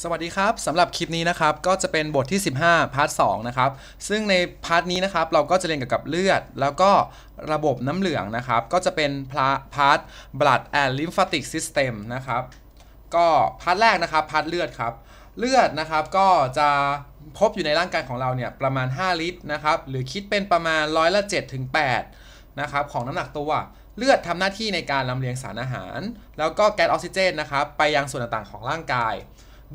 สวัสดีครับสำหรับคลิปนี้นะครับก็จะเป็นบทที่ 15 พาร์ท2นะครับซึ่งในพาร์ทนี้นะครับเราก็จะเรียนเกี่ยวกับเลือด แล้วก็ระบบน้ำเหลืองนะครับก็จะเป็นพาร์ท blood and lymphatic system นะครับก็พาร์ทแรกนะครับพาร์ทเลือดครับเลือดนะครับก็จะพบอยู่ในร่างกายของเราเนี่ยประมาณ 5 ลิตรนะครับหรือคิดเป็นประมาณร้อยละ7ถึง8นะครับของน้ำหนักตัวเลือดทำหน้าที่ในการลำเลียงสารอาหาร แล้วก็แก๊สออกซิเจนนะครับไปยังส่วนต่างๆของร่างกาย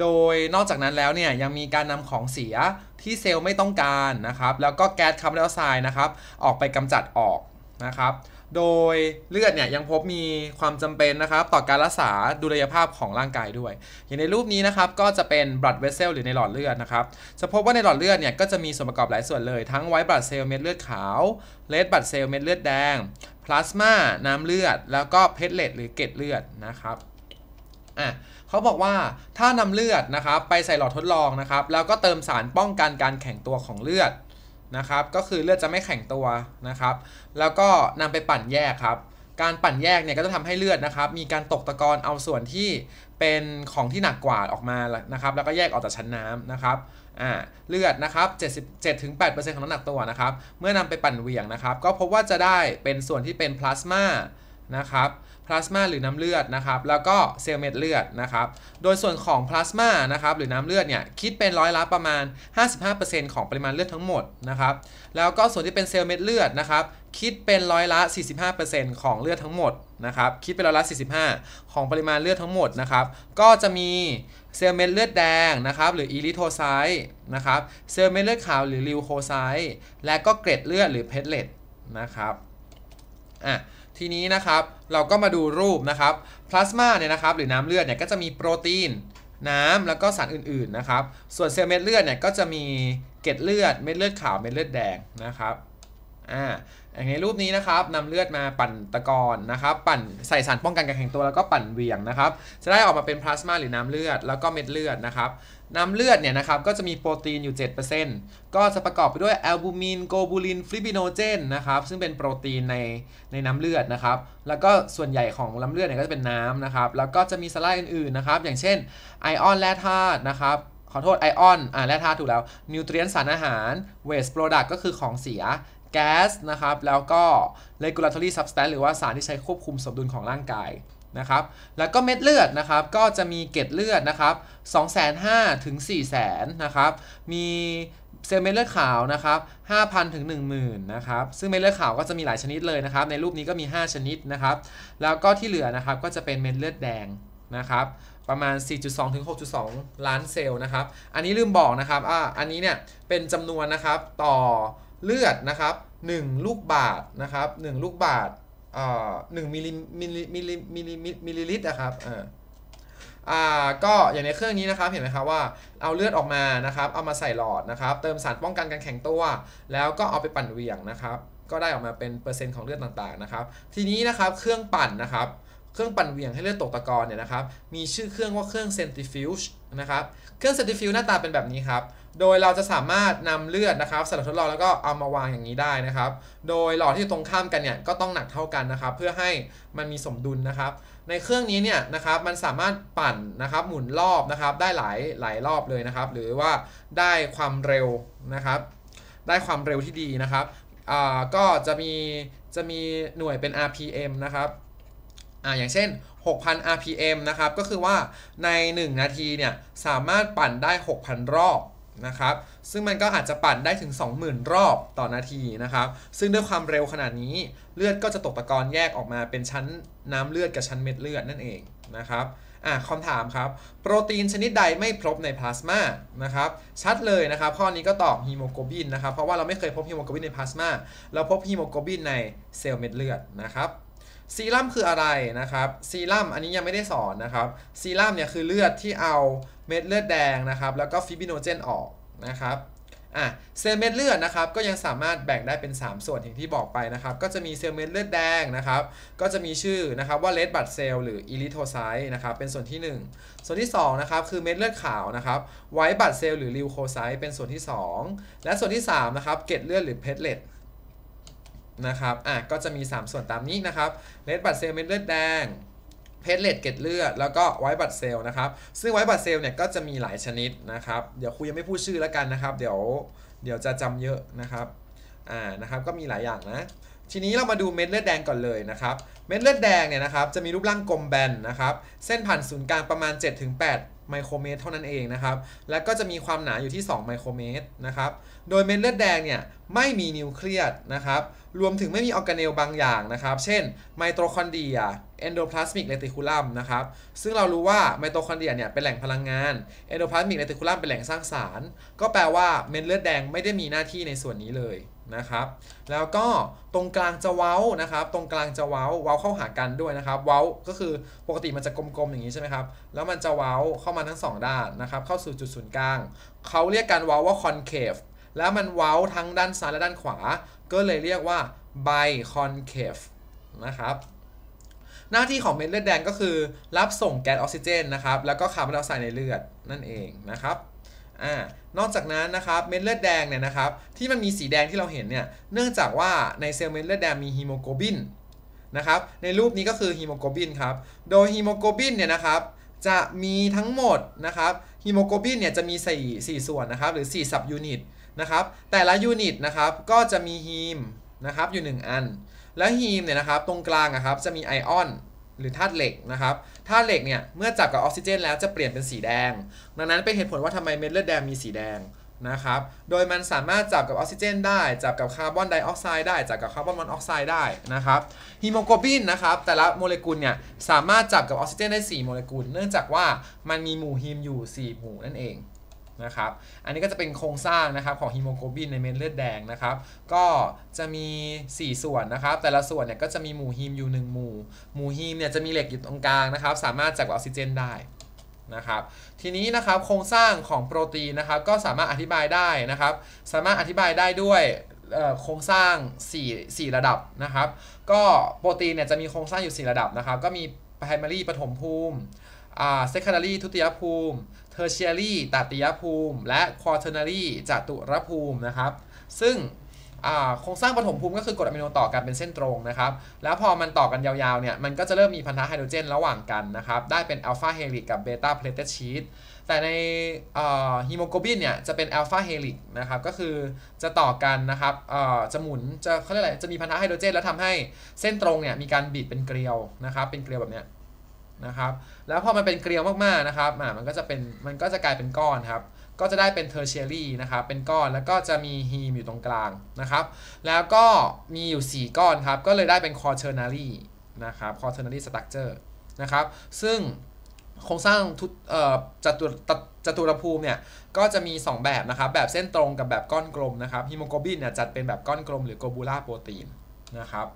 โดยนอกจากนั้นแล้วเนี่ยยังมีการนำของเสียที่เซลล์ไม่ต้องการนะครับ แล้วก็แก๊สคาร์บอนไดออกไซด์นะครับ ออกไปกำจัดออกนะครับ โดยเลือดเนี่ยยังพบมีความจำเป็นนะครับ ต่อการรักษาดุลยภาพของร่างกายด้วย อย่างในรูปนี้นะครับก็จะเป็น blood vessel หรือในหลอดเลือดนะครับจะพบว่าในหลอดเลือดเนี่ยก็จะมีส่วนประกอบหลายส่วนเลย ทั้ง white blood cell เม็ดเลือดขาว red blood cell เม็ดเลือดแดง plasma น้ำเลือด แล้วก็เพ a เล l หรือเกล็ดเลือดนะครับอ่ะเขาบอกว่าถ้านำเลือดนะครับ ไปใส่หลอดทดลองนะครับ แล้วก็เติมสารป้องกันการแข็งตัวของเลือดนะครับ ก็คือเลือดจะไม่แข็งตัวนะครับ แล้วก็นำไปปั่นแยกครับ การปั่นแยกเนี่ยก็จะทำให้เลือดนะครับ มีการตกตะกอนเอาส่วนที่เป็นของที่หนักกว่าออกมานะครับ แล้วก็แยกออกจากชั้นน้ำนะครับเลือดนะครับ77-8%ของน้ำหนักตัวนะครับ เมื่อนำไปปั่นเหวี่ยงนะครับก็พบว่าจะได้เป็นส่วนที่เป็นพลาสมานะครับพลาสมาหรือน้ำเลือดนะครับ แล้วก็เซลล์เม็ดเลือดนะครับ โดยส่วนของพลาสมานะครับ หรือน้ำเลือดเนี่ย คิดเป็นร้อยละประมาณ 55%ของปริมาณเลือดทั้งหมดนะครับ แล้วก็ส่วนที่เป็นเซลล์เม็ดเลือดนะครับ คิดเป็นร้อยละ 45%ของเลือดทั้งหมดนะครับ คิดเป็นร้อยละ 45 ของปริมาณเลือดทั้งหมดนะครับ ก็จะมีเซลล์เม็ดเลือดแดงนะครับ หรืออีริโทไซต์นะครับ เซลล์เม็ดเลือดขาวหรือลิวโคไซต์และก็เกล็ดเลือดหรือเพทเลตนะครับอ่ะทีนี้นะครับเราก็มาดูรูปนะครับพลาสมาเนี่ยนะครับหรือน้ำเลือดเนี่ยก็จะมีโปรตีนน้ำแล้วก็สารอื่นๆนะครับส่วนเซลล์เม็ดเลือดเนี่ยก็จะมีเกล็ดเลือดเม็ดเลือดขาวเม็ดเลือดแดงนะครับอ่าในรูปนี้นะครับนำเลือดมาปั่นตะกอนนะครับปั่นใส่สารป้องกันการแข็งตัวแล้วก็ปั่นเวียงนะครับจะได้ออกมาเป็นพลาสมาหรือน้ำเลือด แล้วก็เม็ดเลือดนะครับน้ำเลือดเนี่ยนะครับก็จะมีโปรตีนอยู่ 7%ก็จะประกอบไปด้วยแอลบูมินโกบูลินฟลิบิโนเจนนะครับซึ่งเป็นโปรตีนในในน้ำเลือดนะครับแล้วก็ส่วนใหญ่ของน้ำเลือดเนี่ยก็จะเป็นน้ำนะครับแล้วก็จะมีสไลด์อื่นๆนะครับอย่างเช่นไอออนแร่ธาตุนะครับขอโทษไอออนอ่าแร่ธาตุถูกแล้ว นิวเทรียนสารอาหารเวสโปรดักก็คือของเสียแก๊สนะครับ แล้วก็ regulatory substance หรือว่าสารที่ใช้ควบคุมสมดุลของร่างกายนะครับ แล้วก็เม็ดเลือดนะครับ ก็จะมีเกล็ดเลือดนะครับ2 5 0 0 0ถึง4 0 0 0 0นนะครับ มีเซลล์เม็ดเลือดขาวนะครับ5,000ถึง10,000นะครับ ซึ่งเม็ดเลือดขาวก็จะมีหลายชนิดเลยนะครับ ในรูปนี้ก็มี 5 ชนิดนะครับ แล้วก็ที่เหลือนะครับ ก็จะเป็นเม็ดเลือดแดงนะครับ ประมาณ 4.2 ถึง 6.2 ล้านเซลล์นะครับ อันนี้ลืมบอกนะครับ อ่า อันนี้เนี่ยเป็นจำนวนนะครับ ต่อเลือดนะครับ 1 ลูกบาทนะครับ 1 ลูกบาทเอ่อหนึ่งมิลลิมิลลิมิลลิมิลลิลิตรนะครับอ่าอ่าก็อย่างในเครื่องนี้นะครับเห็นไหมครับว่าเอาเลือดออกมานะครับ เอามาใส่หลอดนะครับเติมสารป้องกันการแข็งตัว แล้วก็เอาไปปั่นเวียงนะครับ ก็ได้ออกมาเป็นเปอร์เซ็นต์ของเลือดต่างๆนะครับ ทีนี้นะครับเครื่องปั่นนะครับ เครื่องปั่นเวียงให้เลือดตกตะกอนเนี่ยนะครับมีชื่อเครื่องว่าเครื่องเซนติฟิวช์นะครับเครื่องเซนติฟิวช์หน้าตาเป็นแบบนี้ครับโดยเราจะสามารถนำเลือดนะครับสลับทดลองแล้วก็เอามาวางอย่างนี้ได้นะครับ โดยหลอดที่ตรงข้ามกันเนี่ยก็ต้องหนักเท่ากันนะครับเพื่อให้มันมีสมดุลนะครับ ในเครื่องนี้เนี่ยนะครับมันสามารถปั่นนะครับหมุนรอบนะครับได้หลายหลายรอบเลยนะครับหรือว่าได้ความเร็วนะครับได้ความเร็วที่ดีนะครับ อ่าก็จะมีจะมีหน่วยเป็น RPM นะครับอ่าอย่างเช่น 6,000 RPM นะครับก็คือว่าใน 1 นาทีเนี่ยสามารถปั่นได้ 6,000 รอบนะครับ ซึ่งมันก็อาจจะปั่นได้ถึง 20,000 รอบต่อนาทีนะครับ ซึ่งด้วยความเร็วขนาดนี้ เลือดก็จะตกตะกอนแยกออกมาเป็นชั้นน้ำเลือดกับชั้นเม็ดเลือดนั่นเองนะครับอ่ะคำถามครับ โปรตีนชนิดใดไม่พบในพลาสมานะครับ ชัดเลยนะครับ ข้อนี้ก็ตอบฮีโมโกลบินนะครับ เพราะว่าเราไม่เคยพบฮีโมโกลบินในพลาสมาเราพบฮีโมโกลบินในเซลล์เม็ดเลือดนะครับซีรั่มคืออะไรนะครับซีรั่มอันนี้ยังไม่ได้สอนนะครับซีรั่มเนี่ยคือเลือด ที่เอาเม็ดเลือดแดงนะครับ แล้วก็ฟิบิโนเจนออกนะครับอ่ะเซลล์เม็ดเลือดนะครับก็ยังสามารถแบ่งได้เป็น 3 ส่วนอย่างที่บอกไปนะครับก็จะมีเซลล์เม็ดเลือดแดงนะครับก็จะมีชื่อนะครับว่าเลดบัตเซลล์หรืออิลิโทไซต์นะครับเป็นส่วนที่ 1 ส่วนที่2นะครับคือเม็ดเลือดขาวนะครับไวบัตเซลล์หรือลิวโคไซต์เป็นส่วนที่ 2 และส่วนที่3นะครับเกล็ดเลือดหรือเพลทเลตนะครับ อ่ะก็จะมี 3 ส่วนตามนี้นะครับเลดบัตเซลเม็ดเลือดแดง เพชเลดเกล็ดเลือด แล้วก็ไวท์บัตเซลนะครับ ซึ่งไวท์บัตเซลเนี่ยก็จะมีหลายชนิดนะครับ เดี๋ยวครูยังไม่พูดชื่อแล้วกันนะครับ เดี๋ยว เดี๋ยวจะจำเยอะนะครับ อ่า นะครับ ก็มีหลายอย่างนะ ทีนี้เรามาดูเม็ดเลือดแดงก่อนเลยนะครับ เม็ดเลือดแดงเนี่ยนะครับ จะมีรูปร่างกลมแบนนะครับ เส้นผ่านศูนย์กลางประมาณ 7-8ไมโครเมตรเท่านั้นเองนะครับ และก็จะมีความหนาอยู่ที่2ไมโครเมตรนะครับ โดยเม็ดเลือดแดงเนี่ยไม่มีนิวเคลียสนะครับรวมถึงไม่มีออร์แกเนลบางอย่างนะครับ เช่น ไมโตคอนเดียเอนโดพลาสมิกเลติคูลัมนะครับซึ่งเรารู้ว่าไมโตคอนเดียเนี่ยเป็นแหล่งพลังงานเอนโดพลาสมิกเลติคูลัมเป็นแหล่งสร้างสาร ก็แปลว่าเม็ดเลือดแดงไม่ได้มีหน้าที่ในส่วนนี้เลยนะครับแล้วก็ตรงกลางจะเว้านะครับ ตรงกลางจะเว้าเว้าเข้าหากันด้วยนะครับ เว้าก็คือปกติมันจะกลมๆ อย่างนี้ใช่ไหมครับแล้วมันจะเว้าเข้ามาทั้ง 2 ด้านนะครับเข้าสู่จุดศูนย์กลางเขาเรียกการเว้าว่าคอนเคฟแล้วมันเว้าทั้งด้านซ้ายและด้านขวาก็เลยเรียกว่า Biconcave นะครับหน้าที่ของเม็ดเลือดแดงก็คือรับส่งแก๊สออกซิเจนนะครับแล้วก็คาร์บอนไดออกไซด์ในเลือดนั่นเองนะครับอ่านอกจากนั้นนะครับเม็ดเลือดแดงเนี่ยนะครับที่มันมีสีแดงที่เราเห็นเนี่ยเนื่องจากว่าในเซลล์เม็ดเลือดแดงมีฮีโมโกลบินนะครับในรูปนี้ก็คือฮีโมโกลบินครับโดยฮีโมโกลบินเนี่ยนะครับจะมีทั้งหมดนะครับฮีโมโกลบินเนี่ยจะมี4 4ส่วนนะครับหรือ4สับยูนิตนะครับแต่ละยูนิตนะครับก็จะมีฮีมนะครับอยู่ 1 อัน แล้วฮีมเนี่ยนะครับตรงกลางนะครับจะมีไอออนหรือธาตุเหล็กนะครับธาตุเหล็กเนี่ยเมื่อจับกับออกซิเจนแล้วจะเปลี่ยนเป็นสีแดง ดังนั้นเป็นเหตุผลว่าทำไมเม็ดเลือดแดงมีสีแดงนะครับโดยมันสามารถจับกับออกซิเจนได้ จับกับคาร์บอนไดออกไซด์ได้จับกับคาร์บอนมอนอกไซด์ได้นะครับฮีโมโกลบินนะครับแต่ละโมเลกุลเนี่ยสามารถจับกับออกซิเจนได้4โมเลกุลเนื่องจากว่ามันมีหมู่ฮีมอยู่ 4 หมู่นั่นเองนะครับ อันนี้ก็จะเป็นโครงสร้างนะครับของฮีโมโกลบินในเม็ดเลือดแดงนะครับ ก็จะมี 4 ส่วนนะครับแต่ละส่วนเนี่ยก็จะมีหมู่ฮีมอยู่ 1 หมู่ หมู่ฮีมเนี่ยจะมีเหล็กอยู่ตรงกลางนะครับ สามารถจับออกซิเจนได้นะครับ ทีนี้นะครับโครงสร้างของโปรตีนนะครับก็สามารถอธิบายได้นะครับสามารถอธิบายได้ด้วยโครงสร้าง4 4ระดับนะครับ ก็โปรตีนเนี่ยจะมีโครงสร้างอยู่ 4 ระดับนะครับก็มี primary ปฐมภูมิ secondary ทุติยภูมิ tertiary ตัติยภูมิ และ quaternary จัตุรภูมิ นะครับ ซึ่งโครงสร้างปฐมภูมิก็คือกรดอะมิโนต่อกันเป็นเส้นตรงนะครับ แล้วพอมันต่อกันยาวๆ เนี่ย มันก็จะเริ่มมีพันธะไฮโดรเจนระหว่างกันนะครับ ได้เป็นอัลฟาเฮลิกกับเบต้าเพลเทชีตแต่ในฮีโมโกลบินเนี่ยจะเป็นอัลฟาเฮลิกนะครับ ก็คือจะต่อกันนะครับจะหมุน จะเขาเรียกอะไร จะมีพันธะไฮโดรเจน แล้วทำให้เส้นตรงเนี่ยมีการบิดเป็นเกลียวนะครับ เป็นเกลียวแบบเนี้ยนะครับแล้วพอมันเป็นเกลียวมากๆนะครับมันก็จะเป็นมันก็จะกลายเป็นก้อนครับ ก็จะได้เป็นเทอร์เชียรี่นะครับเป็นก้อนแล้วก็จะมีฮีมอยู่ตรงกลางนะครับ แล้วก็มีอยู่ 4 ก้อนครับ ก็เลยได้เป็นคอเทอร์นารีนะครับคอเทอร์นารีสตั๊กเจอร์นะครับ ซึ่งโครงสร้างทุจัตุจตุรภูมิเนี่ยก็จะมี 2 แบบนะครับแบบเส้นตรงกับแบบก้อนกลมนะครับฮีโมโกลบินเนี่ยจัดเป็นแบบก้อนกลมหรือโกบูล่าโปรตีนนะครับ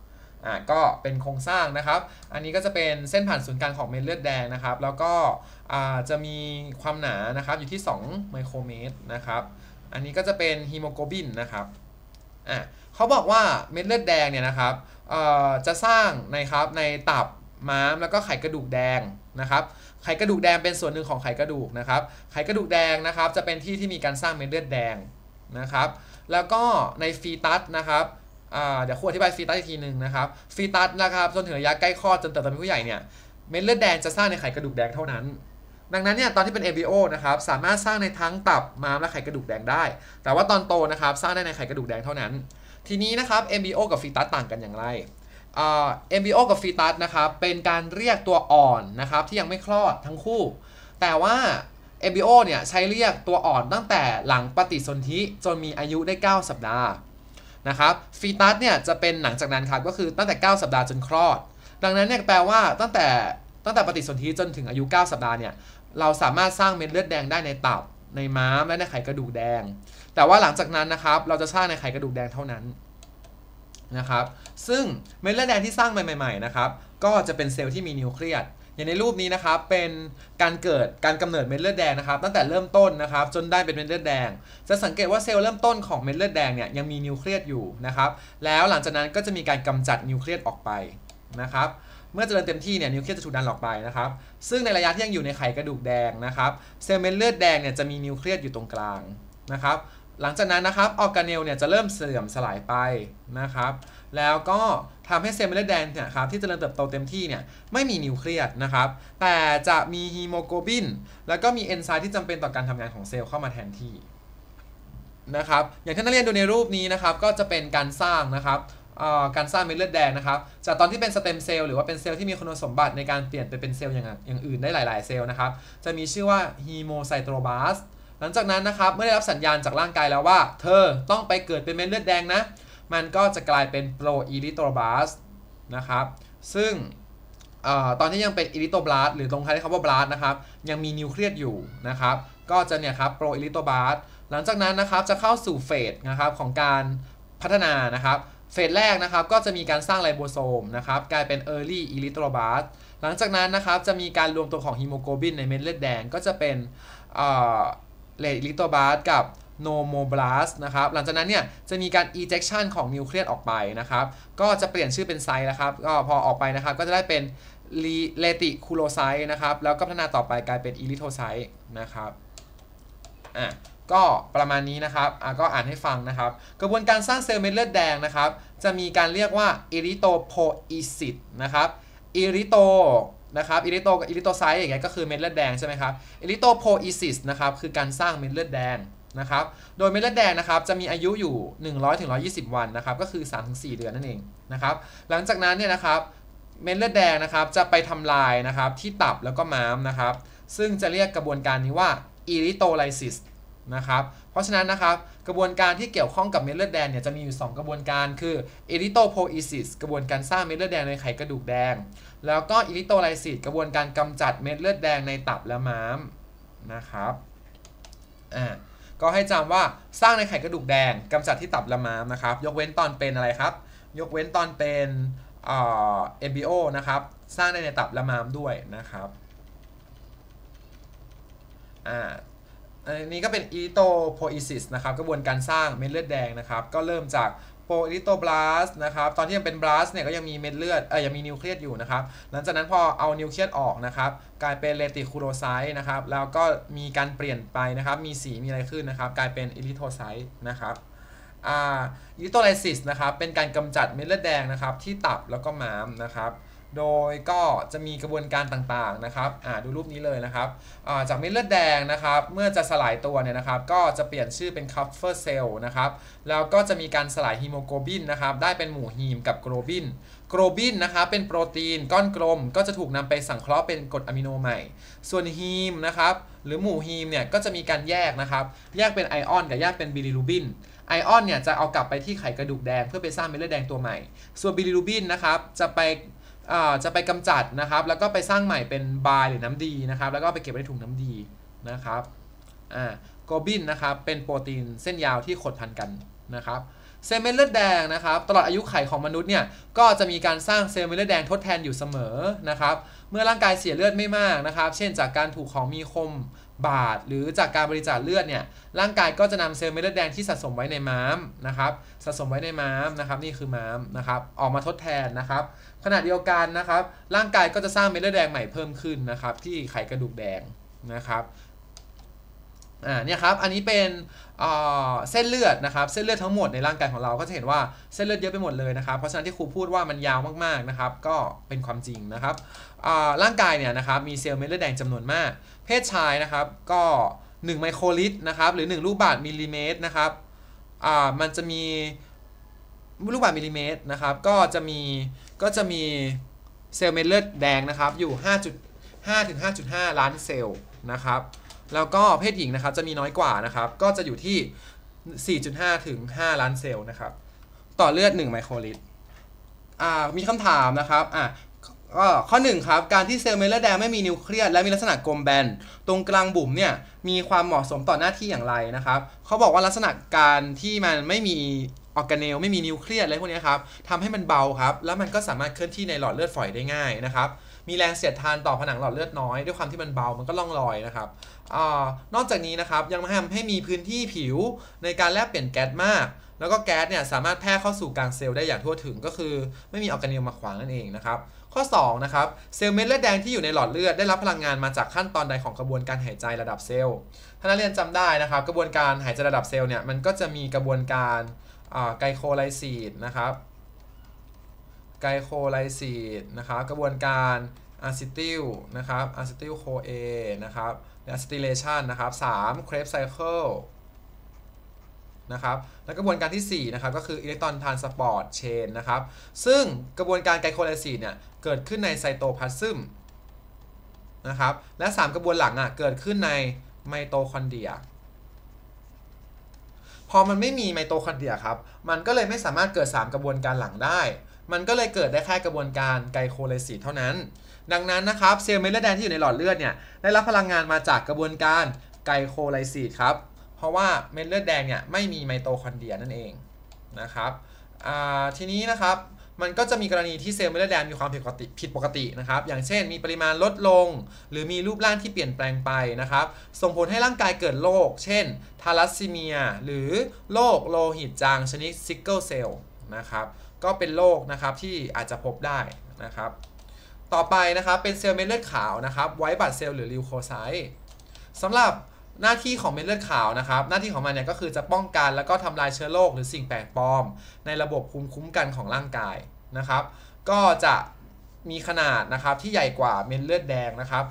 อ่ะก็เป็นโครงสร้างนะครับ อันนี้ก็จะเป็นเส้นผ่านศูนย์กลางของเม็ดเลือดแดงนะครับ แล้วก็อ่าจะมีความหนานะครับอยู่ที่2ไมโครเมตรนะครับ อันนี้ก็จะเป็นฮีโมโกลบินนะครับ อ่าเขาบอกว่าเม็ดเลือดแดงเนี่ยนะครับ เอ่อจะสร้างนะครับในตับม้ามแล้วก็ไขกระดูกแดงนะครับ ไขกระดูกแดงเป็นส่วนหนึ่งของไขกระดูกนะครับ ไขกระดูกแดงนะครับ จะเป็นที่ที่มีการสร้างเม็ดเลือดแดงนะครับ แล้วก็ในฟีตัสนะครับเดี๋ยวครอธิบายฟีตัสอีกทีหนึ่งนะครับฟีตัสนะครับจนถึงระยะใกล้คลอดจนเติบโตเป็นผู้ใหญ่เนี่ยเม็ดเลือดแดงจะสร้างในไขกระดูกแดงเท่านั้น ดังนั้นเนี่ยตอนที่เป็นิ b o นะครับสามารถสร้างในทั้งตับม้ามและไขกระดูกแดงได้ แต่ว่าตอนโตนะครับสร้างได้ในไขกระดูกแดงเท่านั้น ทีนี้นะครับ MBO กับฟีตัสต่างกันอย่างไร เอ็มบีโอกับฟีตัสนะครับเป็นการเรียกตัวอ่อนนะครับที่ยังไม่คลอดทั้งคู่ แต่ว่า MBO เนี่ยใช้เรียกตัวอ่อนตั้งแต่หลังปฏิสนธิจนมีอายุได้ 9 สัปดาห์นะครับฟีตัสเนี่ยจะเป็นหลังจากนั้นครับก็คือตั้งแต่ 9 สัปดาห์จนคลอด ดังนั้นเนี่ยแปลว่าตั้งแต่ตั้งแต่ปฏิสนธิจนถึงอายุ 9 สัปดาห์เนี่ยเราสามารถสร้างเม็ดเลือดแดงได้ในตับในม้ามและในไขกระดูกแดง แต่ว่าหลังจากนั้นนะครับเราจะสร้างในไขกระดูกแดงเท่านั้นนะครับซึ่งเม็ดเลือดแดงที่สร้างใหม่ๆนะครับก็จะเป็นเซลล์ที่มีนิวเคลียสอย่างในรูปนี้นะครับเป็นการเกิดการกำเนิดเม็ดเลือดแดงนะครับตั้งแต่เริ่มต้นนะครับจนได้เป็นเม็ดเลือดแดง จะสังเกตว่าเซลล์เริ่มต้นของเม็ดเลือดแดงเนี่ยยังมีนิวเคลียสอยู่นะครับแล้วหลังจากนั้นก็จะมีการกำจัดนิวเคลียสออกไปนะครับเมื่อเจริญเต็มที่เนี่ยนิวเคลียสจะถูกดันออกไปนะครับซึ่งในระยะที่ยังอยู่ในไขกระดูกแดงนะครับเซลล์เม็ดเลือดแดงเนี่ยจะมีนิวเคลียสอยู่ตรงกลางนะครับหลังจากนั้นนะครับออร์แกเนลเนี่ยจะเริ่มเสื่อมสลายไปนะครับแล้วก็ทำให้เซลล์เมล็ดแดงเนี่ยครับที่จเจริญเติบโตเต็มที่เนี่ยไม่มีนิวเคลียสนะครับแต่จะมีฮีโมโกลบินแล้วก็มีเอนไซม์ที่จำเป็นต่อการทำงานของเซลล์เข้ามาแทนที่นะครับอย่างที่นักเรียนดูในรูปนี้นะครับ ก็จะเป็นการสร้างนะครับการสร้างเม็ดเลือดแดงนะครับ จากตอนที่เป็นสเต็มเซลล์หรือว่าเป็นเซลล์ที่มีคุณสมบัติในการเปลี่ยนไปเป็นเซลล์อย่างอย่างอื่นได้หลาย ๆ เซลล์นะครับจะมีชื่อว่าฮีโมไซโตรบาสหลังจากนั้นนะครับเมื่อได้รับสัญญาณจากร่างกายแล้วว่า เธอต้องไปเกิดเป็นเม็ดเลือดแดงนะมันก็จะกลายเป็นโปรอิริโตบลาสนะครับ ซึ่งอตอนที่ยังเป็นอิริโตบลาสหรือ ตรงท้ายคำว่าบลาสนะครับ ยังมีนิวเคลียสอยู่นะครับ ก็จะเนี่ยครับโปรอิริโตบลาสหลังจากนั้นนะครับจะเข้าสู่เฟสนะครับของการพัฒนานะครับ เฟสแรกนะครับก็จะมีการสร้างไลโบโซมนะครับกลายเป็น Early e r y t h r o b a s หลังจากนั้นนะครับจะมีการรวมตัวของฮีโมโกลบินในเม็ดเลือดแดง ก็จะเป็นเลดอิริโตบาสกับโนโมบลาสนะครับ หลังจากนั้นเนี่ย จะมีการ ejection ของนิวเคลียสออกไปนะครับ ก็จะเปลี่ยนชื่อเป็นไซน์นะครับ ก็พอออกไปนะครับ ก็จะได้เป็นเลติคูโลไซต์นะครับ แล้วก็พัฒนาต่อไปกลายเป็นอิลิโทไซต์นะครับ อ่ะ ก็ประมาณนี้นะครับ อ่ะก็อ่านให้ฟังนะครับ กระบวนการสร้างเซลล์เม็ดเลือดแดงนะครับ จะมีการเรียกว่าอิริโตโพอิซิตนะครับ อิริโตนะครับอิริโตกับอิริโตไซต์อย่างเงี้ยก็คือเม็ดเลือดแดงใช่ไหมครับอิริโตโพอิซิสนะครับ คือการสร้างเม็ดเลือดแดงนะครับ โดยเม็ดเลือดแดงนะครับ จะมีอายุอยู่ 100-120 วันนะครับ ก็คือ3-4เดือนนั่นเองนะครับ หลังจากนั้นเนี่ยนะครับ เม็ดเลือดแดงนะครับ จะไปทำลายนะครับที่ตับแล้วก็ม้ามนะครับ ซึ่งจะเรียกกระบวนการนี้ ว่าอิริโตไลซิสนะครับ เพราะฉะนั้นนะครับ กระบวนการที่เกี่ยวข้องกับเม็ดเลือดแดงเนี่ย จะมีอยู่2 กระบวนการ คืออิริโตโพอิซิสกระบวนการสร้างเม็ดเลือดแดงในไขกระดูกแดง แล้วก็อิริโตไลซิสกระบวนการกำจัดเม็ดเลือดแดงในตับและม้ามนะครับอ่าก็ให้จำว่าสร้างในไขกระดูกแดงกำจัดที่ตับละม้ามนะครับ ยกเว้นตอนเป็นอะไรครับ ยกเว้นตอนเป็น เอ็มบีโอนะครับสร้างได้ในตับละม้ามด้วยนะครับอ่าอันนี้ก็เป็นอีโตโพอิซิสนะครับกระบวนการสร้างเม็ดเลือดแดงนะครับ ก็เริ่มจากโปรลิโตบลาสนะครับตอนที่ยังเป็นบลาสเนี่ยก็ยังมีเม็ดเลือดเออยังมีนิวเคลียสอยู่นะครับหลังจากนั้นพอเอานิวเคลียสออกนะครับกลายเป็นเลติคูโรไซต์นะครับ แล้วก็มีการเปลี่ยนไปนะครับ มีสีมีอะไรขึ้นนะครับ กลายเป็นอิริโทไซต์นะครับอ่าอิริโทไลซิสนะครับเป็นการกำจัดเม็ดเลือดแดงนะครับ ที่ตับแล้วก็ม้ามนะครับโดยก็จะมีกระบวนการต่างๆนะครับ อ่าดูรูปนี้เลยนะครับ จากเม็ดเลือดแดงนะครับ เมื่อจะสลายตัวเนี่ยนะครับ ก็จะเปลี่ยนชื่อเป็นคัฟเฟอร์เซลนะครับ แล้วก็จะมีการสลายฮีโมโกลบินนะครับ ได้เป็นหมู่ฮีมกับโกลบิน โกลบินนะครับเป็นโปรตีนก้อนกลม ก็จะถูกนำไปสังเคราะห์เป็นกรดอะมิโนใหม่ ส่วนฮีมนะครับ หรือหมู่ฮีมเนี่ยก็จะมีการแยกนะครับ แยกเป็นไอออนกับแยกเป็นบิลิรูบิน ไอออนเนี่ยจะเอากลับไปที่ไขกระดูกแดงเพื่อไปสร้างเม็ดเลือดแดงตัวใหม่ ส่วนบิลิรูบินนะครับจะไปจะไปกำจัด นะครับ แล้วก็ไปสร้างใหม่เป็นบายหรือน้ำดีนะครับ แล้วก็ไปเก็บไว้ในถุงน้ำดีนะครับอ่าโกบินนะครับ เป็นโปรตีนเส้นยาวที่ขดพันกันนะครับ เซลล์เม็ดเลือดแดง นะครับ ตลอดอายุไขของมนุษย์เนี่ย ก็จะมีการสร้างเซลล์เม็ดเลือดแดงทดแทนอยู่เสมอนะครับ เมื่อร่างกายเสียเลือดไม่มากนะครับ เช่นจากการถูกของมีคมบาดหรือจากการบริจาคเลือดเนี่ยร่างกายก็จะนำเซลล์เม็ดเลือดแดงที่สะสมไว้ในม้ามนะครับสะสมไว้ในม้ามนะครับนี่คือม้ามนะครับออกมาทดแทนนะครับขณะเดียวกันนะครับร่างกายก็จะสร้างเม็ดเลือดแดงใหม่เพิ่มขึ้นนะครับที่ไขกระดูกแดงนะครับอ่าเนี่ยครับอันนี้เป็นเส้นเลือดนะครับเส้นเลือดทั้งหมดในร่างกายของเราก็จะเห็นว่าเส้นเลือดเยอะไปหมดเลยนะครับเพราะฉะนั้นที่ครูพูดว่ามันยาวมากๆนะครับก็เป็นความจริงนะครับร่างกายเนี่ยนะครับมีเซลล์เม็ดเลือดแดงจำนวนมากพศชายนะครับก็1ไมโครลิตรนะครับหรือ 1 ลูกบาศก์มิลลิเมตรนะครับอ่ามันจะมีลูกบาศก์มิลลิเมตรนะครับก็จะมีก็จะมีเซลล์เม็ดเลือดแดงนะครับอยู่ 5.5ถึง5.5ล้านเซลล์นะครับ แล้วก็เพศหญิงนะครับจะมีน้อยกว่านะครับก็จะอยู่ที่ 4.5ถึง5ล้านเซลล์นะครับต่อเลือด1ไมโครลิตรมีคำถามนะครับอ่ก็ข้อ1ครับ การที่เซลล์เมลเลอร์แดงไม่มีนิวเคลียสและมีลักษณะกลมแบนตรงกลางบุ๋มเนี่ยมีความเหมาะสมต่อหน้าที่อย่างไรนะครับเขาบอกว่าลักษณะการที่มันไม่มีออกแกเนล ไม่มีนิวเคลียสอะไรพวกนี้ครับทำให้มันเบาครับ แล้วมันก็สามารถเคลื่อนที่ในหลอดเลือดฝอยได้ง่ายนะครับมีแรงเสียดทานต่อผนังหลอดเลือดน้อย ด้วยความที่มันเบามันก็ล่องลอยนะครับอนอกจากนี้นะครับยังทำให้มีพื้นที่ผิวในการแลกเปลี่ยนแก๊สมาก แล้วก็แก๊สเนี่ยสามารถแพร่เข้าสู่กลางเซลล์ได้อย่างทั่วถึงก็คือไม่มีออกแกเนลมาขวางนั่นเองนะครับข้อ2นะครับเซลล์เม็ดเลือดแดงที่อยู่ในหลอดเลือดได้รับพลังงานมาจากขั้นตอนใดของกระบวนการหายใจระดับเซลล์ ถ้านักเรียนจำได้นะครับกระบวนการหายใจระดับเซลล์เนี่ยมันก็จะมีกระบวนการไกโคไลซีดนะครับไกโคไลซีดนะครับกระบวนการอะซิติลนะครับอะซิติลโคเอนะครับและอะซิติเลชันนะครับสามเครปไซเคิลนะครับและกระบวนการที่4นะครับก็คืออิเล็กตรอนทานสปอร์ตเชนนะครับซึ่งกระบวนการไกลโคไลซีเนี่ยเกิดขึ้นในไซโตพลาซึมนะครับและ 3 กระบวนหลังอ่ะเกิดขึ้นในไมโตคอนเดีย พอมันไม่มีไมโตคอนเดียครับมันก็เลยไม่สามารถเกิด 3 กระบวนการหลังได้ มันก็เลยเกิดได้แค่กระบวนการไกลโคไลซีเท่านั้น ดังนั้นนะครับเซลล์เม็ดเลือดแดงที่อยู่ในหลอดเลือดเนี่ยได้รับพลังงานมาจากกระบวนการไกลโคไลซีครับเพราะว่าเม็ดเลือดแดงเนี่ยไม่มีไมโตคอนเดรียนั่นเองนะครับทีนี้นะครับมันก็จะมีกรณีที่เซลล์เม็ดเลือดแดงมีความผิดปกติผิดปกตินะครับอย่างเช่นมีปริมาณลดลงหรือมีรูปร่างที่เปลี่ยนแปลงไปนะครับ ส่งผลให้ร่างกายเกิดโรคเช่นทาลัสซีเมียหรือโรคโลหิตจางชนิดซิกเกิลเซลล์นะครับก็เป็นโรคนะครับที่อาจจะพบได้นะครับต่อไปนะครับเป็นเซลล์เม็ดเลือดขาวนะครับ ไวท์บัตเซลล์หรือลิวโคไซต์สำหรับหน้าที่ของเม็ดเลือดขาวนะครับ หน้าที่ของมันเนี่ยก็คือจะป้องกันแล้วก็ทำลายเชื้อโรคหรือสิ่งแปลกปลอม ในระบบภูมิคุ้มกันของร่างกายนะครับ ก็จะมีขนาดนะครับที่ใหญ่กว่าเม็ดเลือดแดงนะครับ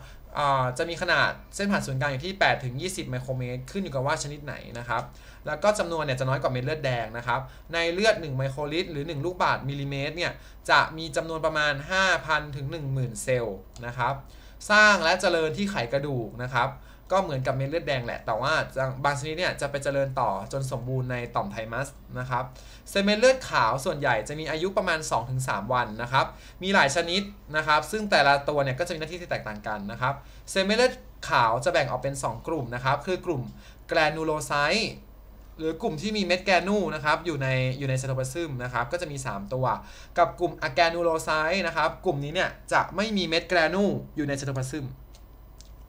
จะมีขนาดเส้นผ่านศูนย์กลางอยู่ที่8ถึงยีไมโครเมตร ขึ้นอยู่กับว่าชนิดไหนนะครับ แล้วก็จำนวนเนี่ยจะน้อยกว่าเม็ดเลือดแดงนะครับในเลือด1ไมโครลิตรหรือ1ลูกบาศก์มิลลิเมตรเนี่ยจะมีจำนวนประมาณ 5,000ถึง10,000 เซลล์นะครับ สร้างและเจริญที่ไขกระดูกนะครับก็เหมือนกับเม็ดเลือดแดงแหละ แต่ว่าบางชนิดเนี่ยจะไปเจริญต่อจนสมบูรณ์ในต่อมไทมัสนะครับ เซลล์เม็ดเลือดขาวส่วนใหญ่จะมีอายุประมาณ 2-3 วันนะครับ มีหลายชนิดนะครับ ซึ่งแต่ละตัวเนี่ยก็จะมีหน้าที่ที่แตกต่างกันนะครับ เซลล์เม็ดเลือดขาวจะแบ่งออกเป็น 2 กลุ่มนะครับ คือกลุ่มแกลนูโลไซต์หรือกลุ่มที่มีเม็ดแกนูนะครับอยู่ในอยู่ในเซโ์ปซึมนะครับ ก็จะมี 3 ตัว กับกลุ่มอะแกนูโลไซต์นะครับ กลุ่มนี้เนี่ยจะไม่มีเม็ดแกนู อยู่ในเซโ์ปซึม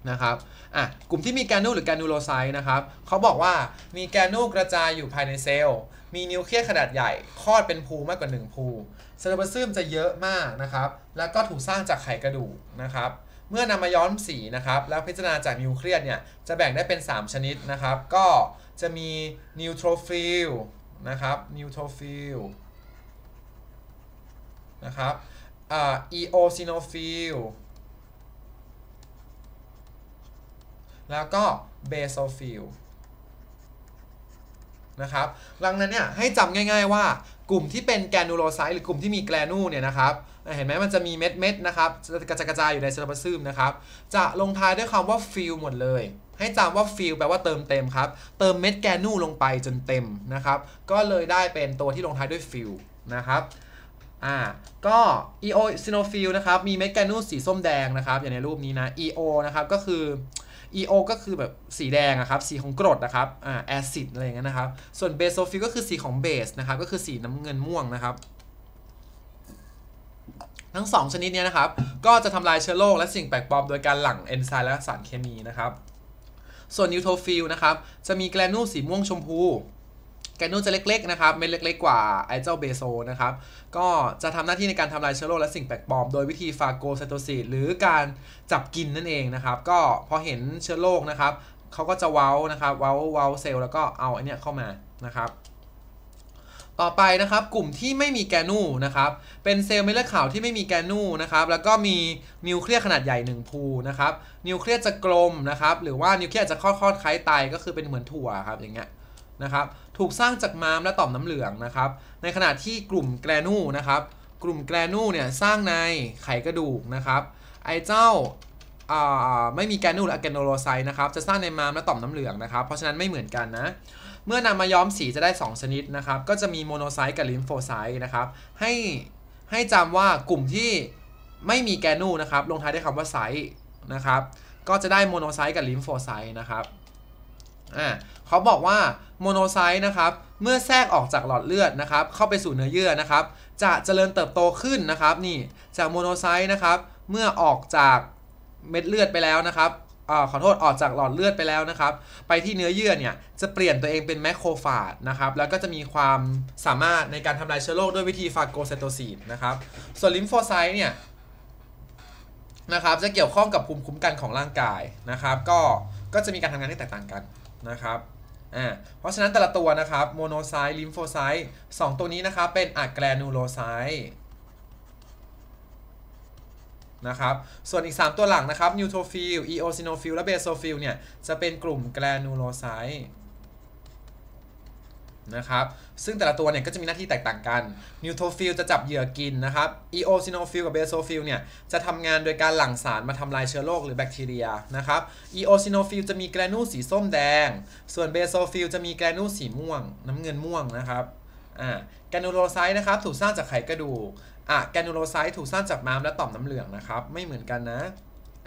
นะครับ อ่ะ กลุ่มที่มีแกนูหรือแกนูโลไซต์นะครับเขาบอกว่ามีแกนูกระจายอยู่ภายในเซลล์ มีนิวเคลียสขนาดใหญ่ คลอดเป็นภูมากกว่า1ภูเซลล์บะซึมจะเยอะมากนะครับ แล้วก็ถูกสร้างจากไขกระดูกนะครับ เมื่อนำมาย้อมสีนะครับ แล้วพิจารณาจากนิวเคลียสเนี่ย จะแบ่งได้เป็น 3 ชนิดนะครับ ก็จะมีนิวโทรฟิลนะครับ นิวโทรฟิลนะครับอีโอซิโนฟิลแล้วก็เบโซฟิลนะครับดังนั้นเนี่ย ให้จำง่าย ๆ ว่ากลุ่มที่เป็นแกนูโลไซต์หรือกลุ่มที่มีแกลนูเนี่ยนะครับ เห็นไหมมันจะมีเม็ดเม็ดนะครับกระจายกระจายอยู่ในเซลล์ประซึมนะครับ จะลงท้ายด้วยคำว่าฟิลหมดเลย ให้จำว่าฟิลแปลว่าเติมเต็มครับ เติมเม็ดแกนูลงไปจนเต็มนะครับ ก็เลยได้เป็นตัวที่ลงท้ายด้วยฟิลนะครับอ่าก็อีโอซิโนฟิลนะครับมีเม็ดแกนูสีส้มแดงนะครับอย่างในรูปนี้นะอีโอนะครับก็คือ EO ก็คือแบบสีแดงนะครับ สีของกรดนะครับ อ่าแอซิดอะไรเงี้ยนะครับ ส่วนเบโซฟิลก็คือสีของเบสนะครับ ก็คือสีน้ำเงินม่วงนะครับ ทั้ง 2 ชนิดนี้นะครับ ก็จะทำลายเชื้อโรคและสิ่งแปลก ปลอมโดยการหลั่งเอนไซม์และสารเคมีนะครับ ส่วนนิวโทฟิลนะครับ จะมีแกลนูสีม่วงชมพู แกนูจะเล็ก ๆ นะครับ เม็ดเล็ก ๆ กว่าไอเจ้าเบโซนะครับก็จะทำหน้าที่ ในการทำลายเชื้อโรคและสิ่งแปลกปลอมโดยวิธีฟาโกไซโตซิสหรือการจับกินนั่นเองนะครับ ก็พอเห็นเชื้อโรคนะครับเขาก็จะเว้านะครับ เว้าเว้า เซลล์แล้วก็เอาไอเนี้ยเข้ามานะครับ ต่อไปนะครับกลุ่มที่ไม่มีแกนูนะครับ เป็นเซลล์เม็ดเลือดขาวที่ไม่มีแกนูนะครับ แล้วก็มีนิวเคลียสขนาดใหญ่1พูนะครับ นิวเคลียสจะกลมนะครับ หรือว่านิวเคลียสจะค่อยๆคล้ายไตก็คือเป็นเหมือนถั่วครับอย่างเงี้ยนะครับถูกสร้างจากม้ามและต่อมน้ำเหลืองนะครับ ในขณะที่กลุ่มแกรนูนะครับ กลุ่มแกรนูเนี่ยสร้างในไขกระดูกนะครับ ไอเจ้าไม่มีแกนูและแกนโลไซน์นะครับ จะสร้างในม้ามและต่อมน้ำเหลืองนะครับ เพราะฉะนั้นไม่เหมือนกัน นะ เมื่อนำมาย้อมสีจะได้ 2 ชนิดนะครับ ก็จะมีโมโนไซต์กับลิมโฟไซต์นะครับ ให้ให้จำว่ากลุ่มที่ไม่มีแกนูนะครับ ลงท้ายด้วยคำว่าไซต์นะครับ ก็จะได้โมโนไซต์กับลิมโฟไซต์นะครับ อ่าเขาบอกว่าโมโนไซต์นะครับเมื่อแทรกออกจากหลอดเลือดนะครับ เข้าไปสู่เนื้อเยื่อนะครับ จะเจริญเติบโตขึ้นนะครับนี่จากโมโนไซต์นะครับ เมื่อออกจากเม็ดเลือดไปแล้วนะครับอขอโทษออกจากหลอดเลือดไปแล้วนะครับ ไปที่เนื้อเยื่อเนี่ย จะเปลี่ยนตัวเองเป็นแมคโครฟาจนะครับแล้วก็จะมีความสามารถในการทำลายเชื้อโรคด้วยวิธีฟาโกไซโตซีนนะครับส่วนลิมโฟไซต์เนี่ยนะครับจะเกี่ยวข้องกับภูมิคุ้มกันของร่างกายนะครับ ก็ก็จะมีการทำงานที่แตกต่างกันนะครับอ่าเพราะฉะนั้นแต่ละตัวนะครับโมโนไซต์ลิมโฟไซต์สองตัวนี้นะครับเป็นอะแกรนูโลไซต์นะครับ ส่วนอีก 3 ตัวหลังนะครับนิวโทรฟิลอีโอซิโนฟิลและเบโซฟิลเนี่ยจะเป็นกลุ่มแกลนูโลไซต์นะครับ ซึ่งแต่ละตัวเนี่ยก็จะมีหน้าที่แตกต่างกัน นิวโทฟิลจะจับเหยื่อกินนะครับอีโอซิโนฟิลกับเบโซฟิลเนี่ย จะทำงานโดยการหลั่งสารมาทำลายเชื้อโรคหรือแบคทีเรียนะครับ อีโอซิโนฟิลจะมีแกรนูลสีส้มแดง ส่วนเบโซฟิลจะมีแกรนูลสีม่วง น้ำเงินม่วงนะครับอ่าแกนูโลไซต์นะครับถูกสร้างจากไขกระดูกอ่ะแกนูโลไซต์ถูกสร้างจากม้ามและต่อมน้ำเหลืองนะครับไม่เหมือนกันนะ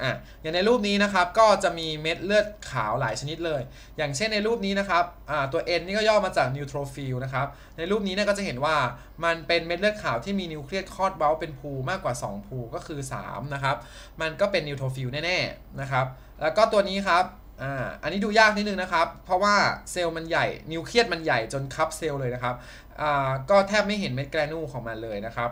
อ่ะอย่างในรูปนี้นะครับก็จะมีเม็ดเลือดขาวหลายชนิดเลย อย่างเช่นในรูปนี้นะครับอ่าตัว N นี่ก็ย่อมาจากนิวโทรฟิลนะครับในรูปนี้เนี่ยก็จะเห็นว่ามันเป็นเม็ดเลือดขาวที่มีนิวเคลียสคอดเบลเป็นภูมากกว่า2ภูก็คือ3นะครับมันก็เป็นนิวโทรฟิลแน่ๆนะครับ แล้วก็ตัวนี้ครับอ่าอันนี้ดูยากนิดนึงนะครับเพราะว่าเซลล์มันใหญ่นิวเคลียสมันใหญ่จนคับเซลล์เลยนะครับอ่าก็แทบไม่เห็นเม็ดแกรนูของมันเลยนะครับ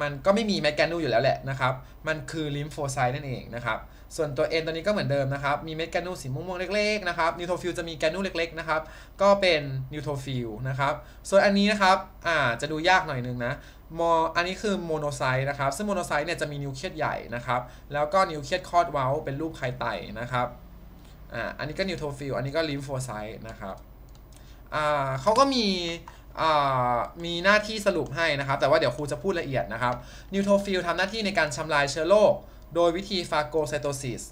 มันก็ไม่มีแมกแกนูอยู่แล้วแหละนะครับ มันคือลิมโฟไซต์นั่นเองนะครับ ส่วนตัว N ตัวนี้ก็เหมือนเดิมนะครับ มีเม็ดแกนูสีม่วงๆเล็กๆนะครับ นิวโทรฟิลจะมีแกนูเล็กๆนะครับ ก็เป็นนิวโทรฟิลนะครับ ส่วนอันนี้นะครับ อ่า จะดูยากหน่อยนึงนะ มอ อันนี้คือโมโนไซต์นะครับ ซึ่งโมโนไซต์เนี่ยจะมีนิวเคลียสใหญ่นะครับ แล้วก็นิวเคลียสคอดเว้าเป็นรูปไข่ไตนะครับ อ่า อันนี้ก็นิวโทรฟิล อันนี้ก็ลิมโฟไซต์นะครับ อ่าเขาก็มีมีหน้าที่สรุปให้นะครับแต่ว่าเดี๋ยวครูจะพูดละเอียดนะครับนิวโทรฟิลทำหน้าที่ในการชำลายเชื้อโรคโดยวิธีฟาโกไซโตซิส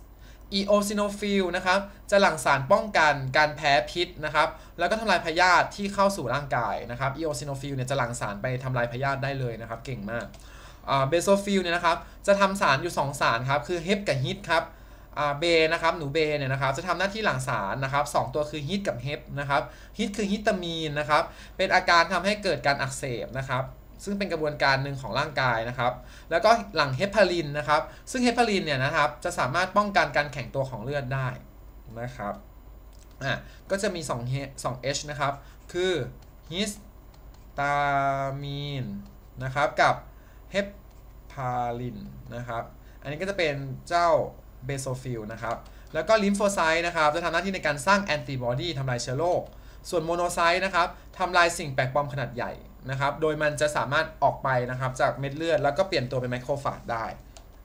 อีโอซิโนฟิลนะครับ จะหลั่งสารป้องกันการแพ้พิษนะครับแล้วก็ทำลายพยาธิที่เข้าสู่ร่างกายนะครับอีโอซิโนฟิลเนี่ยจะหลั่งสารไปทำลายพยาธิได้เลยนะครับเก่งมากเบโซฟิลเนี่ยนะครับจะทำสารอยู่2สารครับคือเฮปกับฮิตครับเบนะครับ หนูเบเนี่ยนะครับ จะทำหน้าที่หลังสารนะครับสตัวคือฮิตกับเฮปนะครับฮิตคือฮิตามีนนะครับ เป็นอาการทำให้เกิดการอักเสบนะครับ ซึ่งเป็นกระบวนการหนึ่งของร่างกายนะครับ แล้วก็หลังเฮปารินนะครับ ซึ่งเฮปารินเนี่ยนะครับ จะสามารถป้องกันการแข็งตัวของเลือดได้นะครับ อ่ะ ก็จะมี2 2 H นะครับ คือฮิสตามีนนะครับ กับเฮปารินนะครับ อันนี้ก็จะเป็นเจ้าเบโซฟิลนะครับ แล้วก็ลิมโฟไซต์นะครับ จะทำหน้าที่ในการสร้างแอนติบอดีทำลายเชื้อโรค ส่วนโมโนไซต์นะครับทำลายสิ่งแปลกปลอมขนาดใหญ่ นะครับ โดยมันจะสามารถออกไปนะครับ จากเม็ดเลือดแล้วก็เปลี่ยนตัวเป็นไมโครฟาจได้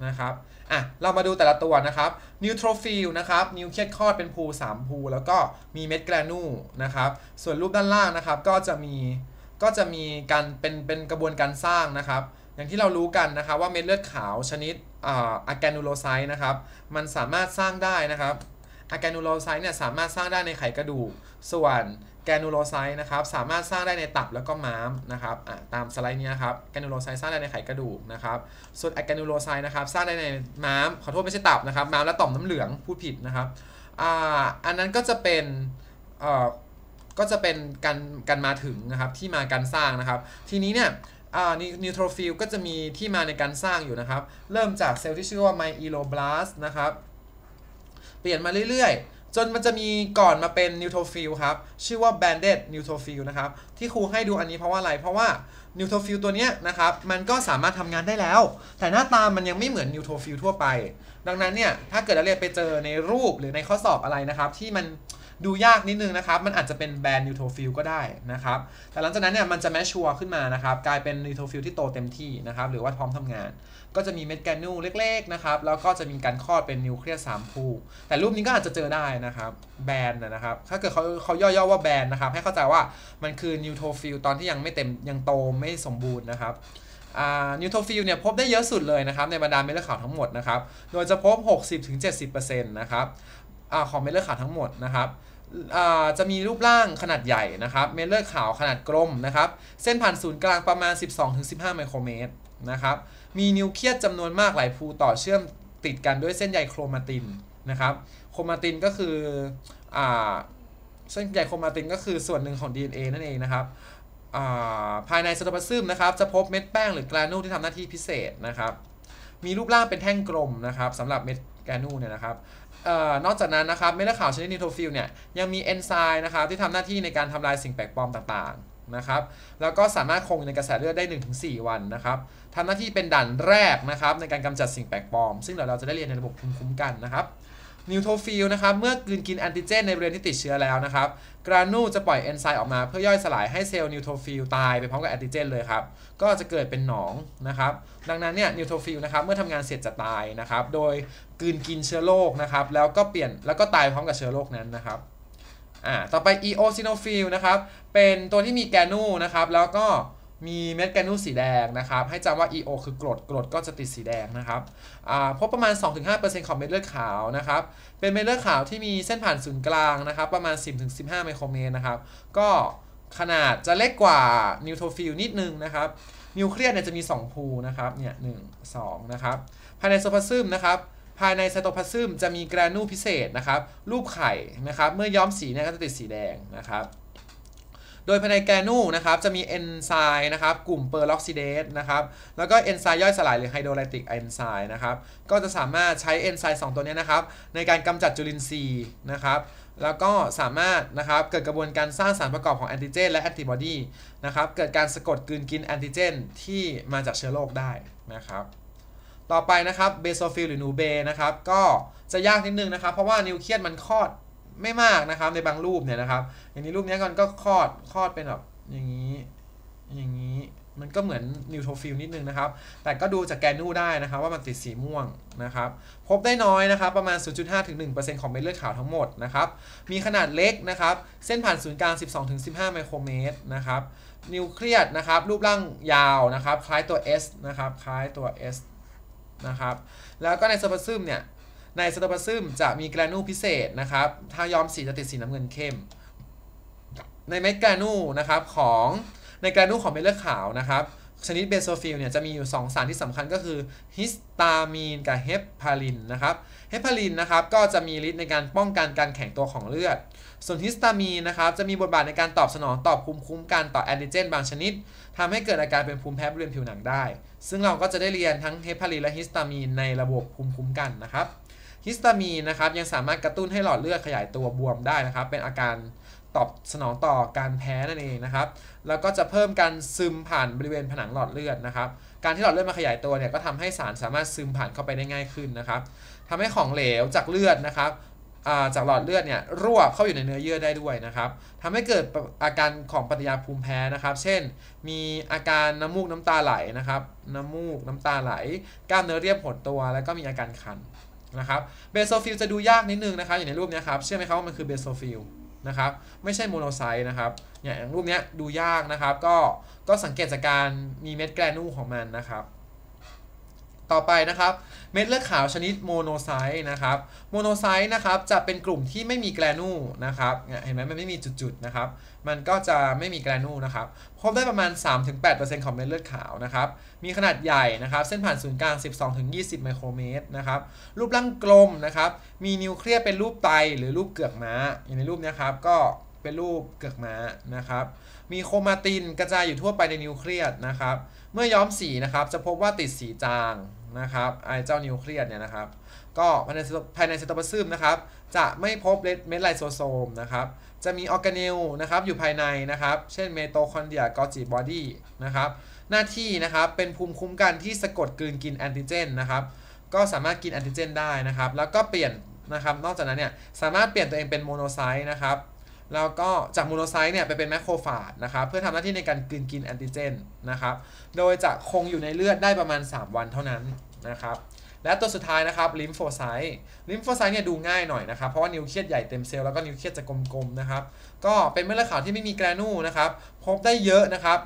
นะครับ อ่ะ เรามาดูแต่ละตัวนะครับนิวโทรฟิลนะครับนิวเคลียสคอดเป็นภู3ภู แล้วก็มีเม็ดแกรนู นะครับ ส่วนรูปด้านล่างนะครับก็จะมีก็จะมีการเป็นเป็นกระบวนการสร้างนะครับ อย่างที่เรารู้กันนะครับว่าเม็ดเลือดขาวชนิดอะแกนูโลไซต์นะครับ มันสามารถสร้างได้นะครับอะแกนูโลไซต์เนี่ยสามารถสร้างได้ในไขกระดูก ส่วนแกนูโลไซต์นะครับ สามารถสร้างได้ในตับแล้วก็ม้ามนะครับ ตามสไลด์นี้นครับ แกนูโลไซต์สร้างได้ในไขกระดูกนะครับ ส่วนอะแกนูโลไซต์นะครับสร้างได้ในม้าม ขอโทษไม่ใช่ตับนะครับ ม้ามและต่อมน้ำเหลืองพูดผิดนะครับ อันนั้นก็จะเป็นก็จะเป็นการการมาถึงนะครับที่มาการสร้างนะครับ ทีนี้เนี่ยนิวโทรฟิลก็จะมีที่มาในการสร้างอยู่นะครับ เริ่มจากเซลล์ที่ชื่อว่าไมอีโลบลาสนะครับ เปลี่ยนมาเรื่อย ๆ จนมันจะมีก่อนมาเป็นนิวโทรฟิลครับชื่อว่าแบนเดตนิวโทรฟิลนะครับที่ครูให้ดูอันนี้เพราะว่าอะไร เพราะว่านิวโทรฟิลตัวนี้นะครับมันก็สามารถทำงานได้แล้ว แต่หน้าตามันยังไม่เหมือนนิวโทรฟิลทั่วไป ดังนั้นเนี่ยถ้าเกิดเราเรียนไปเจอในรูปหรือในข้อสอบอะไรนะครับ ที่มันดูยากนิดนึงนะครับ มันอาจจะเป็นแบรนด์นิวโทฟิลก็ได้นะครับ แต่หลังจากนั้นเนี่ย มันจะแมชชัวขึ้นมานะครับ กลายเป็นนิวโทฟิลที่โตเต็มที่นะครับ หรือว่าพร้อมทำงาน ก็จะมีเม็ดแกนูเล็กๆนะครับ แล้วก็จะมีการคลอดเป็นนิวเคลียสสามภูแต่รูปนี้ก็อาจจะเจอได้นะครับ แบรนด์นะครับ ถ้าเกิดเขาเขาย่อๆว่าแบรนด์นะครับ ให้เข้าใจว่ามันคือนิวโทฟิลตอนที่ยังไม่เต็มยังโตไม่สมบูรณ์นะครับนิวโทฟิลเนี่ยพบได้เยอะสุดเลยนะครับ ในบรรดาเม็ดเลือดขาวทั้งหมดนะครับ โดยจะพบ60-70%นะครับอของเม็ดเลือดขาวทั้งหมดนะครับจะมีรูปร่างขนาดใหญ่นะครับ เมลเลอร์ขาวขนาดกลมนะครับเส้นผ่านศูนย์กลางประมาณ 12-15 ไมโครเมตรนะครับ มีนิวเคลียสจำนวนมากหลายภูต่อเชื่อมติดกันด้วยเส้นใยโครมาตินนะครับ โครมาตินก็คืออเส้นใยโครมาตินก็คือส่วนหนึ่งของ DNA นั่นเองนะครับ ภายในสโตปซึมนะครับ จะพบเม็ดแป้งหรือกรานูที่ทำหน้าที่พิเศษนะครับ มีรูปร่างเป็นแท่งกลมนะครับสำหรับเม็ดแกนูเนี่ยนะครับนอกจากนั้นนะครับเม็ดเลือดขาวชนิดนิโทฟิลเนี่ยยังมีเอนไซม์นะครับที่ทำหน้าที่ในการทำลายสิ่งแปลกปลอมต่าง ๆนะครับแล้วก็สามารถคงในกระแสเลือดได้ 1-4 วันนะครับทำหน้าที่เป็นด่านแรกนะครับในการกำจัดสิ่งแปลกปลอม ซึ่งเดี๋ยวเราจะได้เรียนในระบบภูมิคุ้มกันนะครับนิวโทรฟิลนะครับเมื่อกลืนกินแอนติเจนในบริเวณที่ติดเชื้อแล้วนะครับกรานูจะปล่อยเอนไซม์ออกมา เพื่อย่อยสลาย ให้เซลล์นิวโทรฟิลตายไปพร้อมกับแอนติเจนเลยครับก็จะเกิดเป็นหนองนะครับดังนั้นเนี่ยนิวโทรฟิลนะครับเมื่อทำงานเสร็จจะตายนะครับโดยกลืนกินเชื้อโรคนะครับแล้วก็เปลี่ยนแล้วก็ตายพร้อมกับเชื้อโรคนั้นนะครับอ่าต่อไปอีโอซิโนฟิลนะครับเป็นตัวที่มีแกนูนะครับแล้วก็มีเม็ดแกนูสีแดงนะครับ ให้จำว่า EO คือกรด กรดก็จะติดสีแดงนะครับพบประมาณ 2-5%ของเม็ดเลือดขาวนะครับ เป็นเม็ดเลือดขาวที่มีเส้นผ่านศูนย์กลางนะครับ ประมาณ 10-15 ไมโครเมตรนะครับ ก็ขนาดจะเล็กกว่านิวโทรฟิลนิดนึงนะครับ นิวเคลียสเนี่ยจะมี2ภูนะครับ เนี่ยหนึ่งสองนะครับ ภายในโซพาซึมนะครับ ภายในไซโตพาซึมจะมีแกรนูพิเศษนะครับ รูปไข่นะครับ เมื่อย้อมสีเนี่ยก็จะติดสีแดงนะครับโดยภายในแกนูนะครับจะมีเอนไซม์นะครับ กลุ่มเปอร์ล็อกซิเดสนะครับแล้วก็เอนไซม์ย่อยสลายหรือไฮโดรไลติกเอนไซม์นะครับก็จะสามารถใช้เอนไซม์2 ตัวนี้นะครับ ในการกำจัดจุลินทรีย์นะครับแล้วก็สามารถนะครับเกิดกระบวนการสร้างสารประกอบของแอนติเจนและแอนติบอดีนะครับเกิดการสะกดกลืนกินแอนติเจนที่มาจากเชื้อโรคได้นะครับต่อไปนะครับเบโซฟิลหรือนูเบนะครับก็จะยากนิดนึงนะครับเพราะว่านิวเคลียสมันคลอดไม่มากนะครับ ในบางรูปเนี่ยนะครับ อย่างนี้รูปนี้กันก็คลอดคลอดเป็นแบบอย่างนี้ อย่างนี้มันก็เหมือนนิวโทรฟิลนิดนึงนะครับแต่ก็ดูจากแกนูได้นะครับว่ามันติดสีม่วงนะครับพบได้น้อยนะครับ ประมาณ 0.5ถึง1%ของเม็ดเลือดขาวทั้งหมดนะครับ มีขนาดเล็กนะครับ เส้นผ่านศูนย์กลาง12ถึง15ไมโครเมตรนะครับนิวเคลียสนะครับรูปร่างยาวนะครับคล้ายตัว S นะครับคล้ายตัว S นะครับแล้วก็ในเซอร์ฟซึมเนี่ยในสโตรบัซึมจะมีแกรนูพิเศษนะครับ ถ้าย้อมสีจะติดสีน้ำเงินเข้ม ในเม็ดแกรนูนะครับของในแกรนูของเม็ดเลือดขาวนะครับ ชนิดเบโซฟิลเนี่ยจะมีอยู่ 2 สารที่สำคัญก็คือฮิสตามีนกับเฮปาลินนะครับ เฮปาลินนะครับก็จะมีฤทธิ์ในการป้องกันการแข็งตัวของเลือด ส่วนฮิสตามีนนะครับจะมีบทบาทในการตอบสนองตอบภูมิคุ้มกันต่อแอนติเจนบางชนิด ทำให้เกิดอาการเป็นภูมิแพ้บริเวณผิวหนังได้ ซึ่งเราก็จะได้เรียนทั้งเฮปาลินและฮิสตามีนในระบบภูมิคุ้มกันนะครับฮิสตามีนนะครับยังสามารถกระตุ้นให้หลอดเลือดขยายตัวบวมได้นะครับ เป็นอาการตอบสนองต่อการแพ้นั่นเองนะครับ แล้วก็จะเพิ่มการซึมผ่านบริเวณผนังหลอดเลือดนะครับ การที่หลอดเลือดมาขยายตัวเนี่ยก็ทำให้สารสามารถซึมผ่านเข้าไปได้ง่ายขึ้นนะครับทำให้ของเหลวจากเลือดนะครับจากหลอดเลือดเนี่ยรั่วเข้าอยู่ในเนื้อเยื่อได้ด้วยนะครับทำให้เกิดอาการของปฏิยาภูมิแพ้นะครับ เช่น มีอาการน้ำมูกน้ำตาไหลนะครับ น้ำมูกน้ำตาไหลกล้ามเนื้อเรียบหดตัวแล้วก็มีอาการคันนะครับเบโซฟิลจะดูยากนิดนึงนะครับอย่างในรูปนี้ครับเชื่อไหมครับว่ามันคือเบโซฟิลนะครับไม่ใช่โมโนไซต์นะครับ อย่างรูปนี้ดูยากนะครับ ก็ ก็สังเกตจากการมีเม็ดแกรนูของมันนะครับ ต่อไปนะครับเม็ดเลือดขาวชนิดโมโนไซต์นะครับ โมโนไซต์นะครับจะเป็นกลุ่มที่ไม่มีแกลนูนะครับ เห็นไหมมันไม่มีจุดๆนะครับ มันก็จะไม่มีแกลนูนะครับ พบได้ประมาณ 3-8%ของเม็ดเลือดขาวนะครับ มีขนาดใหญ่นะครับ เส้นผ่านศูนย์กลาง 12-20 ไมโครเมตรนะครับ รูปร่างกลมนะครับ มีนิวเคลียสเป็นรูปไตหรือรูปเกือกม้าอย่างในรูปนี้ครับก็เป็นรูปเกือกม้านะครับ มีโครมาตินกระจายอยู่ทั่วไปในนิวเคลียสนะครับ เมื่อย้อมสีนะครับจะพบว่าติดสีจางนะครับไอเจ้านิวเคลียสเนี่ยนะครับก็ภายในภายในเซโตปซึมนะครับจะไม่พบเม็ดไลโซโซมนะครับจะมีออร์แกเนลนะครับอยู่ภายในนะครับ เช่นเมโตคอนเดียกอจิบอดี้นะครับหน้าที่นะครับเป็นภูมิคุ้มกันที่สะกดกลืนกินแอนติเจนนะครับ ก็สามารถกินแอนติเจนได้นะครับ แล้วก็เปลี่ยนนะครับนอกจากนั้นเนี่ยสามารถเปลี่ยนตัวเองเป็นโมโนไซต์นะครับ แล้วก็จากโมโนไซต์เนี่ยไปเป็นแมคโครฟาจนะครับเพื่อทำหน้าที่ในการกลืนกินแอนติเจนนะครับโดยจะคงอยู่ในเลือดได้ประมาณ 3 วันเท่านั้นนะครับและตัวสุดท้ายนะครับลิมโฟไซต์ลิมโฟไซต์เนี่ยดูง่ายหน่อยนะครับเพราะว่านิวเคลียสใหญ่เต็มเซลล์แล้วก็นิวเคลียสจะกลมๆนะครับก็เป็นเม็ดเลือดขาวที่ไม่มีแกรนูนะครับพบได้เยอะนะครับ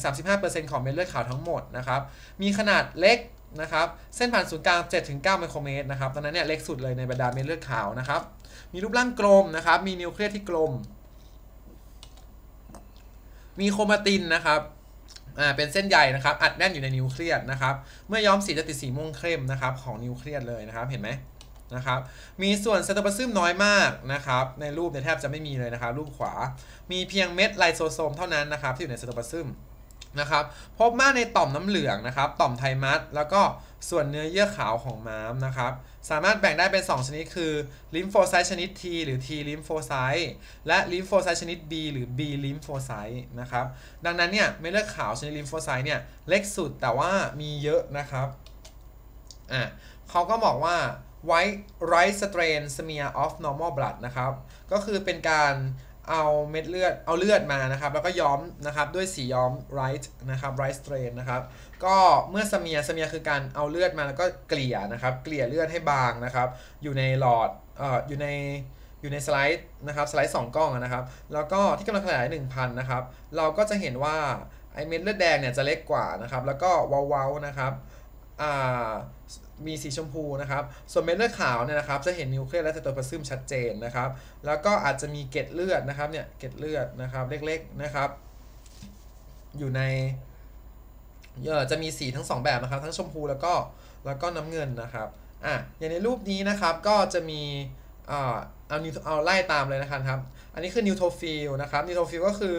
20-35%ของเม็ดเลือดขาวทั้งหมดนะครับมีขนาดเล็กนะครับเส้นผ่านศูนย์กลาง 7-9ไมโครเมตรนะครับตอนนั้นเนี่ยเล็กสุดเลยในบรรดาเม็ดเลือดขาวนะครับมีรูปร่างกลมนะครับมีนิวเคลียสที่กลม มีโครมาตินนะครับอ่า เป็นเส้นใหญ่นะครับ อัดแน่นอยู่ในนิวเคลียสนะครับ เมื่อย้อมสีจะติดสีม่วงเข้มนะครับของนิวเคลียสเลยนะครับ เห็นไหมนะครับ มีส่วนเซโตปซึมน้อยมากนะครับ ในรูปเนี่ยแทบจะไม่มีเลยนะครับรูปขวา มีเพียงเม็ดไลโซโซมเท่านั้นนะครับที่อยู่ในเซโตปซึมนะครับพบมากในต่อมน้ำเหลืองนะครับต่อมไทมัสแล้วก็ส่วนเนื้อเยื่อขาวของม้ามนะครับสามารถแบ่งได้เป็น 2 ชนิดคือลิมโฟไซต์ชนิด T หรือ T ลิมโฟไซต์และลิมโฟไซต์ชนิด B หรือ B ลิมโฟไซต์นะครับดังนั้นเนี่ยเม็ดเลือดขาวชนิดลิมโฟไซต์เนี่ยเล็กสุดแต่ว่ามีเยอะนะครับอ่ะเขาก็บอกว่า white right strain smear of normal blood นะครับก็คือเป็นการเอาเม็ดเลือดเอาเลือดมานะครับแล้วก็ย้อมนะครับด้วยสีย้อมไรท์นะครับไรท์สเตรนนะครับก็เมื่อสมียสมียคือการเอาเลือดมาแล้วก็เกลี่ยนะครับเกลี่ยเลือดให้บางนะครับ อยู่ในหลอดเอ่ออยู่ในอยู่ในสไลด์นะครับสไลด์2 กล้องนะครับ แล้วก็ที่กำลังขยาย1,000นะครับเราก็จะเห็นว่าไอเม็ดเลือดแดงเนี่ยจะเล็กกว่านะครับแล้วก็วาวๆนะครับอ่ามีสีชมพูนะครับ ส่วนเม็ดเลือดขาวเนี่ยนะครับจะเห็นนิวเคลียสและไซโตพลาซึมชัดเจนนะครับ แล้วก็อาจจะมีเกล็ดเลือดนะครับเนี่ยเกล็ดเลือดนะครับเล็ก ๆ นะครับ อยู่ในเออจะมีสีทั้ง2 แบบนะครับ ทั้งชมพูแล้วก็แล้วก็น้ำเงินนะครับ อ่ะอย่างในรูปนี้นะครับก็จะมีอ่อเอาเอาไล่ตามเลยนะครับ อันนี้คือนิวโทฟิลนะครับนิวโทฟิลก็คือ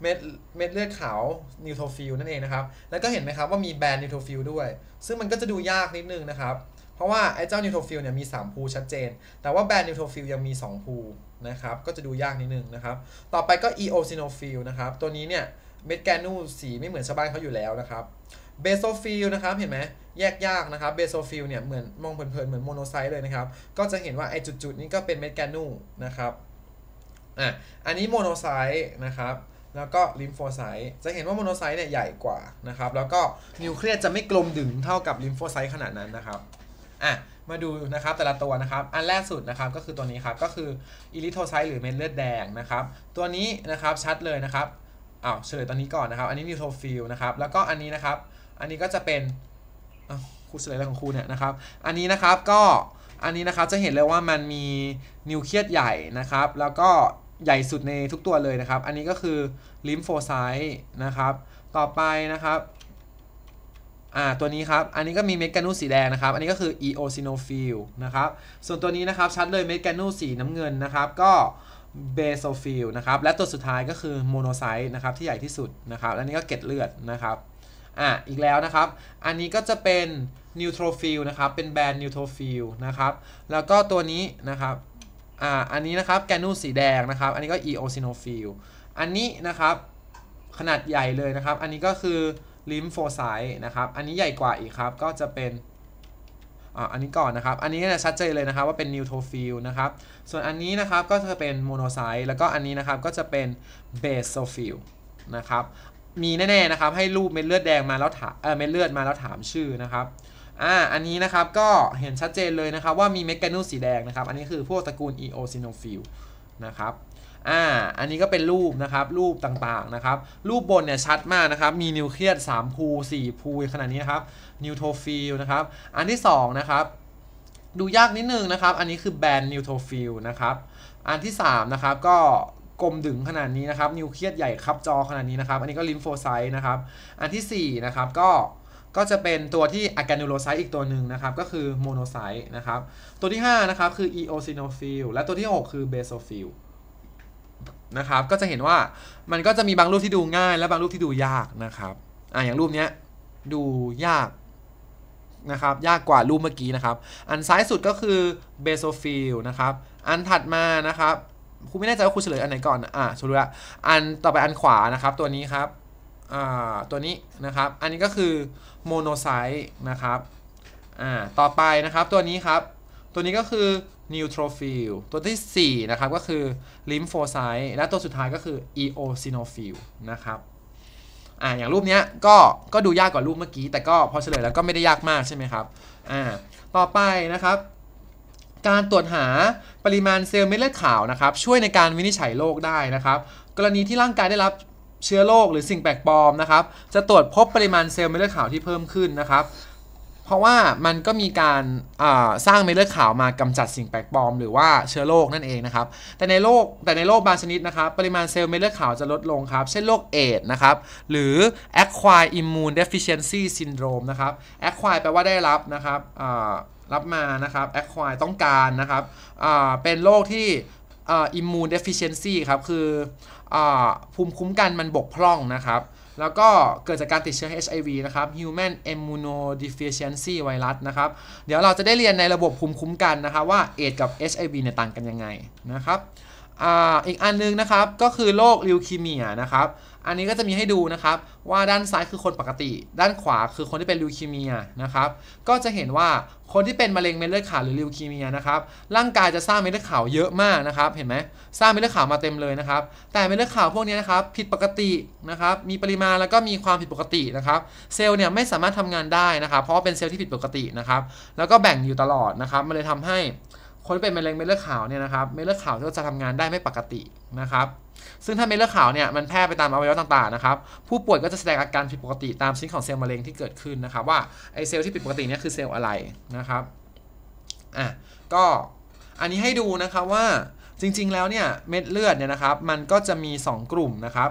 เม็ดเม็ดเลือดขาวนิวโทรฟิลนั่นเองนะครับ แล้วก็เห็นไหมครับว่ามีแบรนด์นิวโทรฟิลด้วย ซึ่งมันก็จะดูยากนิดนึงนะครับ เพราะว่าไอ้เจ้านิวโทรฟิลเนี่ยมี3ภูชัดเจน แต่ว่าแบรนด์นิวโทรฟิลยังมี2ภูนะครับ ก็จะดูยากนิดนึงนะครับ ต่อไปก็อีโอซิโนฟิลนะครับ ตัวนี้เนี่ยเม็ดแกนูสีไม่เหมือนชาวบ้านเขาอยู่แล้วนะครับ เบโซฟิลนะครับเห็นไหมแยกยากนะครับ เบโซฟิลเนี่ยเหมือนมองเพลินๆ เหมือนโมโนไซต์เลยนะครับ ก็จะเห็นว่าไอ้จุดๆนี้ก็เป็นเม็ดแกนูนะครับ อ่ะ อันนี้โมโนไซต์นะครับแล้วก็ลิมโฟไซต์จะเห็นว่าโมโนไซต์เนี่ยใหญ่กว่านะครับแล้วก็นิวเคลียสจะไม่กลมดึงเท่ากับลิมโฟไซต์ขนาดนั้นนะครับอ่ะมาดูนะครับแต่ละตัวนะครับ อันแรกสุดนะครับก็คือตัวนี้ครับก็คืออิลิโทไซต์หรือเม็ดเลือดแดงนะครับ ตัวนี้นะครับชัดเลยนะครับอ้าวเฉลยตอนนี้ก่อนนะครับอันนี้นิวโทฟิลนะครับแล้วก็อันนี้นะครับอันนี้ก็จะเป็นครูเฉลยอะไรของครูเนี่ยนะครับ อันนี้นะครับก็อันนี้นะครับจะเห็นเลยว่ามันมีนิวเคลียสใหญ่นะครับแล้วก็ใหญ่สุดในทุกตัวเลยนะครับ อันนี้ก็คือลิมโฟไซต์นะครับ ต่อไปนะครับ อ่าตัวนี้ครับ อันนี้ก็มีเมกานูสีแดงนะครับ อันนี้ก็คือ eosinophil นะครับ ส่วนตัวนี้นะครับชัดเลยเมกานูสีน้ำเงินนะครับ ก็เบโซฟิลนะครับ และตัวสุดท้ายก็คือโมโนไซต์นะครับที่ใหญ่ที่สุดนะครับอันนี้ก็เก็ดเลือดนะครับ อ่าอีกแล้วนะครับ อันนี้ก็จะเป็นนิวโทรฟิลนะครับ เป็นแบรนด์นิวโทรฟิลนะครับ แล้วก็ตัวนี้นะครับอ่า อันนี้นะครับแกนูสีแดงนะครับ อันนี้ก็ eosinophil อันนี้นะครับขนาดใหญ่เลยนะครับ อันนี้ก็คือลิมโฟไซต์นะครับ อันนี้ใหญ่กว่าอีกครับ ก็จะเป็นอันนี้ก่อนนะครับ อันนี้จะชัดเจนเลยนะครับว่าเป็นนิวโทฟิลนะครับ ส่วนอันนี้นะครับก็จะเป็นโมโนไซต์แล้วก็อันนี้นะครับก็จะเป็นเบสโซฟิลนะครับ มีแน่ๆนะครับ ให้รูปเม็ดเลือดแดงมาแล้วถาม เออเม็ดเลือดมาแล้วถามชื่อนะครับอ่า อันนี้นะครับก็เห็นชัดเจนเลยนะครับว่ามีเมกานูสีแดงนะครับอันนี้คือพวกตระกูล e o s i n o p h i l นะครับอ่า อันนี้ก็เป็นรูปนะครับรูปต่างๆนะครับรูปบนเนี่ยชัดมากนะครับมีนิวเคลียส3พู 4 พูขนาดนี้นะครับนิวโทฟิลนะครับอันที่2นะครับดูยากนิดนึงนะครับอันนี้คือแบนนิวโทฟิลนะครับอันที่3นะครับก็กลมดึงขนาดนี้นะครับนิวเคลียสใหญ่ครับจอขนาดนี้นะครับอันนี้ก็ลิมโฟไซต์นะครับอันที่4นะครับก็ก็จะเป็นตัวที่อะแกนูโลไซต์อีกตัวหนึ่งนะครับก็คือโมโนไซต์นะครับตัวที่ 5 นะครับคืออีโอซิโนฟิลและตัวที่ 6 คือเบโซฟิลนะครับ ก็จะเห็นว่ามันก็จะมีบางรูปที่ดูง่าย และบางรูปที่ดูยาก นะครับอ่าอย่างรูปนี้ดูยากนะครับยากกว่ารูปเมื่อกี้นะครับ อันซ้ายสุดก็คือเบโซฟิลนะครับอันถัดมานะครับครูไม่แน่ใจว่าครูเฉลยอันไหนก่อนอ่าเฉลยอันต่อไปอันขวานะครับตัวนี้ครับอ่าตัวนี้นะครับ อันนี้ก็คือโมโนไซต์นะครับ อ่า ต่อไปนะครับตัวนี้ครับ ตัวนี้ก็คือนิวโทรฟิลตัวที่ 4 นะครับ ก็คือลิมโฟไซต์และตัวสุดท้ายก็คืออีโอซิโนฟิลนะครับ อ่า อย่างรูปนี้ก็ก็ดูยากกว่ารูปเมื่อกี้ แต่ก็พอเฉลยแล้วก็ไม่ได้ยากมากใช่ไหมครับ อ่า ต่อไปนะครับ การตรวจหาปริมาณเซลล์เม็ดเลือดขาวนะครับช่วยในการวินิจฉัยโรคได้นะครับ กรณีที่ร่างกายได้รับเชื้อโรคหรือสิ่งแปลกปลอมนะครับจะตรวจพบปริมาณเซลล์เม็ดเลือดขาวที่เพิ่มขึ้นนะครับเพราะว่ามันก็มีการสร้างเม็ดเลือดขาวมากำจัดสิ่งแปลกปลอมหรือว่าเชื้อโรคนั่นเองนะครับแต่ในโรคแต่ในโรคบางชนิดนะครับปริมาณเซลล์เม็ดเลือดขาวจะลดลงครับเช่นโรคเอดนะครับหรือ acquired immune deficiency syndrome นะครับ acquired แปลว่าได้รับนะครับรับมานะครับ acquire ต้องการนะครับเป็นโรคที่ immune deficiency ครับคือภูมิคุ้มกันมันบกพร่องนะครับ แล้วก็เกิดจากการติดเชื้อ HIV นะครับ Human Immunodeficiency Virus นะครับ เดี๋ยวเราจะได้เรียนในระบบภูมิคุ้มกันนะครับว่าเอดกับ HIV เนี่ยต่างกันยังไงนะครับอีกอันนึงนะครับก็คือโรคลิวคีเมียนะครับอันนี้ก็จะมีให้ดูนะครับว่าด้านซ้ายคือคนปกติ ด้านขวาคือคนที่เป็นลิวคีเมียนะครับก็จะเห็นว่าคนที่เป็นมะเร็งเม็ดเลือดขาวหรือลิวคีเมียนะครับร่างกายจะสร้างเม็ดเลือดขาวเยอะมากนะครับเห็นไหมสร้างเม็ดเลือดขาวมาเต็มเลยนะครับแต่เม็ดเลือดขาวพวกนี้นะครับผิดปกตินะครับมีปริมาณแล้วก็มีความผิดปกตินะครับเซลล์เนี่ยไม่สามารถทำงานได้นะครับ เพราะเป็นเซลล์ที่ผิดปกตินะครับแล้วก็แบ่งอยู่ตลอดนะครับมันเลยทำให้คนเป็นมะเร็งเม็ดเลือดขาวเนี่ยนะครับเม็ดเลือดขาวก็จะทำงานได้ไม่ปกตินะครับซึ่งถ้าเม็ดเลือดขาวเนี่ยมันแพร่ไปตามอวัยวะต่างๆนะครับผู้ป่วยก็จะแสดงอาการผิดปกติตามชิ้นของเซลล์มะเร็งที่เกิดขึ้นนะครับว่า ไอเซลล์ที่ผิดปกติเนี่ยคือเซลล์อะไรนะครับอ่ะก็อันนี้ให้ดูนะครับว่าจริงๆแล้วเนี่ยเม็ดเลือดเนี่ยนะครับมันก็จะมี 2 กลุ่มนะครับ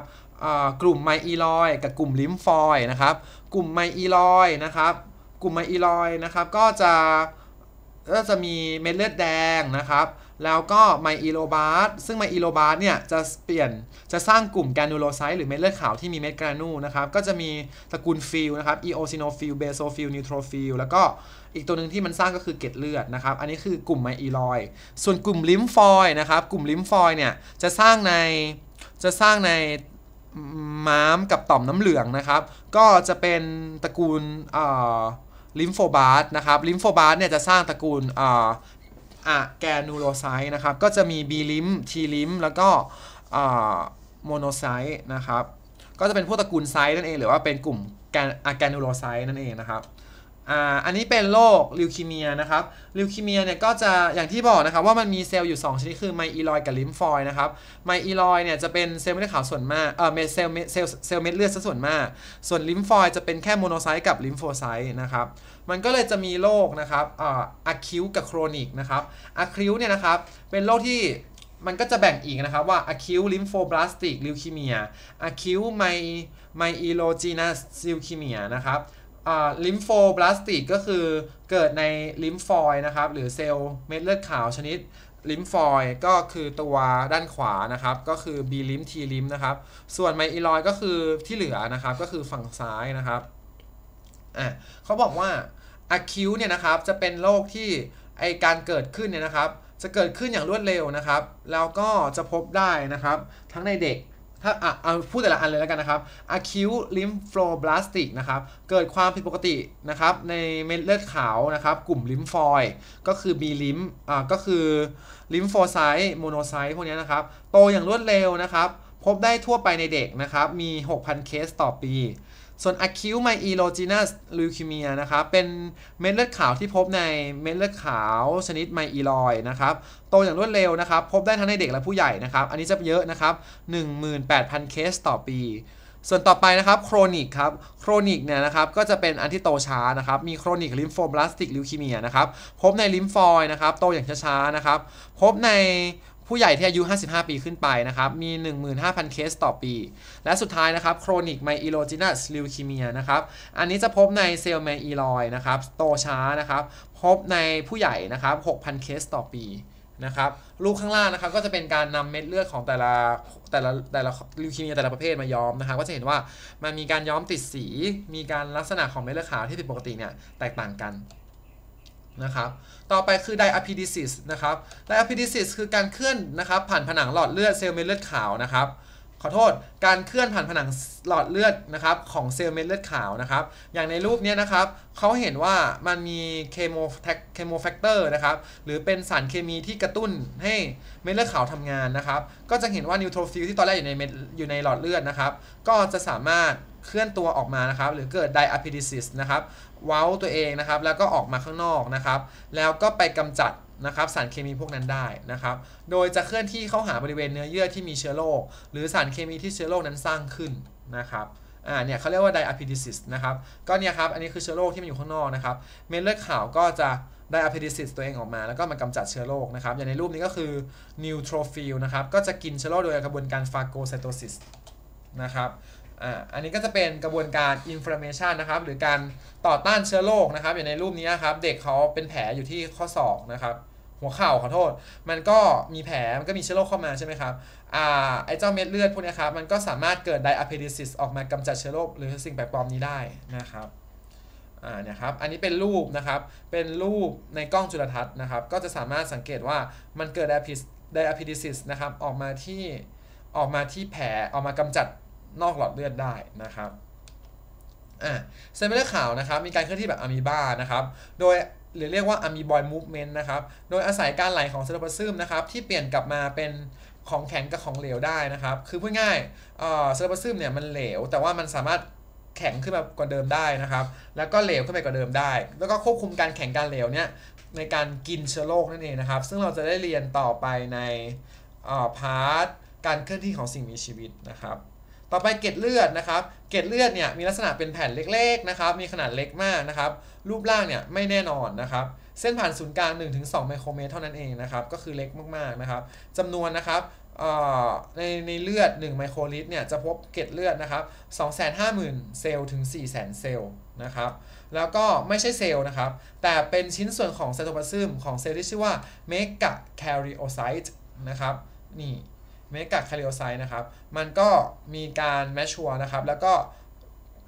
กลุ่มไมอีลอยกับกลุ่มลิมฟอยนะครับกลุ่มไมอีลอยนะครับกลุ่มไมอีลอยนะครับก็จะก็จะมีเม็ดเลือดแดงนะครับ แล้วก็ไมอีโลบาสซึ่งไมอีโลบาสเนี่ย จะเปลี่ยน จะสร้างกลุ่มแกนูโลไซต์หรือเม็ดเลือดขาวที่มีเม็ดกรานูนะครับ ก็จะมีตระกูลฟิลนะครับ อีโอซิโนฟิล เบโซฟิล นิวโทรฟิล แล้วก็อีกตัวหนึ่งที่มันสร้างก็คือเกล็ดเลือดนะครับ อันนี้คือกลุ่มไมอีลอย ส่วนกลุ่มลิมฟอยนะครับ กลุ่มลิมฟอยเนี่ย จะสร้างใน จะสร้างในม้ามกับต่อมน้ำเหลืองนะครับ ก็จะเป็นตระกูลอ่าลิมโฟบาร์สนะครับลิมโฟบาร์สเนี่ยจะสร้างตระกูลอ่าอะแกนูโรไซต์ นะครับ ก็จะมีบีลิมทีลิมแล้วก็โมโนไซต์ นะครับ ก็จะเป็นพวกตระกูลไซต์นั่นเองหรือว่าเป็นกลุ่มแกนอะแกนูโรไซต์ นั่นเองนะครับอ่าอันนี้เป็นโรคลิวคีเมียนะครับ ลิวคีเมียเนี่ยก็จะอย่างที่บอกนะครับ ว่ามันมีเซลล์อยู่ 2 ชนิดคือไมอีลอยกับลิมฟอยนะครับไมอีลอยเนี่ยจะเป็นเซลล์เม็ดเลือดขาวส่วนมากเออเม็ดเซลล์เซลล์เซลล์เม็ดเลือดซะส่วนมาก ส่วนลิมฟอยจะเป็นแค่โมโนไซต์กับลิมโฟไซต์นะครับมันก็เลยจะมีโรคนะครับอ่าอะคิวกับโครนิกนะครับอะคิวเนี่ยนะครับเป็นโรคที่มันก็จะแบ่งอีกนะครับว่าอคิวลิมโฟบลาสติกลิวคีเมียอะคิวไมไมอีโลจีนัสลิวคีเมียนะครับลิมโฟบลาสติกก็คือเกิดในลิมฟอยนะครับหรือเซลล์เม็ดเลือดขาวชนิดลิมฟอยก็คือตัวด้านขวานะครับ ก็คือ B ลิมทีลิมนะครับส่วนไมอิลอยก็คือที่เหลือนะครับก็คือฝั่งซ้ายนะครับอ่ะเขาบอกว่าอะคิวเนี่ยนะครับจะเป็นโรคที่ไอการเกิดขึ้นเนี่ยนะครับ จะเกิดขึ้นอย่างรวดเร็วนะครับ แล้วก็จะพบได้นะครับ ทั้งในเด็กถ้าอ่ะเอาพูดแต่ละอันเลยแล้วกันนะครับ acute lymphoblastic นะครับ เกิดความผิดปกตินะครับในเม็ดเลือดขาวนะครับ กลุ่มลิมฟอยก็คือมีลิมอ่าก็คือลิมโฟไซต์โมโนไซต์พวกนี้นะครับ โตอย่างรวดเร็วนะครับ พบได้ทั่วไปในเด็กนะครับ มี 6,000 เคสต่อปีส่วน acute myelogenous leukemia นะครับเป็นเม็ดเลือดขาวที่พบในเม็ดเลือดขาวชนิดไมอีลอยนะครับโตอย่างรวดเร็วนะครับพบได้ทั้งในเด็กและผู้ใหญ่นะครับอันนี้จะเยอะนะครับ18,000 เคส ต่อปี ส่วนต่อไปนะครับโครนิกครับโครนิกเนี่ยนะครับก็จะเป็นอันที่โตช้านะครับมีโครนิกลิมโฟบลาสติกลิวคีเมียนะครับพบในลิมฟอยนะครับโตอย่างช้าๆนะครับพบในผู้ใหญ่ที่อายุ 55 ปีขึ้นไปนะครับ มี 15,000 เคสต่อปี และสุดท้ายนะครับ โครนิกไมอีโลจินัสลิวคิเมียนะครับ อันนี้จะพบในเซลล์ไมอีลอยนะครับ โตช้านะครับ พบในผู้ใหญ่นะครับ 6,000 เคสต่อปีนะครับลูกข้างล่างนะครับ ก็จะเป็นการนำเม็ดเลือดของแต่ละแต่ละแต่ละลิวคีเมียแต่ละประเภทมาย้อมนะครับ ก็จะเห็นว่ามันมีการย้อมติดสี มีการลักษณะของเม็ดเลือดขาวที่ผิดปกติเนี่ยแตกต่างกันนะครับ ต่อไปคือไดอะพิดิซิสนะครับไดอะพิดิซิสคือการเคลื่อนนะครับผ่านผนังหลอดเลือดเซลล์เม็ดเลือดขาวนะครับ ขอโทษ การเคลื่อนผ่านผนังหลอดเลือดนะครับ ของเซลล์เม็ดเลือดขาวนะครับ อย่างในรูปนี้นะครับ เขาเห็นว่ามันมีเคมแทเคโีแฟกเตอร์นะครับ หรือเป็นสารเคมีที่กระตุ้นให้เม็ดเลือดขาวทำงานนะครับ ก็จะเห็นว่านิวโทรฟิลที่ตอนแรกอยู่ในเม็ดอยู่ในหลอดเลือดนะครับ ก็จะสามารถเคลื่อนตัวออกมานะครับหรือเกิดไดอะพิดิซิสนะครับเว้าตัวเองนะครับแล้วก็ออกมาข้างนอกนะครับแล้วก็ไปกำจัดนะครับสารเคมีพวกนั้นได้นะครับโดยจะเคลื่อนที่เข้าหาบริเวณเนื้อเยื่อที่มีเชื้อโรคหรือสารเคมีที่เชื้อโรคนั้นสร้างขึ้นนะครับอ่าเนี่ยเขาเรียกว่าไดอะพิดิซิสนะครับก็เนี่ยครับอันนี้คือเชื้อโรคที่มันอยู่ข้างนอกนะครับเม็ดเลือดขาวก็จะไดอะพิดิซิสตัวเองออกมา แล้วก็มากำจัดเชื้อโรคนะครับอย่างในรูปนี้ก็คือนิวโทรฟิลนะครับก็จะกินเชื้อโรคโดยกระบวนการฟาโกไซโตซิสนะครับออันนี้ก็จะเป็นกระบวนการอินฟลามเ t ชันนะครับ หรือการต่อต้านเชื้อโรคนะครับ อย่างในรูปนี้ครับ เด็กเขาเป็นแผลอยู่ที่ข้อศอกนะครับ หัวเข่าขอโทษ มันก็มีแผลมันก็มีเชื้อโรคเข้ามาใช่ไหมครับ อ่า ไอเจ้าเม็ดเลือดพวกนี้ครับ มันก็สามารถเกิดไดอะเพดิซิสออกมากำจัดเชื้อโรคหรือสิ่งแปลกปลอมนี้ได้นะครับอ่าเนี่ยครับอันนี้เป็นรูปนะครับเป็นรูปในกล้องจุลทรรศน์นะครับก็จะสามารถสังเกตว่ามันเกิดไดอะเพดิซิสนะครับออกมาที่ออกมาที่แผลออกมากำจัดนอกหลอดเลือดได้นะครับเซลล์เลือดขาวนะครับ มีการเคลื่อนที่แบบอะมีบานะครับ โดยหรือเรียกว่าอะมีบอยมูฟเมนต์นะครับ โดยอาศัยการไหลของเซลล์ประซึมนะครับ ที่เปลี่ยนกลับมาเป็นของแข็งกับของเหลวได้นะครับ คือพูดง่ายเซลล์ประซึมเนี่ยมันเหลวแต่ว่ามันสามารถแข็งขึ้นมากว่าเดิมได้นะครับ แล้วก็เหลวขึ้นไปกว่าเดิมได้ แล้วก็ควบคุมการแข็งการเหลวเนี่ยในการกินเชื้อโรคนั่นเองนะครับ ซึ่งเราจะได้เรียนต่อไปในพาร์ทการเคลื่อนที่ของสิ่งมีชีวิตนะครับต่อไปเกล็ดเลือดนะครับ เกล็ดเลือดเนี่ยมีลักษณะเป็นแผ่นเล็กๆนะครับ มีขนาดเล็กมากนะครับ รูปร่างเนี่ยไม่แน่นอนนะครับ เส้นผ่านศูนย์กลาง 1-2 ไมโครเมตร เท่านั้นเองนะครับ ก็คือเล็กมากๆนะครับจำนวนนะครับในในเลือด 1 ไมโครลิตรเนี่ยจะพบเกล็ดเลือดนะครับ250,000 เซลล์ถึง 400,000 เซลล์นะครับ แล้วก็ไม่ใช่เซลล์นะครับ แต่เป็นชิ้นส่วนของไซโตพลาซึมของเซลล์ที่ชื่อว่าเมกะแคริโอไซต์นะครับ นี่เมกะคาเรียลไซนะครับ มันก็มีการแมชชัวนะครับ แล้วก็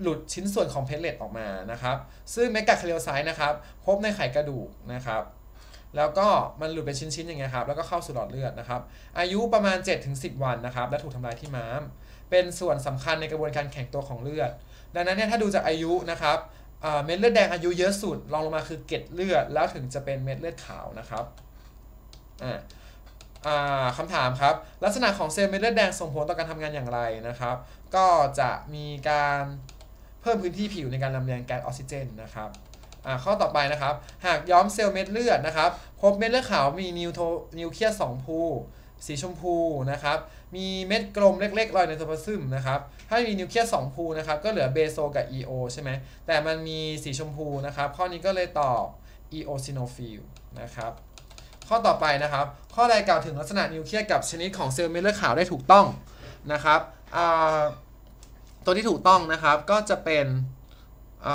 หลุดชิ้นส่วนของเพลเลตออกมานะครับ ซึ่งเมกะคาเรียลไซนะครับ พบในไขกระดูกนะครับ แล้วก็มันหลุดเป็นชิ้นๆอย่างเงี้ยครับ แล้วก็เข้าสู่หลอดเลือดนะครับ อายุประมาณ 7-10 วันนะครับ และถูกทำลายที่ม้าม เป็นส่วนสำคัญในกระบวนการแข็งตัวของเลือด ดังนั้นเนี่ยถ้าดูจากอายุนะครับ เม็ดเลือดแดงอายุเยอะสุด รองลงมาคือเกล็ดเลือด แล้วถึงจะเป็นเม็ดเลือดขาวนะครับอ่าคำถามครับลักษณะของเซลล์เม็ดเลือดแดงส่งผลต่อการทำงานอย่างไรนะครับ ก็จะมีการเพิ่มพื้นที่ผิวในการลำเลียงแก๊สออกซิเจนนะครับข้อต่อไปนะครับ หากย้อมเซลล์เม็ดเลือดนะครับ พบเม็ดเลือดขาวมีนิวโทนิวเคลียสองภูสีชมพูนะครับ มีเม็ดกลมเล็กๆลอยในโทพลาซึมนะครับถ้ามีนิวเคลียสสองภูนะครับก็เหลือเบโซกับ EO ใช่ไหมแต่มันมีสีชมพูนะครับข้อนี้ก็เลยตอบ eosinophil นะครับข้อต่อไปนะครับ ข้อใดกล่าวถึงลักษณะนิวเคลียสกับชนิดของเซลล์เม็ดเลือดขาวได้ถูกต้องนะครับตัวที่ถูกต้องนะครับก็จะเป็นเ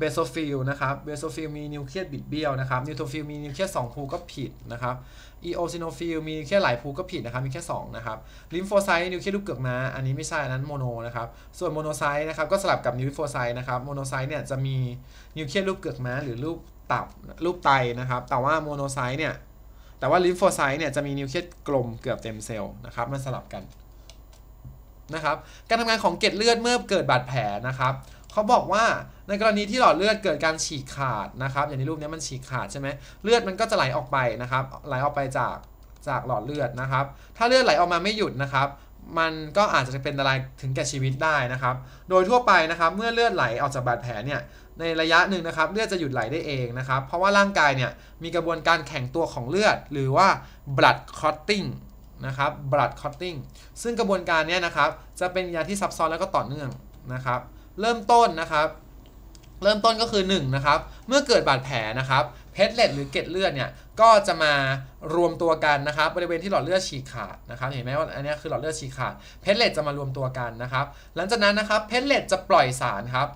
บโซฟิลนะครับ เบโซฟิลมีนิวเคลียสบิดเบี้ยวนะครับ นิวโทรฟิลมีนิวเคลียสสองภูก็ผิดนะครับ อีโอซิโนฟิลมีนิวเคลียสหลายภูก็ผิดนะครับ มีแค่2นะครับ ลิมโฟไซต์นิวเคลียสลูกเกือกม้า อันนี้ไม่ใช่ อันนั้นโมโนนะครับ ส่วนโมโนไซต์นะครับก็สลับกับนิวโฟไซต์นะครับ โมโนไซต์เนี่ยจะมีนิวเคลียสลูกเกือกม้าหรือลูกตับรูปไตนะครับแต่ว่าโมโนไซต์เนี่ย แต่ว่าลิมโฟไซต์เนี่ยจะมีนิวเคลียสกลมเกือบเต็มเซลล์นะครับมันสลับกันนะครับการทำงานของเกล็ดเลือดเมื่อเกิดบาดแผลนะครับเขาบอกว่าในกรณีที่หลอดเลือดเกิดการฉีกขาดนะครับอย่างในรูปนี้มันฉีกขาดใช่ไหมเลือดมันก็จะไหลออกไปนะครับไหลออกไปจากจากหลอดเลือดนะครับถ้าเลือดไหลออกมาไม่หยุดนะครับ มันก็อาจจะเป็นอันตรายถึงแก่ชีวิตได้นะครับ โดยทั่วไปนะครับเมื่อเลือดไหลออกจากบาดแผลเนี่ยในระยะหนึ่งนะครับ เลือดจะหยุดไหลได้เองนะครับเพราะว่าร่างกายเนี่ยมีกระบวนการแข็งตัวของเลือด หรือว่า blood clotting นะครับ blood clotting ซึ่งกระบวนการนี้นะครับจะเป็นยาที่ซับซ้อนแล้วก็ต่อเนื่องนะครับ เริ่มต้นนะครับ เริ่มต้นก็คือ1นะครับเมื่อเกิดบาดแผลนะครับเพชเลดหรือเกล็ดเลือดเนี่ยก็จะมารวมตัวกันนะครับ บริเวณที่หลอดเลือดฉีกขาดนะครับเห็นไหมว่าอันนี้คือหลอดเลือดฉีกขาดเพชเลดจะมารวมตัวกันนะครับหลังจากนั้นนะครับเพชเลดจะปล่อยสารครับ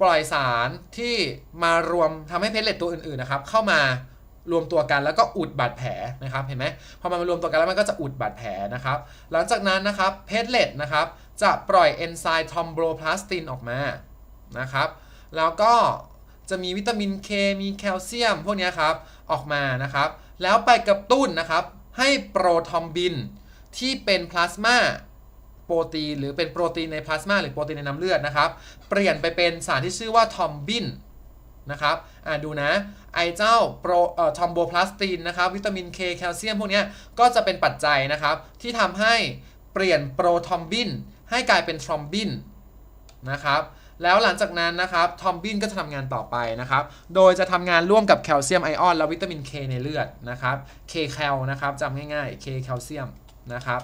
ปล่อยสารที่มารวมทำให้เพชรเลตตัวอื่นๆนะครับเข้ามารวมตัวกันแล้วก็อุดบาดแผลนะครับเห็นไหมพอมันมารวมตัวกันแล้วมันก็จะอุดบาดแผลนะครับหลังจากนั้นนะครับเพชรเลตนะครับจะปล่อยเอนไซม์ทอมโบรพลาสตินออกมานะครับแล้วก็จะมีวิตามินเคมีแคลเซียม พวกนี้ครับออกมานะครับแล้วไปกระตุ้นนะครับให้โปรทอมบินที่เป็นพลาสมาโปรตีนหรือเป็นโปรตีนในพลาสมา หรือโปรตีนในน้ำเลือดนะครับ เปลี่ยนไปเป็นสารที่ชื่อว่าทอมบิน นะครับ ดูนะ ไอเจ้าโปรเอ่อทอมโบพลาสตินนะครับ วิตามินเคแคลเซียมพวกนี้ก็จะเป็นปัจจัยนะครับ ที่ทำให้เปลี่ยนโปรทอมบิน ให้กลายเป็นทรอมบินนะครับ แล้วหลังจากนั้นนะครับทอมบินก็จะทำงานต่อไปนะครับ โดยจะทำงานร่วมกับแคลเซียมไอออน และวิตามิน K ในเลือดนะครับ K แคลนะครับจำง่ายๆ K แคลเซียมนะครับ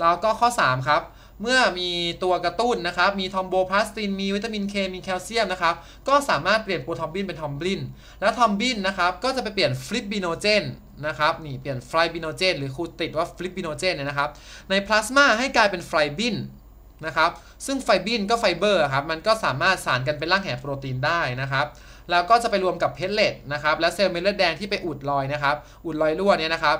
แล้วก็ข้อ3ครับเมื่อมีตัวกระตุ้นนะครับ มีทอมโบพลาสติน มีวิตามินเค มีแคลเซียมนะครับ ก็สามารถเปลี่ยนโปรทอมบินเป็นทอมบินแล้วทอมบินนะครับ ก็จะไปเปลี่ยนฟลิปบิโนเจนนะครับ นี่เปลี่ยนไฟบิโนเจนหรือคูติดว่าฟลิปบิโนเจนเนี่ยนะครับ ในพลาสมาให้กลายเป็นไฟบินนะครับ ซึ่งไฟบินก็ไฟเบอร์ครับ มันก็สามารถสานกันเป็นร่างแห่โปรตีนได้นะครับ แล้วก็จะไปรวมกับเพลเลตนะครับ และเซลล์เม็ดเลือดแดงที่ไปอุดรอยนะครับ อุดรอยรั่วเนี่ยนะครับ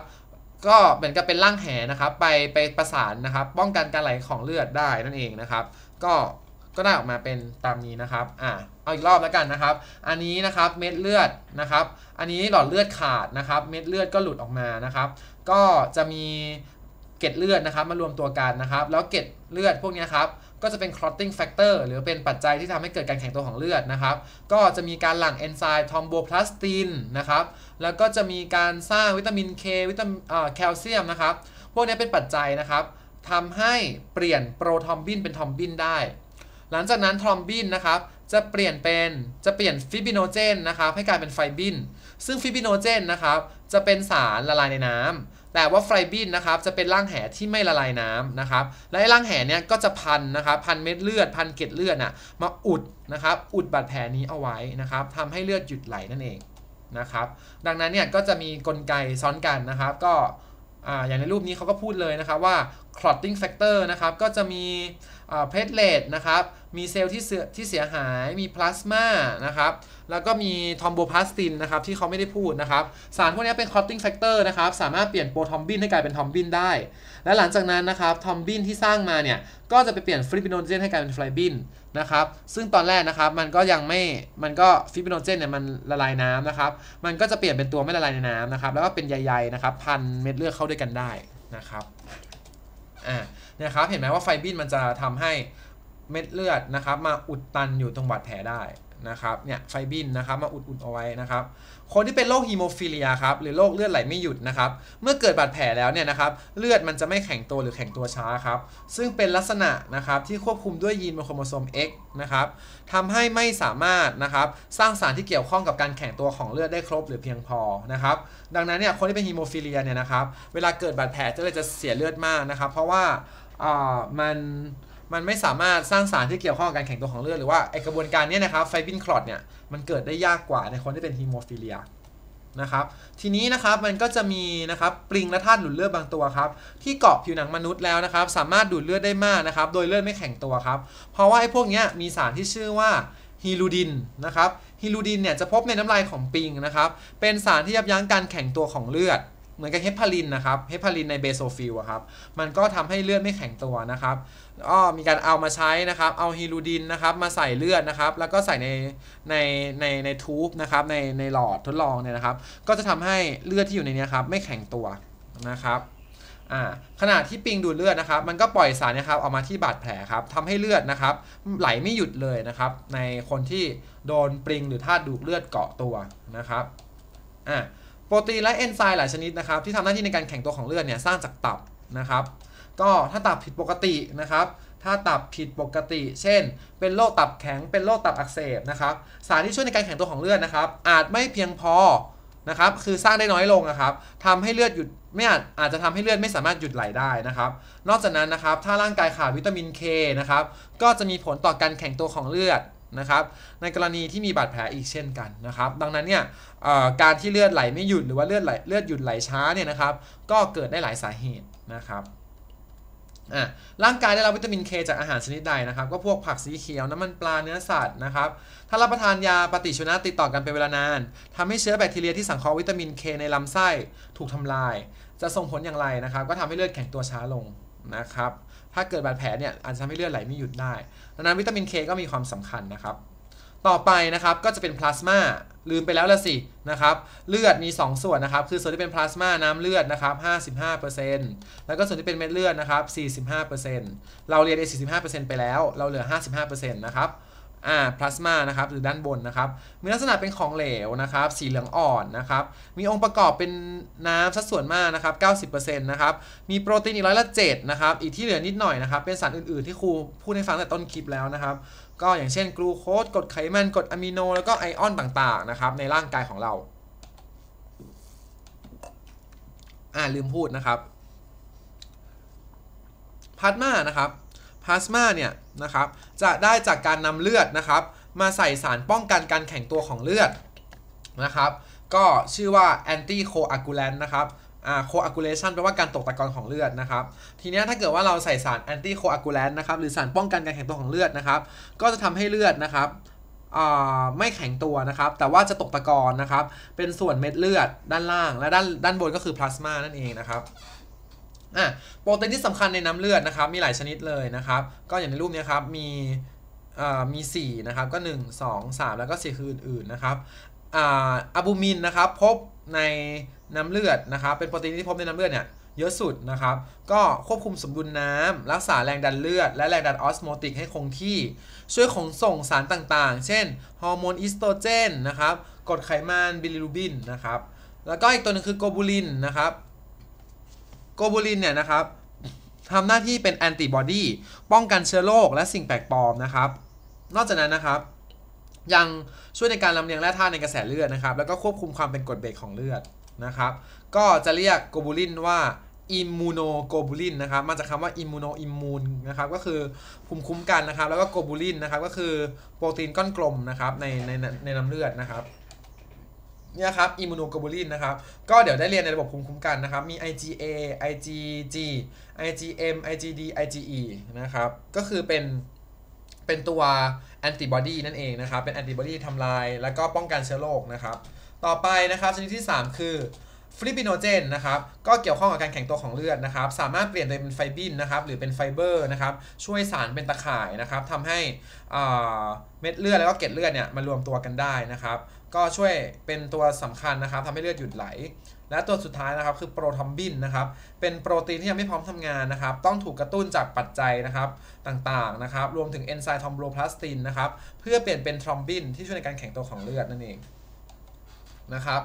ก็เหมือนกับเป็นร่างแหนะครับ ไปไปประสานนะครับ ป้องกันการไหลของเลือดได้นั่นเองนะครับ ก็ก็ได้ออกมาเป็นตามนี้นะครับ อ่ะเอาอีกรอบแล้วกันนะครับ อันนี้นะครับเม็ดเลือดนะครับ อันนี้หลอดเลือดขาดนะครับ เม็ดเลือดก็หลุดออกมานะครับ ก็จะมีเกล็ดเลือดนะครับมารวมตัวกันนะครับ แล้วเกล็ดเลือดพวกนี้ครับก็จะเป็น clotting factor หรือเป็นปัจจัยที่ทำให้เกิดการแข็งตัวของเลือดนะครับ ก็จะมีการหลั่งเอนไซม์ทอมโบพลาสตินนะครับ แล้วก็จะมีการสร้างวิตามิน K วิตามินแคลเซียมนะครับ พวกนี้เป็นปัจจัยนะครับทำให้เปลี่ยนโปรทอมบินเป็นทอมบินได้ หลังจากนั้นทอมบินนะครับจะเปลี่ยนเป็นจะเปลี่ยนฟิบิโนเจนนะครับให้กลายเป็นไฟบิน ซึ่งฟิบิโนเจนนะครับจะเป็นสารละลายในน้ำแต่ว่าไฟบินนะครับจะเป็นร่างแห่ที่ไม่ละลายน้ำนะครับและร่างแห่เนี้ยก็จะพันนะครับพันเม็ดเลือดพันเกล็ดเลือดน่ะมาอุดนะครับอุดบาดแผลนี้เอาไว้นะครับทำให้เลือดหยุดไหลนั่นเองนะครับดังนั้นเนี่ยก็จะมีกลไกซ้อนกันนะครับ ก็ออย่างในรูปนี้เขาก็พูดเลยนะครับว่า clotting factor นะครับก็จะมีเพลเลตนะครับมีเซลล์ที่เสื่อที่เสียหายมีพลาสมานะครับแล้วก็มีทอมโบพลาสตินนะครับที่เขาไม่ได้พูดนะครับ สารพวกนี้เป็นคอตติ้งแฟกเตอร์นะครับสามารถเปลี่ยนโปรทอมบิน ให้กลายเป็นทอมบินได้และหลังจากนั้นนะครับทอมบินที่สร้างมาเนี่ยก็จะไปเปลี่ยนฟลิปิโนเจนให้กลายเป็นไฟบินนะครับซึ่งตอนแรกนะครับมันก็ยังไม่มันก็ฟลิปิโนเจนเนี่ยมันละลายน้ำนะครับ มันก็จะเปลี่ยนเป็นตัวไม่ละลายในน้ำนะครับแล้วก็เป็นใยๆนะครับพันเม็ดเลือดเข้าด้วยกันได้นะครับอ่านะครับเห็นไหมว่าไฟบินมันจะทำให้เม็ดเลือดนะครับมาอุดตันอยู่ตรงบาดแผลได้นะครับเนี่ยไฟบินนะครับมาอุดอุดเอาไว้นะครับคนที่เป็นโรคฮีโมฟิเลียครับหรือโรคเลือดไหลไม่หยุดนะครับเมื่อเกิดบาดแผลแล้วเนี่ยนะครับเลือดมันจะไม่แข็งตัวหรือแข็งตัวช้าครับซึ่งเป็นลักษณะนะครับที่ควบคุมด้วยยีนโครโมโซม X นะครับทำให้ไม่สามารถนะครับสร้างสารที่เกี่ยวข้องกับการแข็งตัวของเลือดได้ครบหรือเพียงพอนะครับดังนั้นเนี่ยคนที่เป็นฮีโมฟิเลียเนี่ยนะครับเวลาเกิดบาดแผลจะเลยจะเสียเลือดมากนะครับเพราะว่าามันมันไม่สามารถสร้างสารที่เกี่ยวข้องกับการแข็งตัวของเลือดหรือว่าไอกระบวนการนี้นะครับไฟบินคลอดเนี่ย มันเกิดได้ยากกว่าในคนที่เป็นฮีโมฟิเลียนะครับทีนี้นะครับมันก็จะมีนะครับปริงและธาตุดูดเลือดบางตัวครับที่เกาะผิวหนังมนุษย์แล้วนะครับสามารถดูดเลือดได้มากนะครับโดยเลือดไม่แข็งตัวครับเพราะว่าไอ้พวกนี้มีสารที่ชื่อว่าฮิลูดินนะครับฮิลูดินเนี่ยจะพบในน้ำลายของปริงนะครับเป็นสารที่ยับยั้งการแข็งตัวของเลือดเหมือนกับเฮปารินนะครับ เฮปารินในเบโซฟิลครับ มันก็ทำให้เลือดไม่แข็งตัวนะครับ ก็มีการเอามาใช้นะครับ เอาฮิลูดินนะครับ มาใส่เลือดนะครับ แล้วก็ใส่ในในในในทูบนะครับ ในในหลอดทดลองเนี่ยนะครับ ก็จะทำให้เลือดที่อยู่ในนี้ครับ ไม่แข็งตัวนะครับขณะที่ปิงดูดเลือดนะครับ มันก็ปล่อยสารนะครับออกมาที่บาดแผลครับทำให้เลือดนะครับ ไหลไม่หยุดเลยนะครับ ในคนที่โดนปริงหรือธาตุดูดเลือดเกาะตัวนะครับอ่าโปรตีนและเอนไซม์หลายชนิดนะครับ ที่ทำหน้าที่ในการแข่งตัวของเลือดเนี่ยสร้างจากตับนะครับก็ถ้าตับผิดปกตินะครับถ้าตับผิดปกติ เช่น เป็นโรคตับแข็งเป็นโรคตับอักเสบนะครับสารที่ช่วยในการแข่งตัวของเลือดนะครับอาจไม่เพียงพอนะครับคือสร้างได้น้อยลงนะครับทำให้เลือดหยุดไม่อาจอาจจะทำให้เลือดไม่สามารถหยุดไหลได้นะครับ นอกจากนั้นนะครับถ้าร่างกายขาดวิตามินเคนะครับก็จะมีผลต่อการแข่งตัวของเลือดนะครับในกรณีที่มีบาดแผลอีกเช่นกันนะครับดังนั้นเนี่ยการที่เลือดไหลไม่หยุด หรือว่าเลือดไหลเลือดหยุดไหลช้าเนี่ยนะครับก็เกิดได้หลายสาเหตุนะครับร่างกายได้รับวิตามินเคจากอาหารชนิดใดนะครับก็พวกผักสีเขียว น้ำมันปลาเนื้อสัตว์นะครับถ้ารับประทานยาปฏิชีวนะติดต่อกันเป็นเวลานานทำให้เชื้อแบคทีเรียที่สังเคราะห์วิตามินเคในลำไส้ถูกทำลาย จะส่งผลอย่างไรนะครับก็ทำให้เลือดแข็งตัวช้าลงนะครับถ้าเกิดบาดแผลเนี่ยอาจจะทำให้เลือดไหลไม่หยุดได้ังนั้นวิตามิน K ก็มีความสำคัญนะครับ ต่อไปนะครับก็จะเป็นพลาสมาลืมไปแล้วละสินะครับ เลือดมี 2 ส่วนนะครับคือส่วนที่เป็นพลาสมาน้ำเลือดนะครับ 55%แล้วก็ส่วนที่เป็นเม็ดเลือดนะครับ 45%เราเรียนไอ้45%ไปแล้ว เราเหลือ 55%นะครับอ่าพลาสมานะครับหรือด้านบนนะครับ มีลักษณะเป็นของเหลวนะครับ สีเหลืองอ่อนนะครับ มีองค์ประกอบเป็นน้ำสัดส่วนมากนะครับ90%นะครับมีโปรตีนอีกร้อยละ7นะครับอีกที่เหลือนิดหน่อยนะครับเป็นสารอื่นๆที่ครูพูดให้ฟังแต่ต้นคลิปแล้วนะครับ ก็อย่างเช่นกลูโคสกรดไขมันกรดอะมิโนแล้วก็ไอออนต่างๆนะครับในร่างกายของเรา อ่าลืมพูดนะครับพลาสมานะครับพลาสมาเนี่ยนะครับ จะได้จากการนำเลือดนะครับ มาใส่สารป้องกันการแข็งตัวของเลือดนะครับ ก็ชื่อว่าแอนตี้โคอ u กูแลนนะครับอโคอ g กูเลชันแปลว่าการตกตะกอนของเลือดนะครับ ทีนี้ถ้าเกิดว่าเราใส่สารแนตี้โคอ g กู a n ลนะครับหรือสารป้องกันการแข็งตัวของเลือดนะครับ ก็จะทำให้เลือดนะครับไม่แข็งตัวนะครับ แต่ว่าจะตกตะกอนนะครับ เป็นส่วนเม็ดเลือดด้านล่าง และด้านด้านบนก็คือพลาสมานั่นเองนะครับอ่ะโปรตีนที่สำคัญในน้ำเลือดนะครับมีหลายชนิดเลยนะครับ ก็อย่างในรูปนี้ครับ มีอ่ามี 4 นะครับก็ 1 2 3 แล้วก็ 4 คืออื่นๆนะครับอ่าอะบูมินนะครับพบในน้ำเลือดนะครับ เป็นโปรตีนที่พบในน้ำเลือดเนี่ยเยอะสุดนะครับ ก็ควบคุมสมดุลน้ำ รักษาแรงดันเลือด และแรงดันออสโมติกให้คงที่ ช่วยขนส่งสารต่างๆ เช่นฮอร์โมนอิสโตรเจนนะครับกรดไขมันบิลิรูบินนะครับ แล้วก็อีกตัวนึงคือโกบูลินนะครับโกบูลินเนี่ยนะครับทำหน้าที่เป็นแอนติบอดีป้องกันเชื้อโรคและสิ่งแปลกปลอมนะครับ นอกจากนั้นนะครับ ยังช่วยในการลำเลียงแร่ธาตุในกระแสเลือดนะครับ แล้วก็ควบคุมความเป็นกรดเบสของเลือดนะครับก็จะเรียกโกบูลินว่าอิมมูโนโกบูลินนะครับมาจากคำว่าอิมมูโนอิมมูนนะครับก็คือภูมิคุ้มกันนะครับ แล้วก็โกบูลินนะครับ ก็คือโปรตีนก้อนกลมนะครับในในในน้ำเลือดนะครับเนี่ยครับอิมมูโนโกลูลินนะครับ ก็เดี๋ยวได้เรียนในระบบภูมิคุ้มกันนะครับ มี IgA IgG IgM IgD IgE นะครับก็คือเป็นเป็นตัวแอนติบอดีนั่นเองนะครับ เป็นแอนติบอดีทำลาย แล้วก็ป้องกันเชื้อโรคนะครับ ต่อไปนะครับชนิดที่ 3 คือฟลิปิโนเจนนะครับก็เกี่ยวข้องกับการแข็งตัวของเลือดนะครับ สามารถเปลี่ยนไปเป็นไฟบินนะครับหรือเป็นไฟเบอร์นะครับช่วยสารเป็นตะข่ายนะครับทำให้เม็ดเลือดแล้วก็เกล็ดเลือดเนี่ยมารวมตัวกันได้นะครับก็ช่วยเป็นตัวสำคัญนะครับทำให้เลือดหยุดไหล และตัวสุดท้ายนะครับ คือโปรทอมบินนะครับ เป็นโปรตีนที่ยังไม่พร้อมทำงานนะครับ ต้องถูกกระตุ้นจากปัจจัยนะครับต่างๆนะครับ รวมถึงเอนไซม์ทอมโบพลาสตินนะครับ เพื่อเปลี่ยนเป็นทอมบินที่ช่วยในการแข็งตัวของเลือดนั่นเองนะครับ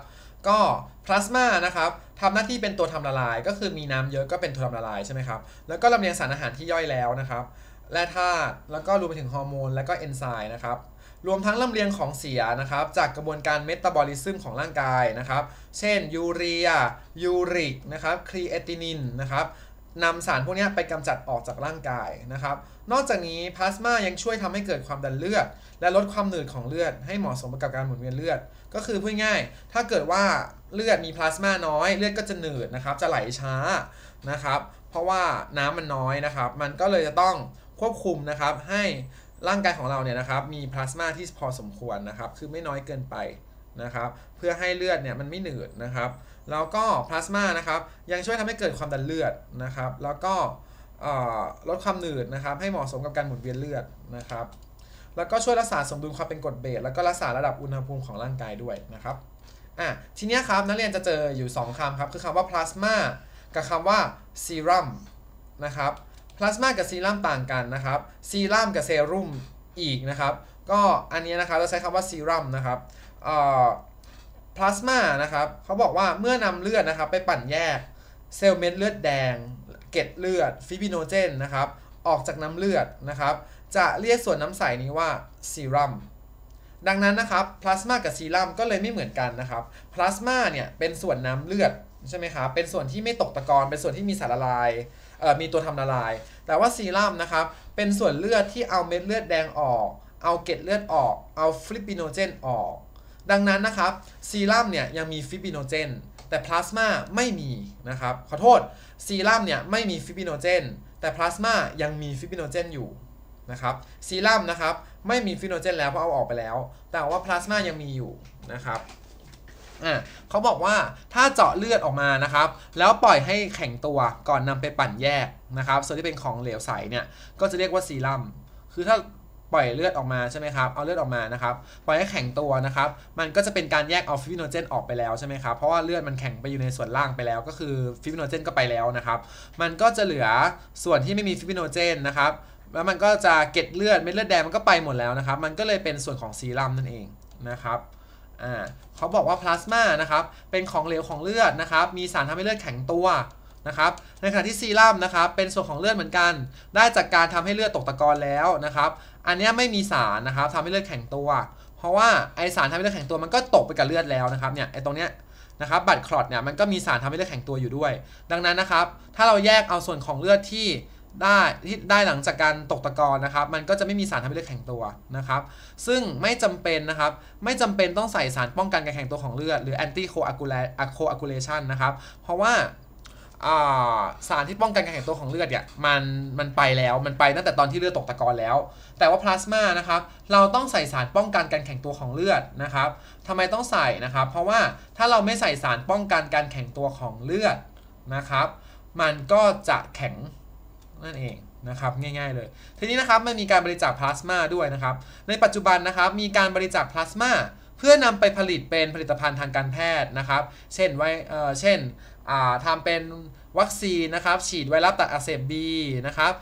ก็พลาสมานะครับทำหน้าที่เป็นตัวทำละลายก็คือมีน้ำเยอะก็เป็นตัวทำละลายใช่ไหมครับแล้วก็ลำเลียงสารอาหารที่ย่อยแล้วนะครับ และธาตุแล้วก็รวมไปถึงฮอร์โมนและก็เอนไซม์นะครับรวมทั้งลำเลียงของเสียนะครับจากกระบวนการเมตาบอลิซึมของร่างกายนะครับเช่น ยูเรียยูริกนะครับครีเอตินินนะครับนำสารพวกนี้ไปกำจัดออกจากร่างกายนะครับนอกจากนี้พลาสมายังช่วยทำให้เกิดความดันเลือด และลดความหนืดของเลือดให้เหมาะสมกับการหมุนเวียนเลือด ก็คือพูดง่ายถ้าเกิดว่าเลือดมีพลาสมาน้อยเลือดก็จะหนืดนะครับจะไหลช้านะครับเพราะว่าน้ำมันน้อยนะครับ มันก็เลยจะต้องควบคุมนะครับให้ร่างกายของเราเนี่ยนะครับมีพลาสมาที่พอสมควรนะครับ คือไม่น้อยเกินไปนะครับ เพื่อให้เลือดเนี่ยมันไม่หนืดนะครับแล้วก็พลาสมานะครับยังช่วยทำให้เกิดความดันเลือดนะครับ แล้วก็ลดความหนืดนะครับ ให้เหมาะสมกับการหมุนเวียนเลือดนะครับ แล้วก็ช่วยรักษาสมดุลความเป็นกรดเบสแล้วก็รักษาระดับอุณหภูมิของร่างกายด้วยนะครับอ่ะทีนี้ครับนักเรียนจะเจออยู่ 2 คำครับคือคำว่าพลาสมากับคำว่าซีรัมนะครับพลาสมากับซีรั่มต่างกันนะครับซีรั่มกับเซรุ่มอีกนะครับ ก็อันนี้นะครับ เราใช้คำว่าซีรั่มนะครับพลาสมานะครับเขาบอกว่าเมื่อนำเลือดนะครับไปปั่นแยกเซลล์เม็ดเลือดแดง เกล็ดเลือดฟิบิโนเจนนะครับออกจากน้ำเลือดนะครับ จะเรียกส่วนน้ำใสนี้ว่าซีรั่มดังนั้นนะครับพลาสมากับซีรั่มก็เลยไม่เหมือนกันนะครับพลาสมาเนี่ยเป็นส่วนน้ำเลือดใช่ไหมครับเป็นส่วนที่ไม่ตกตะกอน เป็นส่วนที่มีสารละลายมีตัวทำละลาย แต่ว่าซีรั่มนะครับเป็นส่วนเลือดที่เอาเม็ดเลือดแดงออก เอาเกล็ดเลือดออก เอาฟลิปิโนเจนออก ดังนั้นนะครับซีรั่มเนี่ยยังมีฟิบิโนเจนแต่พลาสมาไม่มีนะครับขอโทษซีรั่มเนี่ยไม่มีฟิบิโนเจนแต่พลาสมายังมีฟิบิโนเจนอยู่นะครับซีรั่มนะครับไม่มีฟิบิโนเจนแล้วเพราะเอาออกไปแล้ว แต่ว่าพลาสมายังมีอยู่นะครับเขาบอกว่าถ้าเจาะเลือดออกมานะครับ แล้วปล่อยให้แข็งตัวก่อนนำไปปั่นแยกนะครับ ส่วนที่เป็นของเหลวใสเนี่ยก็จะเรียกว่าซีรัมคือถ้าปล่อยเลือดออกมาใช่ไหมครับเอาเลือดออกมานะครับ ปล่อยให้แข็งตัวนะครับ มันก็จะเป็นการแยกเอาฟิบโนเจนออกไปแล้วใช่ไหมครับเพราะว่าเลือดมันแข็งไปอยู่ในส่วนล่างไปแล้ว ก็คือฟิบโนเจนก็ไปแล้วนะครับมันก็จะเหลือส่วนที่ไม่มีฟิบิโนเจนนะครับแล้วมันก็จะเก็ดเลือดเม็ดเลือดแดงมันก็ไปหมดแล้วนะครับ มันก็เลยเป็นส่วนของซีรัมนั่นเองนะครับเขาบอกว่าพลาสมานะครับเป็นของเหลวของเลือดนะครับมีสารทำให้เลือดแข็งตัวนะครับในขณะที่ซีรัมนะครับเป็นส่วนของเลือดเหมือนกัน ได้จากการทำให้เลือดตกตะกอนแล้วนะครับอันนี้ไม่มีสารนะครับทำให้เลือดแข็งตัว เพราะว่าไอสารทำให้เลือดแข็งตัวมันก็ตกไปกับเลือดแล้วนะครับเนี่ยไอตรงเนี้ยนะครับบัตรคลอดเนี่ยมันก็มีสารทำให้เลือดแข็งตัวอยู่ด้วย ดังนั้นนะครับถ้าเราแยกเอาส่วนของเลือดที่ได้ที่ได้หลังจากการตกตะกอนนะครับ มันก็จะไม่มีสารทำให้เลือดแข็งตัวนะครับ ซึ่งไม่จำเป็นนะครับไม่จำเป็นต้องใส่สารป้องกันการแข็งตัวของเลือดหรือแอ a n t ค c o อะ u ูเลชันนะครับเพราะว่าสารที่ป้องกันการแข็งตัวของเลือดเนี่ยมันมันไปแล้วมันไปตั้งแต่ตอนที่เลือดตกตะกอนแล้ว แต่ว่าพลาสมานะครับเราต้องใส่สารป้องกันการแข็งตัวของเลือดนะครับทำไมต้องใส่นะครับ เพราะว่าถ้าเราไม่ใส่สารป้องกันการแข็งตัวของเลือดนะครับ มันก็จะแข็งนั่นเอง นะครับ ง่ายๆ เลยทีนี้นะครับ มันมีการบริจาคพลาสมาด้วยนะครับ ในปัจจุบันนะครับ มีการบริจาคพลาสมาเพื่อนำไปผลิตเป็นผลิตภัณฑ์ทางการแพทย์นะครับ เช่นไว้เอ่อเช่นทำเป็นวัคซีนนะครับ ฉีดไวรัสตับอักเสบบีนะครับ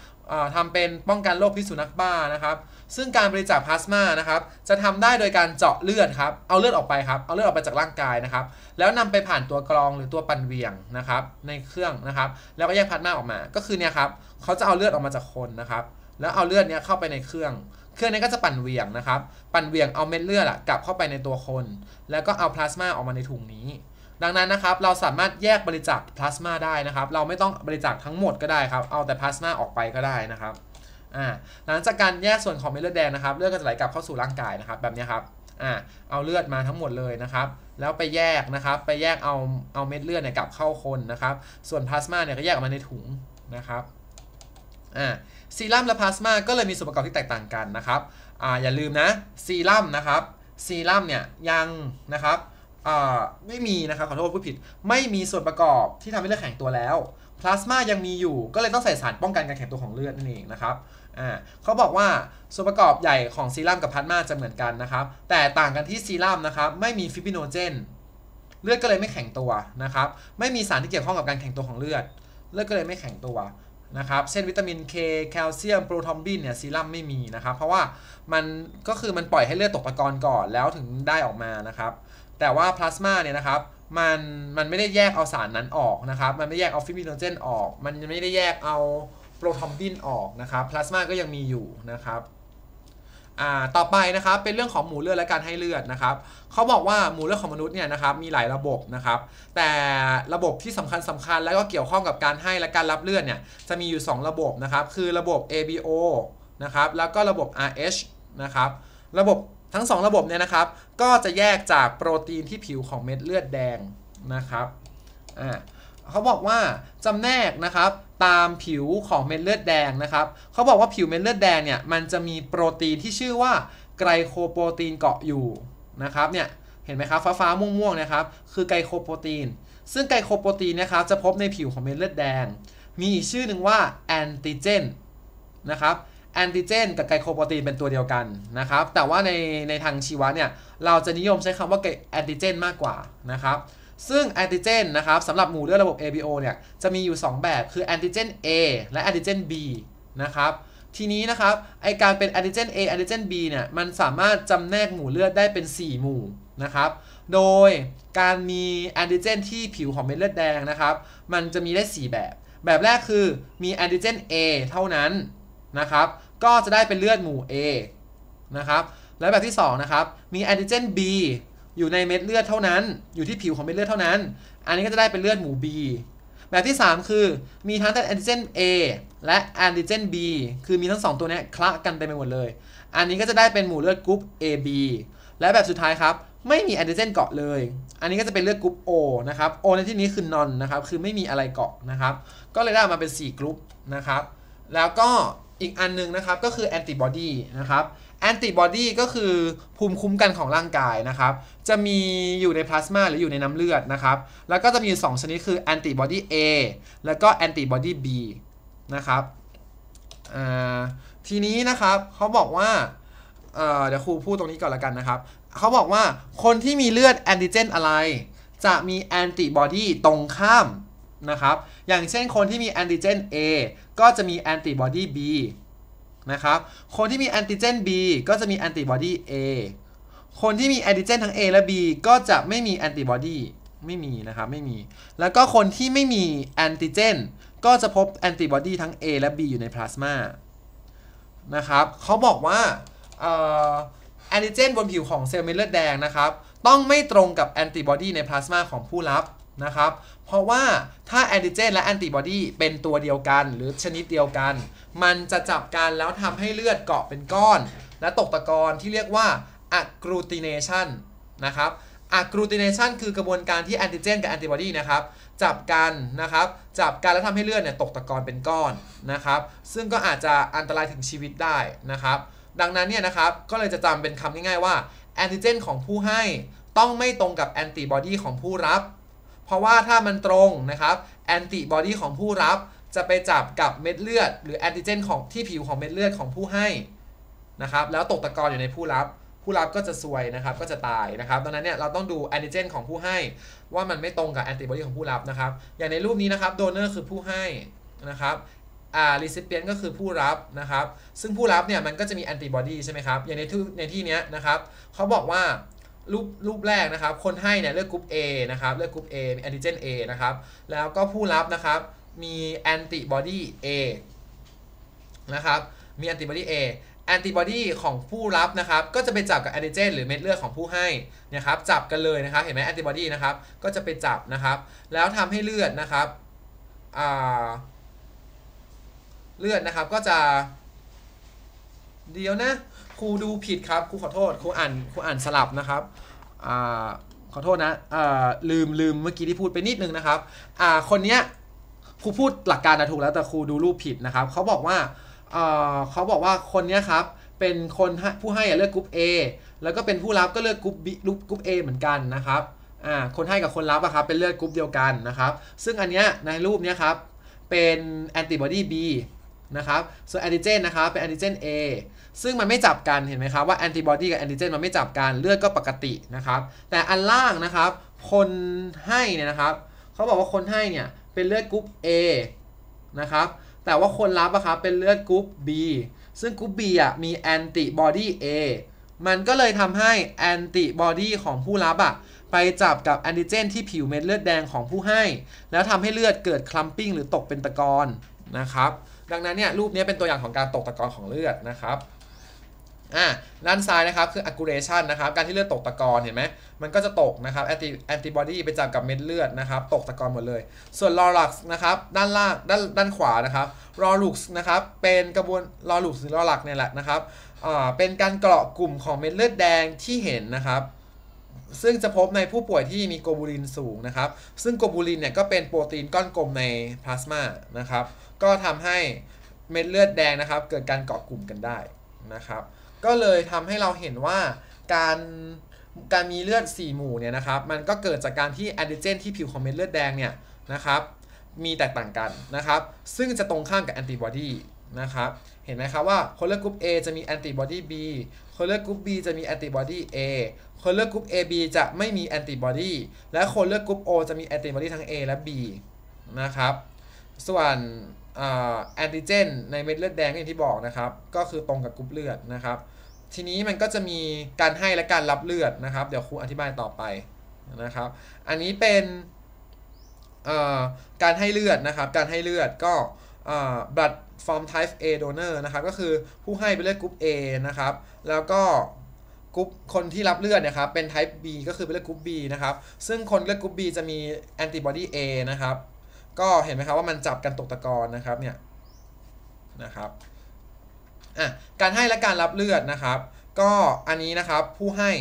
ทำเป็นป้องกันโรคพิษสุนัขบ้านะครับ ซึ่งการบริจาคพลาสมานะครับ จะทำได้โดยการเจาะเลือดครับ เอาเลือดออกไปครับ เอาเลือดออกไปจากร่างกายนะครับ แล้วนำไปผ่านตัวกรองหรือตัวปั่นเวียงนะครับ ในเครื่องนะครับ แล้วก็แยกพลาสมาออกมา ก็คือเนี่ยครับเขาจะเอาเลือดออกมาจากคนนะครับ แล้วเอาเลือดเนี้ยเข้าไปในเครื่อง เครื่องนี้ก็จะปั่นเวียงนะครับ ปั่นเวียงเอาเม็ดเลือดกลับเข้าไปในตัวคน แล้วก็เอาพลาสมาออกมาในถุงนี้ดังนั้นนะครับเราสามารถแยกบริจาคพลาสมาได้นะครับเราไม่ต้องบริจาคทั้งหมดก็ได้ครับเอาแต่พลาสมาออกไปก็ได้นะครับอ่าหลังจากการแยกส่วนของเม็ดเลือดแดงนะครับเลือดก็จะไหลกลับเข้าสู่ร่างกายนะครับแบบนี้ครับอ่าเอาเลือดมาทั้งหมดเลยนะครับ แล้วไปแยกนะครับไปแยกเอาเอาเม็ดเลือดเนี่ยกลับเข้าคนนะครับส่วนพลาสมาเนี่ยก็แยกออกมาในถุงนะครับอ่าซีรัมและพลาสมาก็เลยมีส่วนประกอบที่แตกต่างกันนะครับอ่าอย่าลืมนะซีรัมนะครับซีรัมเนี่ยยังนะครับไม่มีนะครับขอโทษผู้ผิดไม่มีส่วนประกอบที่ทำให้เลือดแข็งตัวแล้ว พลาสมายังมีอยู่ ก็เลยต้องใส่สารป้องกันการแข็งตัวของเลือดนั่นเองนะครับเขาบอกว่าส่วนประกอบใหญ่ของซีรัมกับพลาสมาจะเหมือนกันนะครับ แต่ต่างกันที่ซีรัมนะครับ ไม่มีฟิบิโนเจนเลือดก็เลยไม่แข็งตัวนะครับ ไม่มีสารที่เกี่ยวข้องกับการแข็งตัวของเลือด เลือดก็เลยไม่แข็งตัวนะครับ เช่นวิตามิน K แคลเซียมโปรทอมบินเนี่ยซีรัมไม่มีนะครับ เพราะว่ามันก็คือมันปล่อยให้เลือดตกตะกอนก่อนแล้วถึงได้ออกมานะครับแต่ว่าพลาสมาเนี่ย นะครับมันมันไม่ได้แยกเอาสารนั้นออกนะครับมันไม่แยกเอาฟิมิโนเจนออก มันไม่ได้แยกเอาโปรทอมดินออกนะครับพลาสมาก็ยังมีอยู่นะครับอ่าต่อไปนะครับ เป็นเรื่องของหมู่เลือดและการให้เลือดนะครับเขาบอกว่าหมู่เลือด ของมนุษย์เนี่ยนะครับมีหลายระบบนะครับแต่ระบบที่สำคัญสำคัญและก็เกี่ยวข้องกับการให้และการรับเลือดเนี่ยจะมีอยู่ 2 ระบบนะครับคือระบบ ABO นะครับแล้วก็ระบบ RH นะครับระบบทั้ง 2 ระบบเนี่ยนะครับ ก็จะแยกจากโปรตีนที่ผิวของเม็ดเลือดแดงนะครับ อ่าเขาบอกว่าจำแนกนะครับตามผิวของเม็ดเลือดแดงนะครับเขาบอกว่าผิวเม็ดเลือดแดงเนี่ยมันจะมีโปรตีนที่ชื่อว่าไกลโคโปรตีนเกาะอยู่นะครับ เนี่ย เห็นไหมครับ ฟ้าฟ้าม่วงม่วงนะครับคือไกลโคโปรตีน ซึ่งไกลโคโปรตีนนะครับจะพบในผิวของเม็ดเลือดแดง มีอีกชื่อหนึ่งว่าแอนติเจนนะครับแอนติเจนกับไกลโคโปรตีนเป็นตัวเดียวกันนะครับ แต่ว่าในในทางชีวะเนี่ย เราจะนิยมใช้คำว่าแอนติเจนมากกว่านะครับ ซึ่งแอนติเจนนะครับสำหรับหมู่เลือดระบบ ABO เนี่ย จะมีอยู่ 2 แบบ คือแอนติเจน A และแอนติเจน B นะครับ ทีนี้นะครับไอการเป็นแอนติเจน A แอนติเจน B เนี่ย มันสามารถจำแนกหมู่เลือดได้เป็น 4 หมู่นะครับ โดยการมีแอนติเจนที่ผิวของเม็ดเลือดแดงนะครับ มันจะมีได้ 4 แบบ แบบแรกคือมีแอนติเจน A เท่านั้นนะครับ ก็จะได้เป็นเลือดหมู่ A นะครับ และแบบที่2นะครับ มีแอนติเจน B อยู่ในเม็ดเลือดเท่านั้น อยู่ที่ผิวของเม็ดเลือดเท่านั้น อันนี้ก็จะได้เป็นเลือดหมู่ B แบบที่ 3 คือ มีทั้งแอนติเจน A และแอนติเจน B คือมีทั้ง 2 ตัวนี้คละกันไปหมดเลย อันนี้ก็จะได้เป็นหมู่เลือดกรุ๊ป AB และแบบสุดท้ายครับ ไม่มีแอนติเจนเกาะเลย อันนี้ก็จะเป็นเลือดกรุ๊ป O นะครับ O ในที่นี้คือนอนนะครับ คือไม่มีอะไรเกาะนะครับ ก็เลยได้ออกมาเป็น4กรุ๊ปนะครับ แล้วก็อีกอันนึงนะครับก็คือแอนติบอดีนะครับแอนติบอดีก็คือภูมิคุ้มกันของร่างกายนะครับจะมีอยู่ในพลาสมาหรืออยู่ในน้ำเลือดนะครับแล้วก็จะมีอ2ชนิด คือแอนติบอดี A แล้วก็แอนติบอดี B นะครับทีนี้นะครับเขาบอกว่าเเดี๋ยวครูพูดตรงนี้ก่อนละกันนะครับเขาบอกว่าคนที่มีเลือดแอนติเจนอะไร จะมีแอนติบอดีตรงข้ามนะครับ อย่างเช่นคนที่มีแอนติเจน A ก็จะมีแอนติบอดี B นะครับ คนที่มีแอนติเจน B ก็จะมีแอนติบอดี A คนที่มีแอนติเจนทั้ง A และ B ก็จะไม่มีแอนติบอดี ไม่มีนะครับ ไม่มี แล้วก็คนที่ไม่มีแอนติเจน ก็จะพบแอนติบอดีทั้ง A และ B อยู่ในพลาสมานะครับเขาบอกว่าแอนติเจนบนผิวของเซลล์เม็ดเลือดแดงนะครับ ต้องไม่ตรงกับแอนติบอดีในพลาสมาของผู้รับนะครับ เพราะว่าถ้าแอนติเจน และแอนติบอดีเป็นตัวเดียวกันหรือชนิดเดียวกัน มันจะจับกันแล้วทำให้เลือดเกาะเป็นก้อน และตกตะกอนที่เรียกว่า agglutination นะครับ agglutination คือกระบวนการที่แอนติเจนกับแอนติบอดีนะครับจับกันนะครับจับกันแล้วทำให้เลือดเนี่ยตกตะกอนเป็นก้อนนะครับซึ่งก็อาจจะอันตรายถึงชีวิตได้นะครับดังนั้นเนี่ยนะครับ ก็เลยจะจำเป็นคำง่ายๆว่าแอนติเจนของผู้ให้ต้องไม่ตรงกับแอนติบอดีของผู้รับเพราะว่าถ้ามันตรงนะครับแอนติบอดีของผู้รับจะไปจับกับเม็ดเลือด หรือแอนติเจนของที่ผิวของเม็ดเลือดของผู้ให้นะครับ แล้วตกตะกอนอยู่ในผู้รับผู้รับก็จะซวยนะครับก็จะตายนะครับดังนั้นเนี่ยเราต้องดูแอนติเจนของผู้ให้ว่ามันไม่ตรงกับแอนติบอดีของผู้รับนะครับ อย่างในรูปนี้นะครับโดเนอร์คือผู้ให้นะครับอ่ารีซิเปียนก็คือผู้รับนะครับซึ่งผู้รับเนี่ยมันก็จะมีแอนติบอดีใช่ไหมครับอย่างในที่ในที่เนี้ยนะครับเขาบอกว่ารูปรูปแรกนะครับ คนให้เนี่ยเลือกกรุ๊ป A นะครับ เลือกกรุ๊ป A มีแอนติเจน A นะครับ แล้วก็ผู้รับนะครับมีแอนติบอดี A นะครับ มีแอนติบอดี A แอนติบอดีของผู้รับนะครับก็จะไปจับกับแอนติเจน หรือเม็ดเลือดของผู้ให้นะครับ จับกันเลยนะครับเห็นไหมแอนติบอดีนะครับก็จะไปจับนะครับ แล้วทำให้เลือดนะครับเลือดนะครับก็จะเดียวนะครูดูผิดครับ ครูขอโทษ ครูอ่าน ครูอ่านสลับนะครับอ่าขอโทษนะอ่าลืมลืมเมื่อกี้ที่พูดไปนิดนึงนะครับอ่าคนเนี้ย ครูพูดหลักการนะถูกแล้วแต่ครูดูรูปผิดนะครับเขาบอกว่าเอ่อเขาบอกว่าคนเนี้ยครับ เป็นคนผู้ให้เลือกกรุปเ A แล้วก็เป็นผู้รับก็เลือกกรุปบีกรุ่ม A เหมือนกันนะครับอ่าคนให้กับคนรับอะครับ เป็นเลือดกรุ๊ปเดียวกันนะครับ ซึ่งอันเนี้ยในรูปเนี้ยครับ เป็นแอนติบอดี B นะครับ ส่วนแอนติเจนนะครับ เป็นแอนติเจน A ซึ่งมันไม่จับกันเห็นไหมครับว่าแอนติบอดีกับแอนติเจนมันไม่จับกันเลือดก็ปกตินะครับ แต่อันล่างนะครับ คนให้เนี่ยนะครับ เขาบอกว่าคนให้เนี่ยเป็นเลือดกรุ๊ป A นะครับ แต่ว่าคนรับอะครับเป็นเลือดกรุ๊ป B ซึ่งกรุ๊ป B อะมีแอนติบอดี A มันก็เลยทำให้แอนติบอดีของผู้รับอะไปจับกับแอนติเจนที่ผิวเม็ดเลือดแดงของผู้ให้แล้วทำให้เลือดเกิดคลัมปิ้งหรือตกเป็นตะกอนนะครับ ดังนั้นเนี่ยรูปนี้เป็นตัวอย่างของการตกตะกอนของเลือดนะครับอ่าด้านซ้ายนะครับคือ aggregation นะครับ การที่เลือด ตกตะกอนเห็นไหม มันก็จะตกนะครับ anti antibody ไปจับกับเม็ดเลือดนะครับ ตกตะกอนหมดเลย ส่วน lorux นะครับด้านล่างด้านด้านขวานะครับ lorux นะครับ เป็นกระบวน lorux หรือ lorux เนี่ยแหละนะครับอ่าเป็นการเกาะกลุ่มของเม็ดเลือดแดงที่เห็นนะครับ ซึ่งจะพบในผู้ป่วยที่มีโกบูลินสูงนะครับ ซึ่งโกบูลินเนี่ยก็เป็นโปรตีนก้อนกลมใน plasma นะครับ ก็ทำให้เม็ดเลือดแดงนะครับ เกิดการเกาะกลุ่มกันได้นะครับก็เลยทำให้เราเห็นว่าการการมีเลือด 4 หมู่เนี่ยนะครับมันก็เกิดจากการที่แอนติเจนที่ผิวของเม็ดเลือดแดงเนี่ยนะครับ มีแตกต่างกันนะครับ ซึ่งจะตรงข้ามกับแอนติบอดีนะครับเห็นไหมครับว่าคนเลือดกรุ๊ป A จะมีแอนติบอดี B คนเลือดกรุ๊ป B จะมีแอนติบอดี A คนเลือดกรุ๊ป AB จะไม่มีแอนติบอดีและคนเลือดกรุ๊ป O จะมีแอนติบอดีทั้ง A และ B นะครับส่วนแอนติเจนในเม็ดเลือดแดงอย่างที่บอกนะครับก็คือตรงกับกรุ๊ปเลือดนะครับทีนี้มันก็จะมีการให้และการรับเลือดนะครับเดี๋ยวครูอธิบายต่อไปนะครับ อันนี้เป็นการให้เลือดนะครับ การให้เลือดก็ blood from type A donor นะครับก็คือผู้ให้เป็นเลือดกรุ๊ป A นะครับ แล้วก็กรุ๊ปคนที่รับเลือดเนี่ยครับ เป็น type B ก็คือเป็นเลือดกรุ๊ป B นะครับ ซึ่งคนเลือดกรุ๊ป B จะมี antibody A นะครับ ก็เห็นไหมครับว่ามันจับกันตกตะกอนนะครับเนี่ยนะครับอ่ะการให้และการรับเลือดนะครับ ก็อันนี้นะครับผู้ให้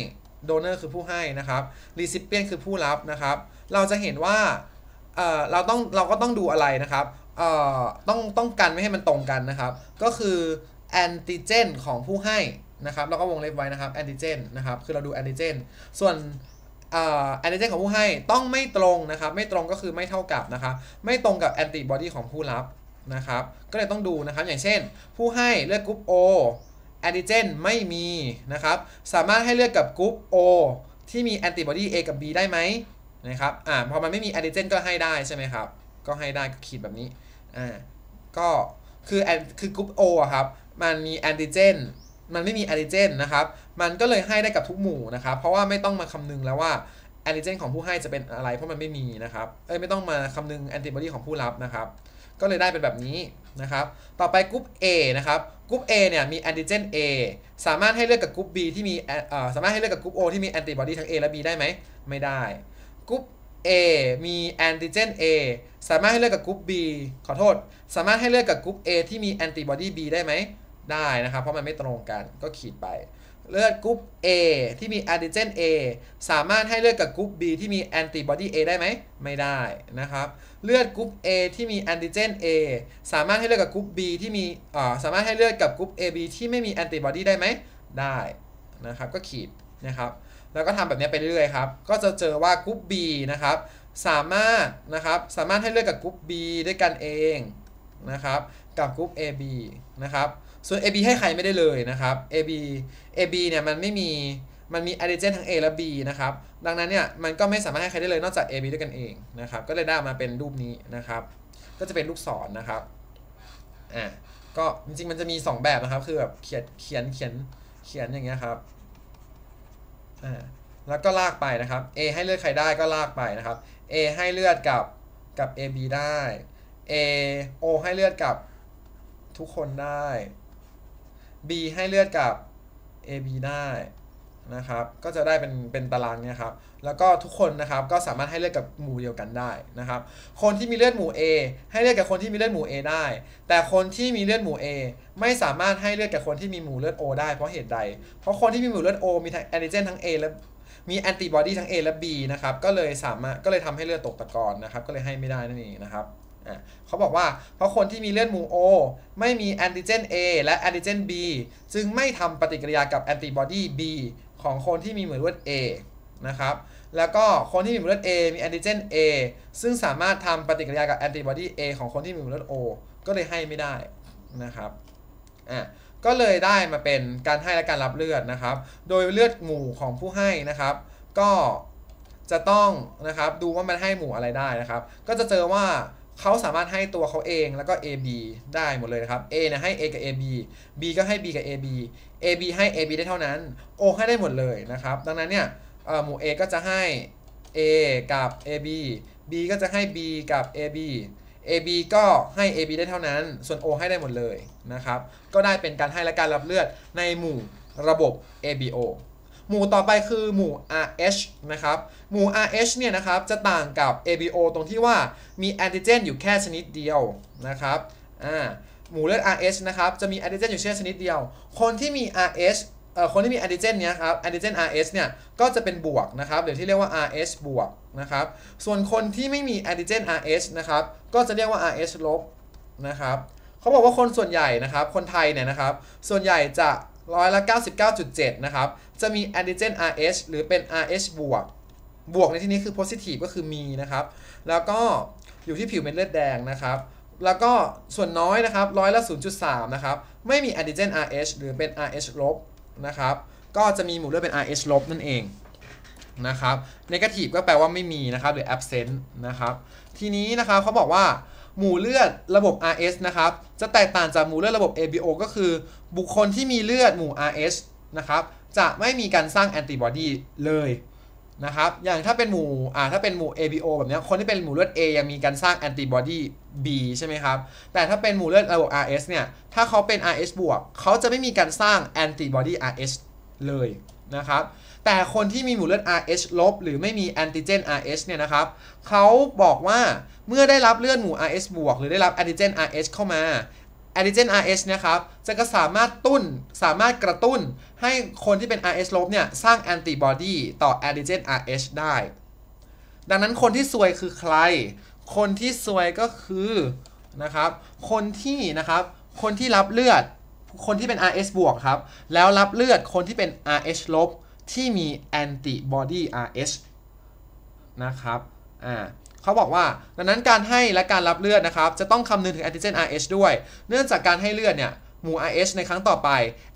โดเนอร์คือผู้ให้นะครับรีซิเปียนคือผู้รับนะครับ เราจะเห็นว่าเออเราต้องเราก็ต้องดูอะไรนะครับเออต้องต้องกันไม่ให้มันตรงกันนะครับ ก็คือแอนติเจนของผู้ให้นะครับ เราก็วงเล็บไว้นะครับแอนติเจนนะครับคือเราดูแอนติเจนส่วนแอนติเจนของผู้ให้ต้องไม่ตรงนะครับ ไม่ตรงก็คือไม่เท่ากับนะครับไม่ตรงกับแอนติบอดีของผู้รับนะครับ ก็เลยต้องดูนะครับ อย่างเช่น ผู้ให้เลือกกรุ๊ป O แอนติเจนไม่มีนะครับ สามารถให้เลือกกับกรุ๊ป O ที่มีแอนติบอดี A กับ B ได้ไหมนะครับ อ่า พอมันไม่มีแอนติเจนก็ให้ได้ใช่ไหมครับ ก็ให้ได้ก็ขีดแบบนี้ อ่า ก็ คือแอนคือกรุ๊ป O อะครับ มันมีแอนติเจน มันไม่มีแอนติเจนนะครับ มันก็เลยให้ได้กับทุกหมู่นะครับ เพราะว่าไม่ต้องมาคำนึงแล้วว่าแอนติเจนของผู้ให้จะเป็นอะไร เพราะมันไม่มีนะครับ เอ้ย ไม่ต้องมาคำนึงแอนติบอดีของผู้รับนะครับก็เลยได้เป็นแบบนี้นะครับ ต่อไปกรุ๊ป A นะครับกรุ๊ป A เนี่ยมีแอนติเจน A สามารถให้เลือกกับกรุ๊ป B ที่มีสามารถให้เลือกกับกรุ๊ป O ที่มีแอนติบอดีทั้ง A และ B ได้ไหม ไม่ได้กรุ๊ป A มีแอนติเจน A สามารถให้เลือกกับกรุ๊ป B ขอโทษ สามารถให้เลือกกับกรุ๊ป A ที่มีแอนติบอดี B ได้ไหมได้นะครับ เพราะมันไม่ตรงกัน ก็ขีดไป เลือกกรุ๊ป A ที่มีแอนติเจน A สามารถให้เลือกกับกรุ๊ป B ที่มีแอนติบอดี A ได้ไหม ไม่ได้นะครับเลือดกรุ๊ป A ที่มีแอนติเจน A สามารถให้เลือดกับกรุ๊ป B ที่มีอ่สามารถให้เลือดกับกรุ๊ป AB ที่ไม่มีแอนติบอดีได้ไหมได้นะครับก็ขีดนะครับแล้วก็ทำแบบนี้ไปเรื่อยๆครับ ก็จะเจอว่ากรุ๊ป B นะครับสามารถนะครับสามารถให้เลือดกับกรุ๊ป B ด้วยกันเองนะครับกับกรุ๊ป AB นะครับส่วน AB ให้ใครไม่ได้เลยนะครับ AB AB เนี่ยมันไม่มีมันมีแอะดิเจนทั้ง A และ B นะครับ ดังนั้นเนี่ยมันก็ไม่สามารถให้ใครได้เลยนอกจาก A B ด้วยกันเองนะครับ ก็เลยได้มาเป็นรูปนี้นะครับ ก็จะเป็นลูกศรนนะครับ อ่า ก็จริงๆมันจะมี2แบบนะครับ คือแบบ เขียนเขียนเขียนเขียนอย่างเงี้ยครับ อ่า แล้วก็ลากไปนะครับ A ให้เลือดใครได้ก็ลากไปนะครับ A ให้เลือดกับกับ AB ได้ A O ให้เลือดกับทุกคนได้ B ให้เลือดกับ AB ได้นะครับ ก็จะได้เป็นเป็นตารางเนี่ยครับ แล้วก็ทุกคนนะครับก็สามารถให้เลือดกับหมู่เดียวกันได้นะครับ คนที่มีเลือดหมู่ A ให้เลือกกับคนที่มีเลือดหมู่ A ได้ แต่คนที่มีเลือดหมู่ A ไม่สามารถให้เลือดกับคนที่มีหมู่เลือด O ได้เพราะเหตุใด เพราะคนที่มีหมู่เลือด O มีทั้งแอนติเจนทั้ง A และมีแอนติบอดีทั้ง A และ B นะครับ ก็เลยสามารถก็เลยทำให้เลือดตกตะกอนนะครับ ก็เลยให้ไม่ได้นั่นเองนะครับเขาบอกว่าเพราะคนที่มีเลือดหมู่โอไม่มีแอนติเจน A และแอนติเจน B จึงไม่ทำปฏิกิริยากับแอนติบอดี B ของคนที่มีหมู่เลือด A นะครับ แล้วก็คนที่มีหมู่เลือด A มีแอนติเจน A ซึ่งสามารถทำปฏิกิริยากับแอนติบอดี A ของคนที่มีหมู่เลือด O ก็เลยให้ไม่ได้นะครับ อ่ะ ก็เลยได้มาเป็นการให้และการรับเลือดนะครับ โดยเลือดหมู่ของผู้ให้นะครับ ก็จะต้องนะครับดูว่ามันให้หมู่อะไรได้นะครับ ก็จะเจอว่าเขาสามารถให้ตัวเขาเอง แล้วก็ AB ได้หมดเลยนะครับ A นะให้ A กับ AB B ก็ให้ B กับ AB AB ให้ AB ได้เท่านั้น O ให้ได้หมดเลยนะครับดังนั้นเนี่ยหมู่ A ก็จะให้ A กับ AB B ก็จะให้ B กับ AB AB ก็ให้ AB ได้เท่านั้น ส่วน O ให้ได้หมดเลยนะครับก็ได้เป็นการให้และการรับเลือด ในหมู่ระบบ ABO หมู่ต่อไปคือหมู่ RH นะครับหมู่ RH เนี่ยนะครับจะต่างกับ ABO ตรงที่ว่ามีแอนติเจนอยู่แค่ชนิดเดียวนะครับอ่าหมูเลือด Rh นะครับ จะมีแอนดิเจนอยู่เชื่อชนิดเดียว คนที่มี Rh เอ่อคนที่มีแอนดิเจนเนี้ยครับ แอนดิเจน Rh เนี่ย ก็จะเป็นบวกนะครับหรือที่เรียกว่า Rh บวกนะครับ ส่วนคนที่ไม่มีแอนดิเจน Rh นะครับ ก็จะเรียกว่า Rh ลบนะครับ เขาบอกว่าคนส่วนใหญ่นะครับ คนไทยเนี่ยนะครับ ส่วนใหญ่จะร้อยละ 99.7 นะครับ จะมีแอนดิเจน Rh หรือเป็น Rh บวก บวกในที่นี้คือ positive ก็คือมีนะครับ แล้วก็อยู่ที่ผิวเม็ดเลือดแดงนะครับแล้วก็ส่วนน้อยนะครับร้อยละ 0.3 นะครับ ไม่มีแอนติเจน Rh หรือเป็น Rh ลบนะครับ ก็จะมีหมู่เลือดเป็น Rh ลบนั่นเองนะครับเนกาทีฟก็แปลว่าไม่มีนะครับหรือ absent นะครับทีนี้นะครับเขาบอกว่า หมู่เลือดระบบ Rh นะครับ จะแตกต่างจากหมู่เลือดระบบ ABO ก็คือบุคคลที่มีเลือดหมู่ Rh นะครับจะไม่มีการสร้างแอนติบอดีเลยนะครับ อย่างถ้าเป็นหมู่อ่าถ้าเป็นหมู่ ABO แบบนี้ คนที่เป็นหมู่เลือด A ยังมีการสร้างแอนติบอดี B ใช่ไหมครับ แต่ถ้าเป็นหมู่เลือดระบบ RS เนี่ย ถ้าเขาเป็น RH บวก เขาจะไม่มีการสร้างแอนติบอดี RH เลยนะครับ แต่คนที่มีหมู่เลือด RH ลบ หรือไม่มีแอนติเจน RH เนี่ยนะครับ เขาบอกว่าเมื่อได้รับเลือดหมู่ RH บวกหรือได้รับแอนติเจน RH เข้ามาแอลลิเจน Rh นะครับ จะก็สามารถตุ้น สามารถกระตุ้นให้คนที่เป็น Rh ลบ เนี่ยสร้างแอนติบอดีต่อแอลลิเจน Rh ได้ ดังนั้นคนที่ซวยคือใคร คนที่ซวยก็คือ นะครับ คนที่ นะครับ คนที่รับเลือด คนที่เป็น Rh บวกครับ แล้วรับเลือดคนที่เป็น Rh ลบที่มีแอนติบอดี Rh นะครับ อ่าเขาบอกว่าดังนั้นการให้และการรับเลือดนะครับจะต้องคำนึงถึงแอนติเจน Rh ด้วยเนื่องจากการให้เลือดเนี่ยหมู่ Rh ในครั้งต่อไป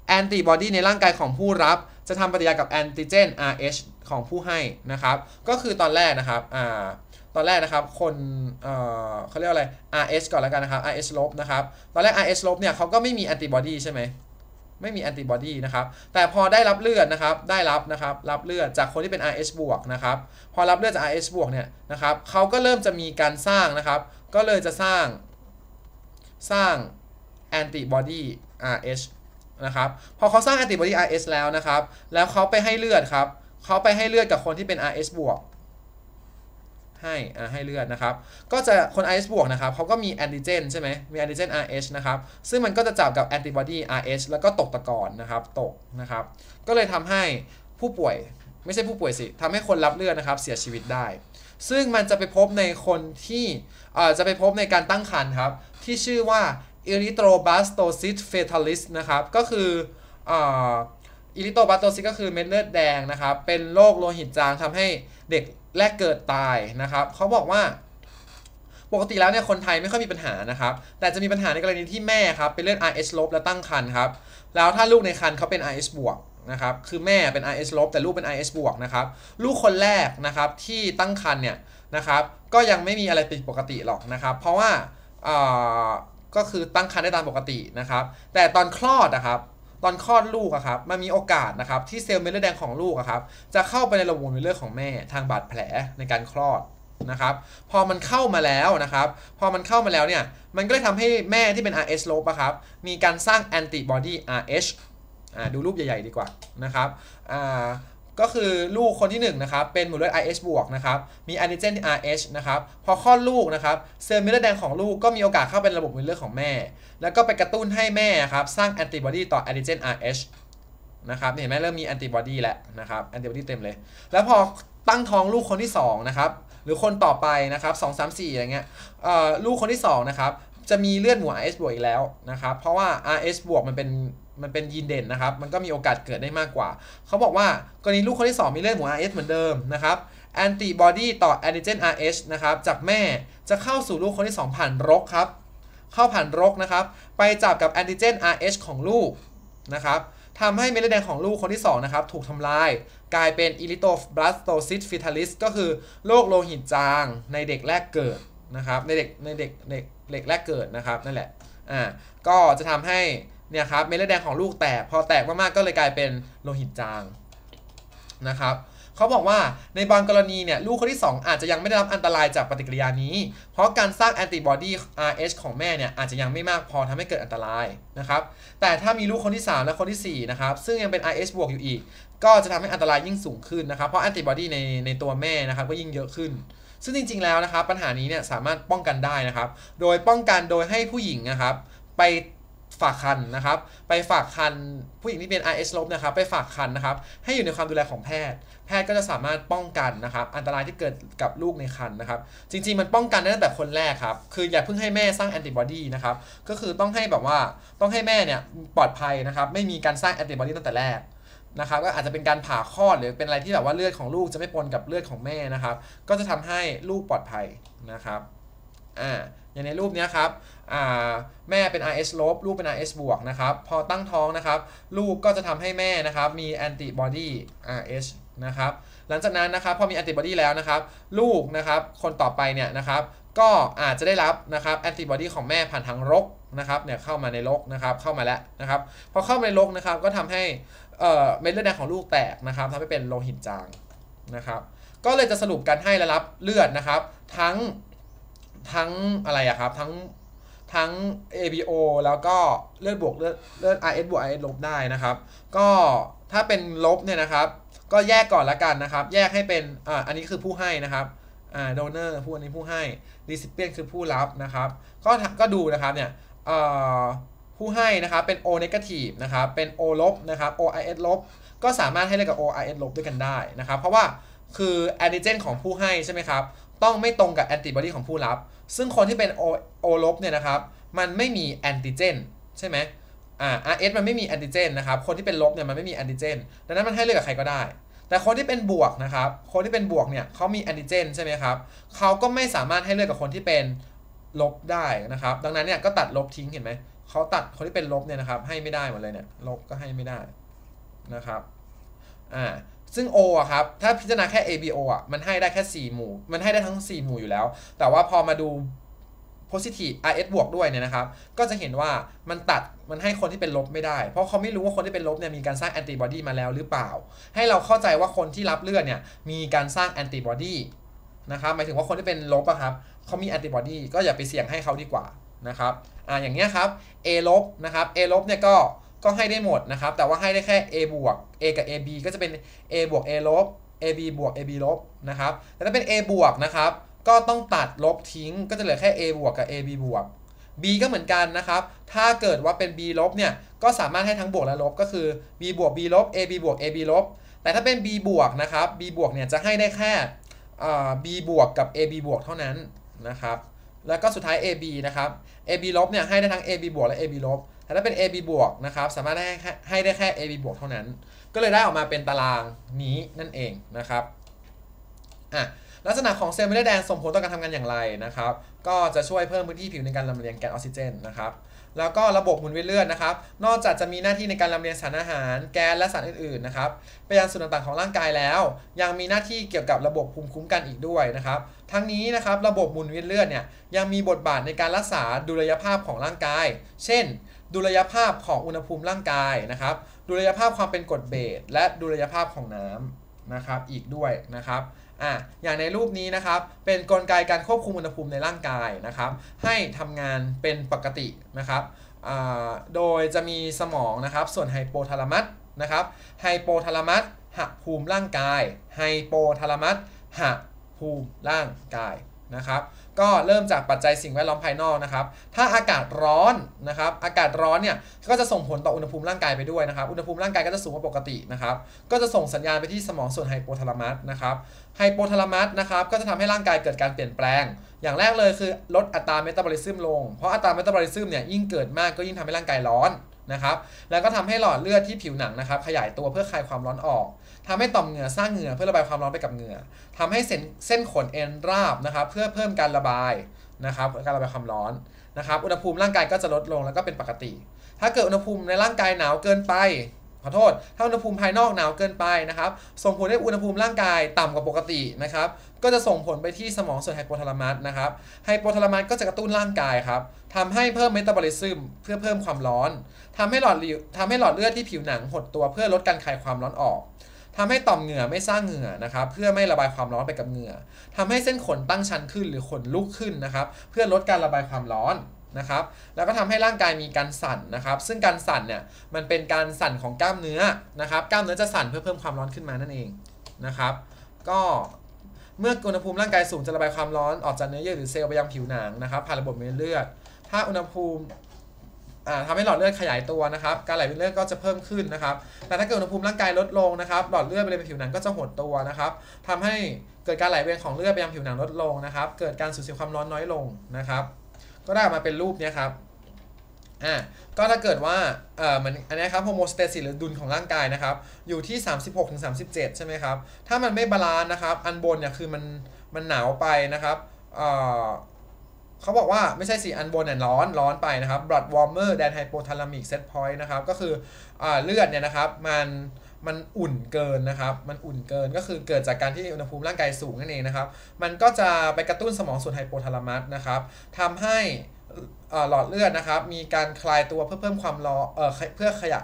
แอนติบอดีในร่างกายของผู้รับจะทำปฏิกิริยากับแอนติเจน Rh ของผู้ให้นะครับก็คือตอนแรกนะครับอตอนแรกนะครับคนเเขาเรียกอะไร Rh ก่อนแล้วกันนะครับ Rh ลบนะครับตอนแรก Rh ลบเนี่ยเขาก็ไม่มีแอนติบอดีใช่ไหมไม่มีแอนติบอดีนะครับ แต่พอได้รับเลือดนะครับ ได้รับนะครับ รับเลือดจากคนที่เป็น Rh บวกนะครับ พอรับเลือดจาก Rh บวกเนี่ยนะครับเขาก็เริ่มจะมีการสร้างนะครับ ก็เลยจะสร้าง สร้างแอนติบอดี Rh นะครับ พอเขาสร้างแอนติบอดี Rh แล้วนะครับ แล้วเขาไปให้เลือดครับ เขาไปให้เลือดกับคนที่เป็น Rh บวกให้ให้เลือดนะครับ ก็จะคน Rh บวกนะครับเขาก็มีแอนติเจนใช่ไหมมีแอนติเจน Rh นะครับ ซึ่งมันก็จะจับกับแอนติบอดี Rh แล้วก็ตกตะกอนนะครับตกนะครับ ก็เลยทำให้ผู้ป่วย ไม่ใช่ผู้ป่วยสิทำให้คนรับเลือดนะครับ เสียชีวิตได้ ซึ่งมันจะไปพบในคนที่จะไปพบในการตั้งครรภ์ครับ ที่ชื่อว่า e r y t h r o b a s t o s i s fetalis นะครับ ก็คือออิริโตบาโตซิสก็คือเม็ดเลือดแดงนะครับ เป็นโรคโลหิตจางทำให้เด็กแรกเกิดตายนะครับเขาบอกว่าปกติแล้วเนี่ยคนไทยไม่ค่อยมีปัญหานะครับ แต่จะมีปัญหาในกรณีที่แม่ครับ เป็นเลือด Rh ลบและตั้งครรภ์ครับ แล้วถ้าลูกในครรภ์เขาเป็น Rh บวกนะครับ คือแม่เป็น Rh ลบ แต่ลูกเป็น Rh บวกนะครับ ลูกคนแรกนะครับที่ตั้งครรภ์เนี่ยนะครับ ก็ยังไม่มีอะไรผิดปกติหรอกนะครับ เพราะว่าก็คือตั้งครรภ์ได้ตามปกตินะครับ แต่ตอนคลอดนะครับตอนคลอดลูกอะครับมันมีโอกาสนะครับที่เซลล์เม็ดเลือดแดงของลูกอะครับจะเข้าไปในระบบเม็ดเลือดของแม่ทางบาดแผลในการคลอดนะครับ พอมันเข้ามาแล้วนะครับพอมันเข้ามาแล้วเนี่ยมันก็เลยทำให้แม่ที่เป็น Rh ลบอะครับมีการสร้างแอนติบอดี Rh ดูรูปใหญ่ๆดีกว่านะครับก็คือลูกคนที่1นะครับเป็นหมู่เลือด Rh บวกนะครับมีอนิเจน Rh นะครับพอคลอดลูกนะครับเซลล์มดเลือดแดงของลูกก็มีโอกาสเข้าเป็นระบบมิเลือดของแม่ แล้วก็ไปกระตุ้นให้แม่ครับสร้างแอนติบอดีต่ออนิเจน Rh นะครับเห็นไหมเริ่มมีแอนติบอดีแล้วนะครับแอนติบอดีเต็มเลยแล้วพอตั้งท้องลูกคนที่2นะครับหรือคนต่อไปนะครับ2 3 4อะไรเงี้ยลูกคนที่2นะครับจะมีเลือดหมู่ Rh บวกอีกแล้วนะครับเพราะว่า Rh บวกมันเป็นมันเป็นยีนเด่นนะครับ มันก็มีโอกาสเกิดได้มากกว่า เขาบอกว่ากรณีลูกคนที่2มีเลือดหมู Rh เหมือนเดิมนะครับแอนติบอดีต่อแอนติเจน Rh นะครับจากแม่จะเข้าสู่ลูกคนที่ 2 ผ่านรกครับ เข้าผ่านรกนะครับไปจับกับแอนติเจน Rh ของลูกนะครับทำให้เม็ดเลือดแดงของลูกคนที่2นะครับถูกทำลายกลายเป็นอิลิโตบลาสโตซิสฟิทาลิสก็คือโรคโลหิตจางในเด็กแรกเกิดนะครับในเด็กในเด็กเด็กเด็กแรกเกิดนะครับ นั่นแหละอ่าก็จะทำให้เนี่ยครับเม็ดเลือดแดงของลูกแตก พอแตกมากๆก็เลยกลายเป็นโลหิตจางนะครับเขาบอกว่าในบางกรณีเนี่ยลูกคนที่ 2 อาจจะยังไม่ได้รับอันตรายจากปฏิกิริยานี้ เพราะการสร้างแอนติบอดี Rh ของแม่เนี่ยอาจจะยังไม่มากพอทำให้เกิดอันตรายนะครับแต่ถ้ามีลูกคนที่3และคนที่4นะครับซึ่งยังเป็น Rh บวกอยู่อีก ก็จะทำให้อันตรายยิ่งสูงขึ้นนะครับเพราะแอนติบอดีในในตัวแม่นะครับก็ยิ่งเยอะขึ้นซึ่งจริงๆแล้วนะครับปัญหานี้เนี่ยสามารถป้องกันได้นะครับโดยป้องกันโดยให้ผู้หญิงนะครับไปฝากคันนะครับ ไปฝากคันผู้หญิงที่เป็น i s ลบนะครับไปฝากคันนะครับ ให้อยู่ในความดูแลของแพทย์ แพทย์ก็จะสามารถป้องกันนะครับ อันตรายที่เกิดกับลูกในคันนะครับ จริงๆมันป้องกันได้ตั้งแต่คนแรกครับคือ อย่าเพิ่งให้แม่สร้างแอนติบอดีนะครับก็คือต้องให้แบบว่าต้องให้แม่เนี่ยปลอดภัยนะครับไม่มีการสร้างแอนติบอดีตั้งแต่แรกนะครับ ก็อาจจะเป็นการผ่าคลอดหรือเป็นอะไรที่แบบว่าเลือดของลูกจะไม่ปนกับเลือดของแม่นะครับ ก็จะทำให้ลูกปลอดภัยนะครับอ่าอย่างในรูปนี้ครับแม่เป็น RS ลบลูกเป็น RS บวกนะครับพอตั้งท้องนะครับลูกก็จะทำให้แม่นะครับมีแอนติบอดี RH นะครับหลังจากนั้นนะครับพอมีแอนติบอดีแล้วนะครับลูกนะครับคนต่อไปเนี่ยนะครับก็อาจจะได้รับนะครับแอนติบอดีของแม่ผ่านทางรกนะครับเนี่ยเข้ามาในรกนะครับเข้ามาแล้วนะครับ พอเข้ามาในรกนะครับก็ทำให้เม็ดเลือดแดงของลูกแตกนะครับทำให้เป็นโลหิตจางนะครับก็เลยจะสรุปการให้และรับเลือดนะครับทั้งทั้งอะไรอะครับทั้งทั้ง ABO แล้วก็เลือดบวกเลือดเลือด RS บวก RS ลบได้นะครับ ก็ถ้าเป็นลบเนี่ยนะครับ ก็แยกก่อนละกันนะครับ แยกให้เป็นอ่าอันนี้คือผู้ให้นะครับอ่าโดเนอร์ผู้อันนี้ผู้ให้ recipient คือผู้รับนะครับ ก็ก็ดูนะครับเนี่ยเอ่อผู้ให้นะครับเป็น O negative นะครับ เป็น O ลบนะครับ OIS ลบ ก็สามารถให้เลอกับ OIS ลบด้วยกันได้นะครับ เพราะว่าคือแอนติเจนของผู้ให้ใช่ไหมครับ ต้องไม่ตรงกับแอนติบอดีของผู้รับซึ่งคนที่เป็นโอลบเนี่ยนะครับ มันไม่มีแอนติเจนใช่ไหมอ่า RS มันไม่มีแอนติเจนนะครับ คนที่เป็นลบเนี่ยมันไม่มีแอนติเจนดังนั้นมันให้เลือกกับใครก็ได้ แต่คนที่เป็นบวก นะครับ คนที่เป็นบวกเนี่ยเขามีแอนติเจนใช่ไหมครับเขาก็ไม่สามารถให้เลือกกับคนที่เป็นลบได้นะครับ ดังนั้นเนี่ยก็ตัดลบทิ้งเห็นไหม เขาตัดคนที่เป็นลบเนี่ยนะครับให้ไม่ได้หมดเลยเนี่ยลบก็ให้ไม่ได้นะครับอ่าซึ่ง O อะครับ ถ้าพิจารณาแค่ ABO อะมันให้ได้แค่ 4 หมู่ มันให้ได้ทั้ง 4 หมู่อยู่แล้ว แต่ว่าพอมาดู positive RS บวกด้วยเนี่ยนะครับก็จะเห็นว่ามันตัดมันให้คนที่เป็นลบไม่ได้ เพราะเขาไม่รู้ว่าคนที่เป็นลบเนี่ยมีการสร้างแอนติบอดีมาแล้วหรือเปล่า ให้เราเข้าใจว่าคนที่รับเลือดเนี่ย มีการสร้างแอนติบอดี นะครับ หมายถึงว่าคนที่เป็นลบอะครับเขามีแอนติบอดี ก็อย่าไปเสี่ยงให้เขาดีกว่า นะครับ อ่า อย่างเงี้ยครับ A ลบนะครับ A ลบเนี่ยก็ก็ให้ได้หมดนะครับ แต่ว่าให้ได้แค่ a บวก a กับ ab ก็จะเป็น a บวก a ลบ ab บวก ab ลบนะครับ แต่ถ้าเป็น a บวกนะครับ ก็ต้องตัดลบทิ้ง ก็จะเหลือแค่ a บวกกับ ab บวก b ก็เหมือนกันนะครับ ถ้าเกิดว่าเป็น b ลบเนี่ย ก็สามารถให้ทั้งบวกและลบ ก็คือ b บวก b ลบ ab บวก ab ลบ แต่ถ้าเป็น b บวกนะครับ b บวกเนี่ยจะให้ได้แค่ b บวกกับ ab บวกเท่านั้นนะครับ แล้วก็สุดท้าย ab นะครับ ab ลบเนี่ยให้ได้ทั้ง ab บวกและ ab ลบแต่ถ้าเป็น AB บวกนะครับ สามารถให้ให้ได้แค่ AB บวกเท่านั้น ก็เลยได้ออกมาเป็นตารางนี้นั่นเองนะครับอ่ะลักษณะของเซลล์เมล็ดแดงส่งผลต่อการทำงานอย่างไรนะครับ ก็จะช่วยเพิ่มพื้นที่ผิวในการลำเลียงแก๊สออกซิเจนนะครับ แล้วก็ระบบหมุนเวียนเลือดนะครับ นอกจากจะมีหน้าที่ในการลำเลียงสารอาหารแก๊สและสารอื่น ๆ นะครับ ไปยังส่วนต่าง ๆ ของร่างกายแล้ว ยังมีหน้าที่เกี่ยวกับระบบภูมิคุ้มกันอีกด้วยนะครับ ทั้งนี้นะครับ ระบบหมุนเวียนเลือดเนี่ย ยังมีบทบาทในการรักษาดุลยภาพของร่างกาย เช่นดุลยภาพของอุณหภูมิร่างกายนะครับ ดุลยภาพความเป็นกรดเบสและดุลยภาพของน้ำนะครับ อีกด้วยนะครับอ่ะอย่างในรูปนี้นะครับ เป็นนกลไกการควบคุมอุณหภูมิในร่างกายนะครับ ให้ทำงานเป็นปกตินะครับโดยจะมีสมองนะครับ ส่วนไฮโปทาลามัสนะครับ ไฮโปทาลามัสหักภูมิร่างกาย ไฮโปทาลามัสหักภูมิร่างกายนะครับก็เริ่มจากปัจจัยสิ่งแวดล้อมภายนอกนะครับ ถ้าอากาศร้อนนะครับ อากาศร้อนเนี่ยก็จะส่งผลต่ออุณหภูมิร่างกายไปด้วยนะครับ อุณหภูมิร่างกายก็จะสูงกว่าปกตินะครับ ก็จะส่งสัญญาณไปที่สมองส่วนไฮโปทาลามัสนะครับ ไฮโปทาลามัสนะครับก็จะทำให้ร่างกายเกิดการเปลี่ยนแปลง อย่างแรกเลยคือลดอัตราเมตาบอลิซึมลง เพราะอัตราเมตาบอลิซึมเนี่ยยิ่งเกิดมากก็ยิ่งทำให้ร่างกายร้อนนะครับ แล้วก็ทำให้หลอดเลือดที่ผิวหนังนะครับขยายตัวเพื่อคลายความร้อนออกทำให้ต่อมเหงื่อสร้างเหงื่อเพื่อระบายความร้อนไปกับเหงื่อทำให้เส้นเส้นขนเอ็นราบนะครับเพื่อเพิ่มการระบายนะครับการระบายความร้อนนะครับ อุณหภูมิร่างกายก็จะลดลงแล้วก็เป็นปกติ ถ้าเกิดอุณหภูมิในร่างกายหนาวเกินไปขอโทษถ้าอุณหภูมิภายนอกหนาวเกินไปนะครับส่งผลให้อุณหภูมิร่างกายต่ำกว่าปกตินะครับก็จะส่งผลไปที่สมองส่วนไฮโปทาลามัสนะครับไฮโปทาลามัสก็จะกระตุ้นร่างกายครับทำให้เพิ่มเมตาบอลิซึม เพื่อเพิ่มความร้อน ทำให้หลอดทำให้หลอดเลือดที่ผิวหนังหดตัว เพื่อลดการคายความร้อนออกทำให้ต่อมเหงื่อไม่สร้างเหงื่อนะครับเพื่อไม่ระบายความร้อนไปกับเหงื่อทำให้เส้นขนตั้งชันขึ้น หรือขนลุกขึ้นนะครับเพื่อลดการระบายความร้อนนะครับแล้วก็ทำให้ร่างกายมีการสั่นนะครับ ซึ่งการสั่นเนี่ยมันเป็นการสั่นของกล้ามเนื้อนะครับกล้ามเนื้อจะสั่นเพื่อเพิ่มความร้อนขึ้นมานั่นเองนะครับก็เมื่ออุณหภูมิร่างกายสูงจะระบายความร้อนออกจากเนื้อเยื่อหรือเซลล์ไปยังผิวหนังนะครับผ่านระบบเม็ดเลือดถ้าอุณหภูมิทำให้หลอดเลือดขยายตัวนะครับ การไหลเวียนเลือดก็จะเพิ่มขึ้นนะครับแต่ถ้าเกิดอุณหภูมิร่างกายลดลงนะครับ หลอดเลือดบริเวณผิวหนังก็จะหดตัวนะครับทำให้เกิดการไหลเวียนของเลือดไปยังผิวหนังลดลงนะครับ เกิดการสูญเสียความร้อนน้อยลงนะครับ ก็ได้มาเป็นรูปนี้ครับ อ่า ก็ถ้าเกิดว่า เอ่อมันอันนี้ครับโฮโมสเตซิสหรือดุลของร่างกายนะครับ อยู่ที่ 3 6มสถึงสาใช่ไหมครับ ถ้ามันไม่บาลานซ์นะครับ อันบนเนี่ยคือมัน มันหนาวไปนะครับเอ่อเขาบอกว่าไม่ใช่สิอันบนเนี่ยร้อนร้อนไปนะครับ blood warmer than hypothalamic set point นะครับ ก็คืออเลือดเนี่ยนะครับ มัน มันอุ่นเกินนะครับ มันอุ่นเกินก็คือเกิดจากการที่อุณหภูมิร่างกายสูงนั่นเองนะครับ มันก็จะไปกระตุ้นสมองส่วนไฮโปทาลามัสนะครับทำให้หลอดเลือดนะครับ มีการคลายตัวเพื่อเพิ่มความร้อนเเพื่อขยะ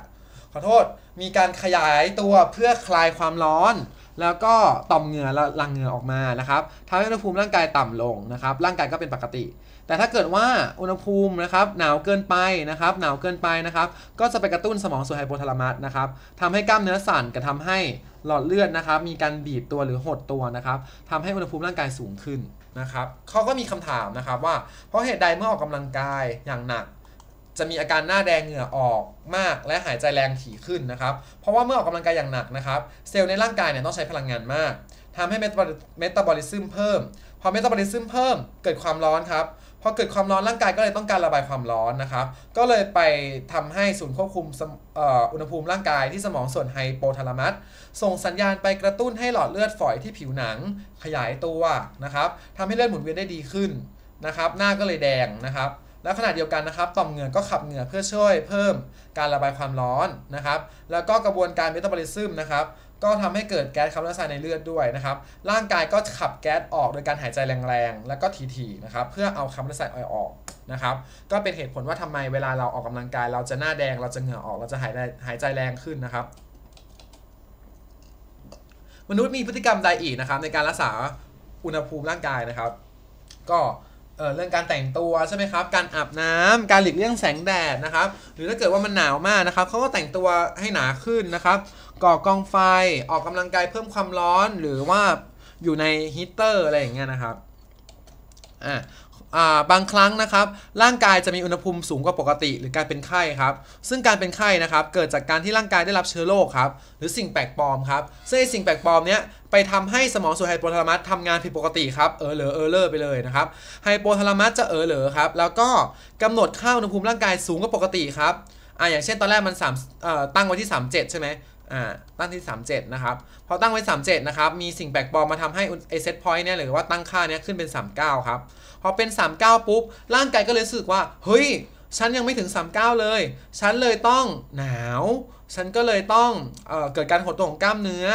ขอโทษ มีการขยายตัวเพื่อคลายความร้อน แล้วก็ต่อมเหงื่อและลังเหงื่อออกมา นะครับทำให้อุณหภูมิร่างกายต่ำลงนะครับ ร่างกายก็เป็นปกติแต่ถ้าเกิดว่าอุณหภูมินะครับหนาวเกินไปนะครับ หนาวเกินไปนะครับ ก็จะไปกระตุ้นสมองส่วนไฮโปทาลามัสนะครับทำให้กล้ามเนื้อสั่นกระทำให้หลอดเลือดนะครับ มีการบีบตัวหรือหดตัวนะครับทำให้อุณหภูมิร่างกายสูงขึ้นนะครับเขาก็มีคำถามนะครับว่าเพราะเหตุใดเมื่อออกกำลังกายอย่างหนัก จะมีอาการหน้าแดงเหงื่อออกมากและหายใจแรงถี่ขึ้นนะครับ เพราะว่าเมื่อออกกำลังกายอย่างหนักนะครับเซลล์ในร่างกายเนี่ยต้องใช้พลังงานมากทำให้เมตาบอลิซึมเพิ่มพอเมตาบอลิซึมเพิ่มเกิดความร้อนครับพอเกิดความร้อนร่างกาย ก็เลยต้องการระบายความร้อนนะครับ ก็เลยไปทำให้ศูนย์ควบคุมอุณหภูมิร่างกายที่สมองส่วนไฮโปทาลามัสส่งสัญญาณไปกระตุ้นให้หลอดเลือดฝอยที่ผิวหนังขยายตัวนะครับทำให้เลือดหมุนเวียนได้ดีขึ้นนะครับ หน้าก็เลยแดงนะครับ และขณะเดียวกันนะครับต่อมเหงื่อก็ขับเหงื่อเพื่อช่วยเพิ่มการระบายความร้อนนะครับ แล้วก็กระบวนการเมตาบอลิซึมนะครับก็ทำให้เกิดแก๊สคาร์บอนไดออกไซด์ในเลือดด้วยนะครับ ร่างกายก็ขับแก๊สออกโดยการหายใจแรงๆ แล้วก็ถี่ๆ นะครับ เพื่อเอาคาร์บอนไดออกไซด์ออกนะครับ ก็เป็นเหตุผลว่าทำไมเวลาเราออกกำลังกายเราจะหน้าแดง เราจะเหงื่อออกเราจะหายใจหายใจแรงขึ้นนะครับ มนุษย์มีพฤติกรรมใดอีกนะครับในการรักษาอุณหภูมิร่างกายนะครับ ก็เเรื่องการแต่งตัวใช่ไหมครับ การอาบน้ำ การหลีกเลี่ยงแสงแดดนะครับ หรือถ้าเกิดว่ามันหนาวมากนะครับ เขาก็แต่งตัวให้หนาขึ้นนะครับ ก่อกองไฟ ออกกำลังกายเพิ่มความร้อน หรือว่าอยู่ในฮีเตอร์อะไรอย่างเงี้ยนะครับอ่าบางครั้งนะครับร่างกายจะมีอุณหภูมิสูงกว่าปกติ หรือการเป็นไข้ครับซึ่งการเป็นไข้นะครับเกิดจากการที่ร่างกายได้รับเชื้อโรคครับหรือสิ่งแปลกปลอมครับซึ่งสิ่งแปลกปลอมเนี้ยไปทำให้สมองส่วนไฮโปทาลามัสทำงานผิดปกติครับเออเหลอเออเลอไปเลยนะครับไฮโปทาลามัสจะเออเหลอครับแล้วก็กำหนดค่าอุณหภูมิร่างกายสูงกว่าปกติครับอ่าอย่างเช่นตอนแรกมันสามตั้งไว้ที่37ใช่ไหม่าตั้งที่ 37 นะครับ พอตั้งไว้ 37 นะครับ มีสิ่งแปลกปลอมมาทำให้ไอเซตพอยต์เนี่ยหรือว่าตั้งค่าเนี่ยขึ้นเป็น 39 ครับ พอเป็น 39 ปุ๊บ ร่างกายก็เลยรู้สึก ว่า เฮ้ย ฉันยังไม่ถึง 39 เลย ฉันเลยต้องหนาว ฉันก็เลยต้องเอเกิดการหดตัวของกล้ามเนื้อ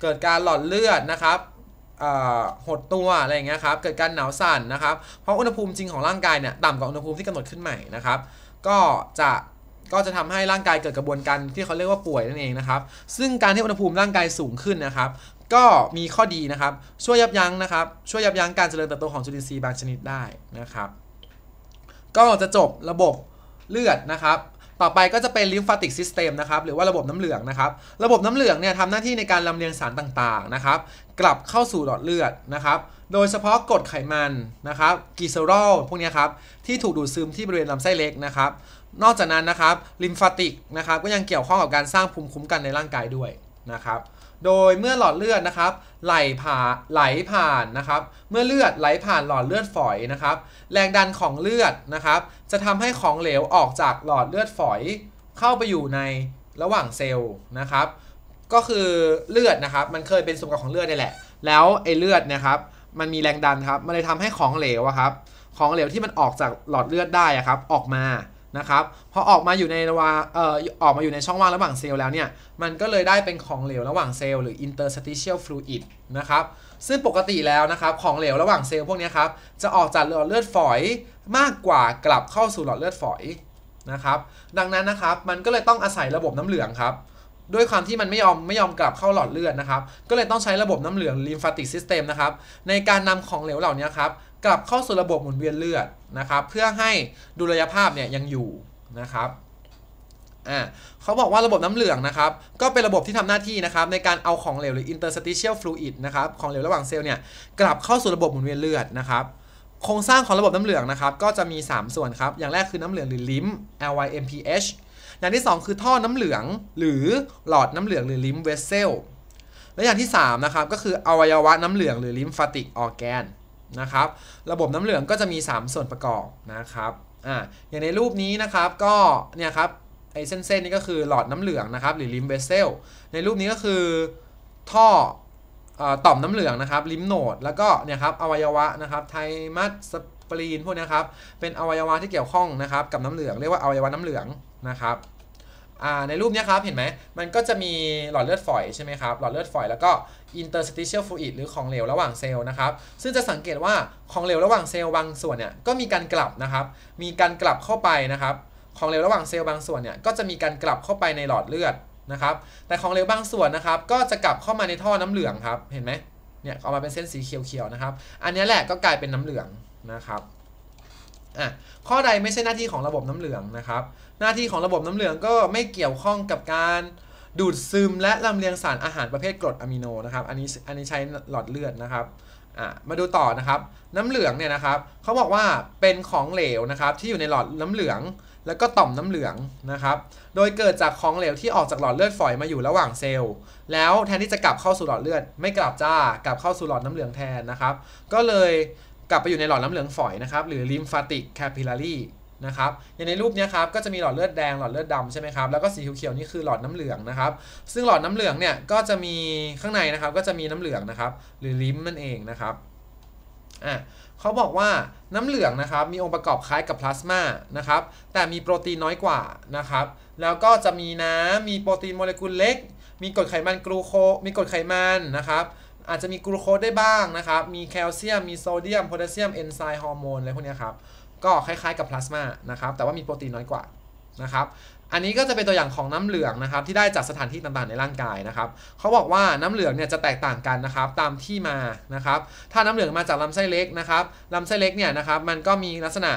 เกิดการหลอดเลือดนะครับหดตัวอะไรอย่างเงี้ยครับ เกิดการหนาวสั่นนะครับ เพราะอุณหภูมิจริงของร่างกายเนี่ยต่ำกว่าอุณหภูมิที่กำหนดขึ้นใหม่นะครับ ก็จะก็จะทำให้ร่างกายเกิดกระบวนการที่เขาเรียกว่าป่วยนั่นเองนะครับ ซึ่งการที่อุณหภูมิร่างกายสูงขึ้นนะครับ ก็มีข้อดีนะครับ ช่วยยับยั้งนะครับ ช่วยยับยั้งการเจริญเติบโตของจุลินทรีย์บางชนิดได้นะครับ ก็จะจบระบบเลือดนะครับ ต่อไปก็จะเป็นลิมฟาติกซิสเต็มนะครับ หรือว่าระบบน้ำเหลืองนะครับ ระบบน้ำเหลืองเนี่ยทำหน้าที่ในการลำเลียงสารต่างๆนะครับ กลับเข้าสู่หลอดเลือดนะครับ โดยเฉพาะกรดไขมันนะครับกิเซอรอลพวกนี้ครับ ที่ถูกดูดซึมที่บริเวณลำไส้เล็กนะครับนอกจากนั้นนะครับลิมฟาติกนะครับก็ยังเกี่ยวข้องกับการสร้างภูมิคุ้มกันในร่างกายด้วยนะครับ โดยเมื่อหลอดเลือดนะครับ ไหลผ่าไหลผ่านนะครับ เมื่อเลือดไหลผ่านหลอดเลือดฝอยนะครับ แรงดันของเลือดนะครับ จะทำให้ของเหลวออกจากหลอดเลือดฝอย เข้าไปอยู่ในระหว่างเซลล์นะครับ ก็คือเลือดนะครับ มันเคยเป็นส่วนประกอบของเลือดนี่แหละ แล้วไอ้เลือดนะครับ มันมีแรงดันครับมันเลยทำให้ของเหลวครับของเหลวที่มันออกจากหลอดเลือดได้ครับออกมานะครับพอออกมาอยู่ในวาเอ่อออกมาอยู่ในช่องว่างระหว่างเซลล์แล้วเนี่ยมันก็เลยได้เป็นของเหลวระหว่างเซลล์หรือ interstitial fluid นะครับซึ่งปกติแล้วนะครับของเหลวระหว่างเซลล์พวกนี้ครับจะออกจากหลอดเลือดฝอยมากกว่ากลับเข้าสู่หลอดเลือดฝอยนะครับ ดังนั้นนะครับมันก็เลยต้องอาศัยระบบน้ำเหลืองครับด้วยความที่มันไม่ยอมไม่ยอมกลับเข้าหลอดเลือดนะครับ ก็เลยต้องใช้ระบบน้ำเหลืองลิมฟาติกซิสเต็มนะครับในการนำของเหลวเหล่านี้ครับกลับเข้าสู่ระบบหมุนเวียนเลือดนะครับเพื่อให้ดุลยภาพเนี่ยยังอยู่นะครับอ่าเขาบอกว่าระบบน้ำเหลืองนะครับก็เป็นระบบที่ทำหน้าที่นะครับในการเอาของเหลวหรือ interstitial fluid นะครับของเหลวระหว่างเซลล์เนี่ยกลับเข้าสู่ระบบหมุนเวียนเลือดนะครับโครงสร้างของระบบน้ำเหลืองนะครับก็จะมี 3 ส่วนครับอย่างแรกคือน้ำเหลืองหรือลิม LYMPH อย่างที่ 2 คือท่อน้ำเหลืองหรือหลอดน้ำเหลือง หรือลิมเวสเซลและอย่างที่3นะครับก็คืออวัยวะน้ำเหลืองหรือลิมฟาติกออแกนนะครับระบบน้ำเหลืองก็จะมี 3 ส่วนประกอบนะครับอ่าอย่างในรูปนี้นะครับก็เนี่ยครับไอ้เส้นนี่ก็คือหลอดน้ำเหลืองนะครับหรือลิมเบเซลในรูปนี้ก็คือท่อต่อมน้ำเหลืองนะครับลิมโนดแล้วก็เนี่ยครับอวัยวะนะครับไทมัสสปรีนพวกนี้ครับเป็นอวัยวะที่เกี่ยวข้องนะครับกับน้ำเหลืองเรียกว่าอวัยวะน้ำเหลืองนะครับในรูปนี้ครับเห็นไหมมันก็จะมีหลอดเลือดฝอยใช่ไหมครับหลอดเลือดฝอยแล้วก็ interstitial fluid หรือของเหลวระหว่างเซลล์นะครับ ซึ่งจะสังเกตว่าของเหลวระหว่างเซลล์บางส่วนเนี่ยก็มีการกลับนะครับ มีการกลับเข้าไปนะครับ ของเหลวระหว่างเซลล์บางส่วนเนี่ยก็จะมีการกลับเข้าไปในหลอดเลือดนะครับ แต่ของเหลวบางส่วนนะครับก็จะกลับเข้ามาในท่อน้ำเหลืองครับ เห็นไหมเนี่ยออกมาเป็นเส้นสีเขียวๆนะครับ อันนี้แหละก็กลายเป็นน้ำเหลืองนะครับ อ่ะ ข้อใดไม่ใช่หน้าที่ของระบบน้ำเหลืองนะครับ หน้าที่ของระบบน้ำเหลืองก็ไม่เกี่ยวข้องกับการดูดซึมและลำเลียงสารอาหารประเภทกรดอะมิโนนะครับอันนี้อันนี้ใช้หลอดเลือดนะครับมาดูต่อนะครับน้ำเหลืองเนี่ยนะครับเขาบอกว่าเป็นของเหลวนะครับที่อยู่ในหลอดน้ำเหลือง แล้วก็ต่อมน้ำเหลืองนะครับโดยเกิดจากของเหลวที่ออกจากหลอดเลือดฝอยมาอยู่ระหว่างเซลล์แล้วแทนที่จะกลับเข้าสู่หลอดเลือดไม่กลับจ้ากลับเข้าสู่หลอดน้ำเหลืองแทนนะครับ ก็เลยกลับไปอยู่ในหลอดน้ำเหลืองฝอยนะครับหรือลิมฟาติกแคปิลารีนะครับอย่างในรูปนี้ครับก็จะมีหลอดเลือดแดงหลอดเลือดดำใช่ไหมครับแล้วก็สีเขียวๆนี่คือหลอดน้ำเหลืองนะครับซึ่งหลอดน้ำเหลืองเนี่ยก็จะมีข้างในนะครับก็จะมีน้ำเหลืองนะครับหรือลิ้มนั่นเองนะครับอ่ะเขาบอกว่าน้ำเหลืองนะครับมีองค์ประกอบคล้ายกับพลาสมานะครับแต่มีโปรตีนน้อยกว่านะครับแล้วก็จะมีน้ำมีโปรตีนโมเลกุลเล็ก มีกรดไขมันกลูโคมีกรดไขมันนะครับอาจจะมีกลูโคได้บ้างนะครับมีแคลเซียมมีโซเดียมโพแทสเซียมเอนไซม์ฮอร์โมนอะไรพวกนี้ครับก็คล้ายๆกับพลาสมานะครับ แต่ว่ามีโปรตีน น้อยกว่านะครับ อันนี้ก็จะเป็นตัวอย่างของน้ำเหลืองนะครับ ที่ได้จากสถานที่ต่างๆ ในร่างกายนะครับ เขาบอกว่าน้ำเหลืองเนี่ยจะแตกต่างกันนะครับตามที่มานะครับ ถ้าน้ำเหลืองมาจากลำไส้เล็กนะครับลำไส้เล็กเนี่ยนะครับมันก็มีลักษณะ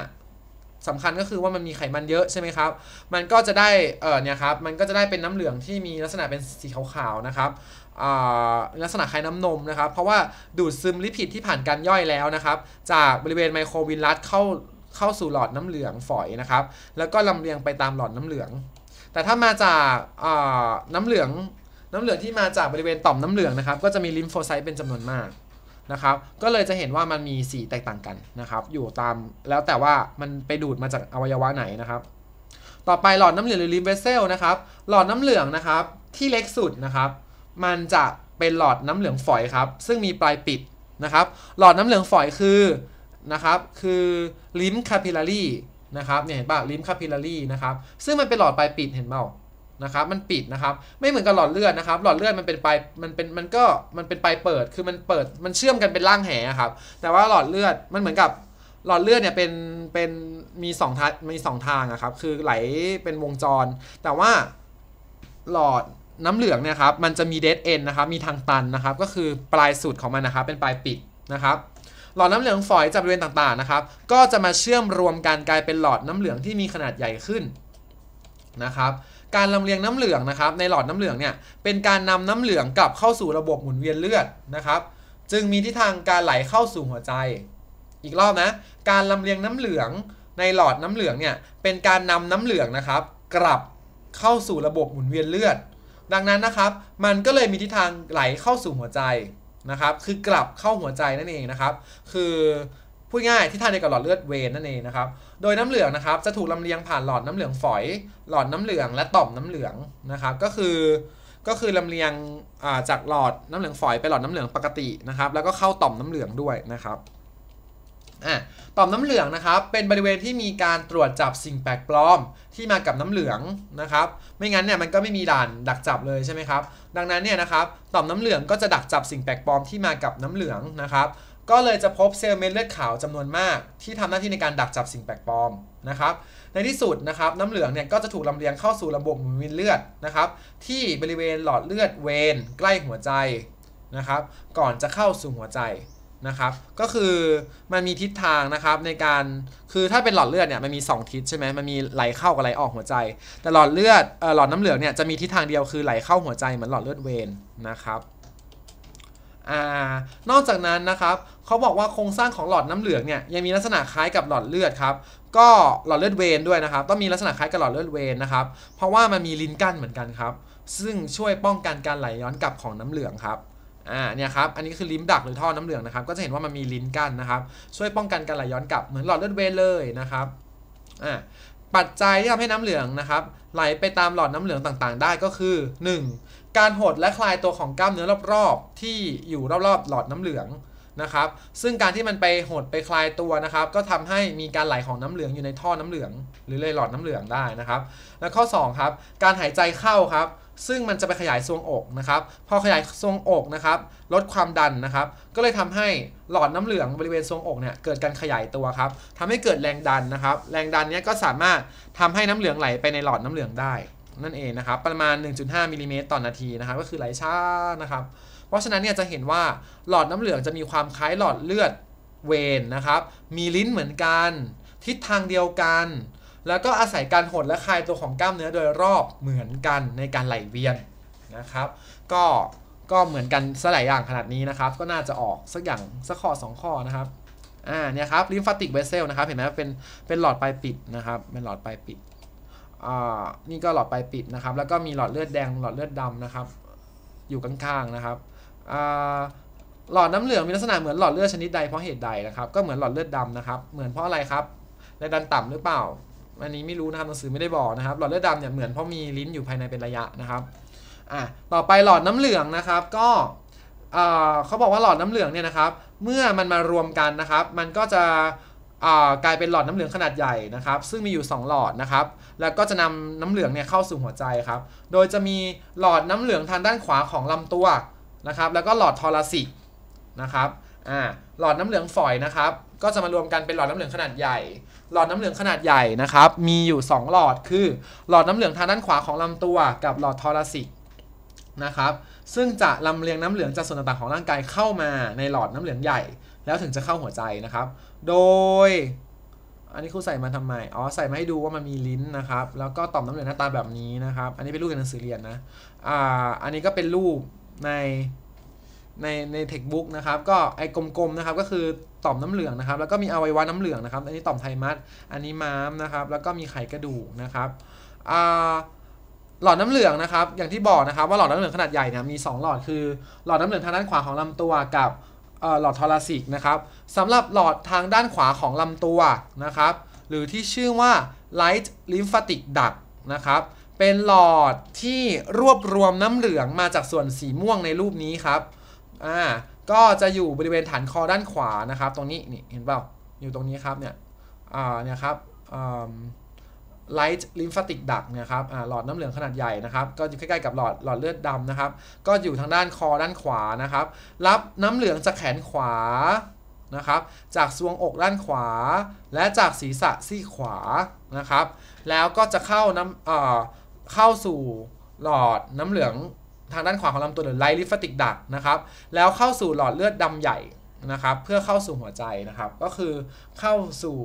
สำคัญก็คือว่ามันมีไขมันเยอะใช่ไหมครับ มันก็จะได้เออเนี่ยครับ มันก็จะได้เป็นน้ำเหลืองที่มีลักษณะเป็นสีขาวๆนะครับลักษณะคล้ายน้ำนมนะครับ เพราะว่าดูดซึมลิพิดที่ผ่านการย่อยแล้วนะครับ จากบริเวณไมโครวินลัสเข้าเข้าสู่หลอดน้ำเหลืองฝอยนะครับ แล้วก็ลำเลียงไปตามหลอดน้ำเหลือง แต่ถ้ามาจากน้ำเหลืองน้ำเหลือง ที่มาจากบริเวณต่อมน้ำเหลืองนะครับ ก็จะมีลิมโฟไซต์เป็นจำนวนมากนะครับ ก็เลยจะเห็นว่ามันมีสีแตกต่างกันนะครับ อยู่ตามแล้วแต่ว่ามันไปดูดมาจากอวัยวะไหนนะครับ ต่อไปหลอดน้ำเหลืองหรือลิมเวสเซลนะครับ หลอดน้ำเหลืองนะครับที่เล็กสุดนะครับ มันจะเป็นหลอดน้ำเหลืองฝอยครับ ซึ่งมีปลายปิดนะครับ หลอดน้ำเหลืองฝอยคือนะครับ คือลิมคาพิลารีนะครับเนี่ยเห็นป่ะลิมคาพิลารีนะครับซึ่งมันเป็นหลอดปลายปิดเห็นเปล่านะครับ มันปิดนะครับ ไม่เหมือนกับหลอดเลือดนะครับ หลอดเลือดมันเป็นปลายมันเป็นมันก็มันเป็นปลายเปิดคือมันเปิดมันเชื่อมกันเป็นร่างแหครับแต่ว่าหลอดเลือดมันเหมือนกับหลอดเลือดเนี่ยเป็นเป็นมีสองทางมีสองทางะครับคือไหลเป็นวงจร แต่ว่าหลอดน้ำเหลืองเนี่ยครับ มันจะมีเดดเอนนะครับมีทางตันนะครับ ก็คือปลายสุดของมันนะครับเป็นปลายปิดนะครับหลอดน้ำเหลืองฝอยจากบริเวณต่างๆ นะครับ ก็จะมาเชื่อมรวมกันกลายเป็นหลอดน้ำเหลืองที่มีขนาดใหญ่ขึ้นนะครับ การลำเลียงน้ำเหลืองนะครับในหลอดน้ำเหลืองเนี่ย เป็นการนำน้ำเหลือง กลับเข้าสู่ระบบหมุนเวียนเลือดนะครับ จึงมีทิศทางการไหลเข้าสู่หัวใจ อีกรอบนะ การลำเลียงน้ำเหลืองในหลอดน้ำเหลืองเนี่ย เป็นการนำน้ำเหลืองนะครับกลับเข้าสู่ระบบหมุนเวียนเลือด ดังนั้นนะครับ มันก็เลยมีทิศทางไหลเข้าสู่หัวใจนะครับ คือกลับเข้าหัวใจนั่นเองนะครับ คือพูดง่ายที่ทานเดียวกับหลอดเลือดเวนนั่นเองนะครับ โดยน้ำเหลืองนะครับจะถูกลำเลียงผ่านหลอดน้ำเหลืองฝอยหลอดน้ำเหลือง และต่อมน้ำเหลืองนะครับก็คือก็คือลำเลียงจากหลอดน้ำเหลืองฝอยไปหลอดน้ำเหลืองปกตินะครับแล้วก็เข้าต่อมน้ำเหลืองด้วยนะครับต่อมน้ำเหลืองนะครับเป็นบริเวณที่มีการตรวจจับสิ่งแปลกปลอมที่มากับน้ำเหลืองนะครับ ไม่งั้นเนี่ยมันก็ไม่มีด่านดักจับเลยใช่ไหมครับ ดังนั้นเนี่ยนะครับต่อมน้ำเหลืองก็จะดักจับสิ่งแปลกปลอมที่มากับน้ำเหลืองนะครับ ก็เลยจะพบเซลล์เม็ดเลือดขาวจำนวนมากที่ทำหน้าที่ในการดักจับสิ่งแปลกปลอมนะครับ ในที่สุดนะครับน้ำเหลืองเนี่ยก็จะถูกลำเลียงเข้าสู่ระบบหมุนเวียนเลือดนะครับ ที่บริเวณหลอดเลือดเวนใกล้หัวใจนะครับก่อนจะเข้าสู่หัวใจนะครับก็คือมันมีทิศทางนะครับในการคือถ้าเป็นหลอดเลือดเนี่ยมันมี2ทิศใช่ไหมมันมีไหลเข้ากับไหลออกหัวใจ แต่หลอดเลือดเอ่อหลอดน้ำเหลืองเนี่ยจะมีทิศทางเดียวคือไหลเข้าหัวใจเหมือนหลอดเลือดเวนนะครับอ่านอกจากนั้นนะครับเขาบอกว่าโครงสร้างของหลอดน้ำเหลืองเนี่ยยังมีลักษณะคล้ายกับหลอดเลือดครับก็หลอดเลือดเวนด้วยนะครับต้องมีลักษณะคล้ายกับหลอดเลือดเวนนะครับเพราะว่ามันมีลิ้นกั้นเหมือนกันครับซึ่งช่วยป้องกันการไหลย้อนกลับของน้ำเหลืองครับอ่าเนี่ยครับอันนี้คือลิ้นดักหรือท่อน้ำเหลืองนะครับก็จะเห็นว่ามันมีลิ้นกั้นนะครับ ช่วยป้องกันการไหลย้อนกลับเหมือนหลอดเลือดเวเลยนะครับอ่าปัจจัยที่ทำให้น้ำเหลืองนะครับไหลไปตามหลอดน้ำเหลืองต่างๆ ได้ก็คือ 1. การหดและคลายตัวของกล้ามเนื้อรอบ ๆ ที่อยู่รอบๆ หลอดน้ำเหลืองนะครับ ซึ่งการที่มันไปหดไปคลายตัวนะครับก็ทำให้มีการไหลของน้ำเหลืองอยู่ในท่อน้ำเหลือง หรือเลยหลอดน้ำเหลืองได้นะครับ และข้อ2ครับการหายใจเข้าครับซึ่งมันจะไปขยายทรวงอกนะครับ พอขยายทรวงอกนะครับ ลดความดันนะครับ ก็เลยทำให้หลอดน้ำเหลืองบริเวณทรวงอกเนี่ยเกิดการขยายตัวครับทำให้เกิดแรงดันนะครับ แรงดันเนี้ยก็สามารถทำให้น้ำเหลืองไหลไปในหลอดน้ำเหลืองได้ นั่นเองนะครับ ประมาณ 1.5มิลิเมตรต่อนนาทีนะครับ ก็คือไหลช้า นะครับ เพราะฉะนั้นเนี่ยจะเห็นว่าหลอดน้ำเหลืองจะมีความคล้ายหลอดเลือดเวนนะครับ มีลิ้นเหมือนกัน ทิศทางเดียวกันแล้วก็อาศัยการหดและคลายตัวของกล้ามเนื้อโดยรอบเหมือนกันในการไหลเวียนนะครับ ก็ก็เหมือนกันสลายอย่างขนาดนี้นะครับก็น่าจะออกสักอย่างสักข้อ2 ข้อนะครับ อ่าเนี่ยครับลิมฟาติกเวสเซลนะครับเห็นไหมเป็นเป็นหลอดปลายปิดนะครับเป็นหลอดปลายปิดอ่านี่ก็หลอดปลายปิดนะครับแล้วก็มีหลอดเลือดแดงหลอดเลือดดำนะครับอยู่ข้างๆนะครับอ่าหลอดน้ำเหลืองมีลักษณะเหมือนหลอดเลือดชนิดใดเพราะเหตุใดนะครับก็เหมือนหลอดเลือดดานะครับเหมือนเพราะอะไรครับแรงดันต่ำหรือเปล่าอันนี้ไม่รู้นะครับหนังสือไม่ได้บอกนะครับหลอดเลือดดำเนี่ยเหมือนเพราะมีลิ้นอยู่ภายในเป็นระยะนะครับอ่ะต่อไปหลอดน้ำเหลืองนะครับก็เออเขาบอกว่าหลอดน้ำเหลืองเนี่ยนะครับเมื่อมันมารวมกันนะครับมันก็จะกลายเป็นหลอดน้ำเหลืองขนาดใหญ่นะครับ ซึ่งมีอยู่ 2 หลอดนะครับแล้วก็จะนำน้ำเหลืองเนี่ยเข้าสู่หัวใจครับโดยจะมีหลอดน้ำเหลืองทางด้านขวาของลำตัวนะครับแล้วก็หลอดทอราสิกนะครับอ่าหลอดน้ำเหลืองฝอยนะครับ ก็จะมารวมกันเป็นหลอดน้ำเหลืองขนาดใหญ่หลอดน้ำเหลืองขนาดใหญ่นะครับ มีอยู่ 2 หลอด คือหลอดน้ำเหลืองทางด้านขวาของลำตัวกับหลอดทอรัสิกนะครับ ซึ่งจะลำเลียงน้ำเหลืองจากส่วนต่างๆของร่างกายเข้ามาในหลอดน้ำเหลืองใหญ่ แล้วถึงจะเข้าหัวใจนะครับ โดย อันนี้ครูใส่มาทำไม อ๋อ ใส่มาให้ดูว่ามันมีลิ้นนะครับ แล้วก็ต่อมน้ำเหลืองหน้าตาแบบนี้นะครับ อันนี้เป็นรูปในหนังสือเรียนนะ อ่า อันนี้ก็เป็นรูปใน ในในเทคบุ๊กนะครับ ก็ไอ้กลมๆนะครับก็คือต่อมน้ำเหลืองนะครับแล้วก็มีอวัยวะน้ำเหลืองนะครับ อันนี้ต่อมไทมัสอันนี้ม้ามนะครับแล้วก็มีไขกระดูกนะครับหลอดน้ำเหลืองนะครับอย่างที่บอกนะครับว่าหลอดน้ำเหลือง ขนาดใหญ่เนี่ยมี 2 หลอดคือ หลอดน้ำเหลืองทางด้านขวาของลำตัวกับหลอดทอราซิกนะครับสำหรับหลอดทางด้านขวาของลำตัวนะครับ หรือที่ชื่อว่า light lymphatic duct นะครับเป็นหลอดที่รวบรวมน้ำเหลืองมาจากส่วนสีม่วงในรูปนี้ครับอ่าก็จะอยู่บริเวณฐานคอด้านขวานะครับตรงนี้นี่เห็นเปล่าอยู่ตรงนี้ครับเนี่ยอ่าเนี่ยครับไลท์ลิมฟาติกดักเนี่ยครับหลอดน้ำเหลืองขนาดใหญ่นะครับก็อยู่ใกล้ๆกับหลอดหลอดเลือดดำนะครับก็อยู่ทางด้านคอด้านขวานะครับรับน้ำเหลืองจากแขนขวานะครับจากซวงอกด้านขวา และจากศีรษะซี่ขวานะครับ แล้วก็จะเข้าน้ำเข้าสู่หลอดน้ำเหลืองทางด้านขวาของลำตัวหรือไลลิฟติกดักนะครับ แล้วเข้าสู่หลอดเลือดดำใหญ่นะครับ เพื่อเข้าสู่หัวใจนะครับ ก็คือเข้าสู่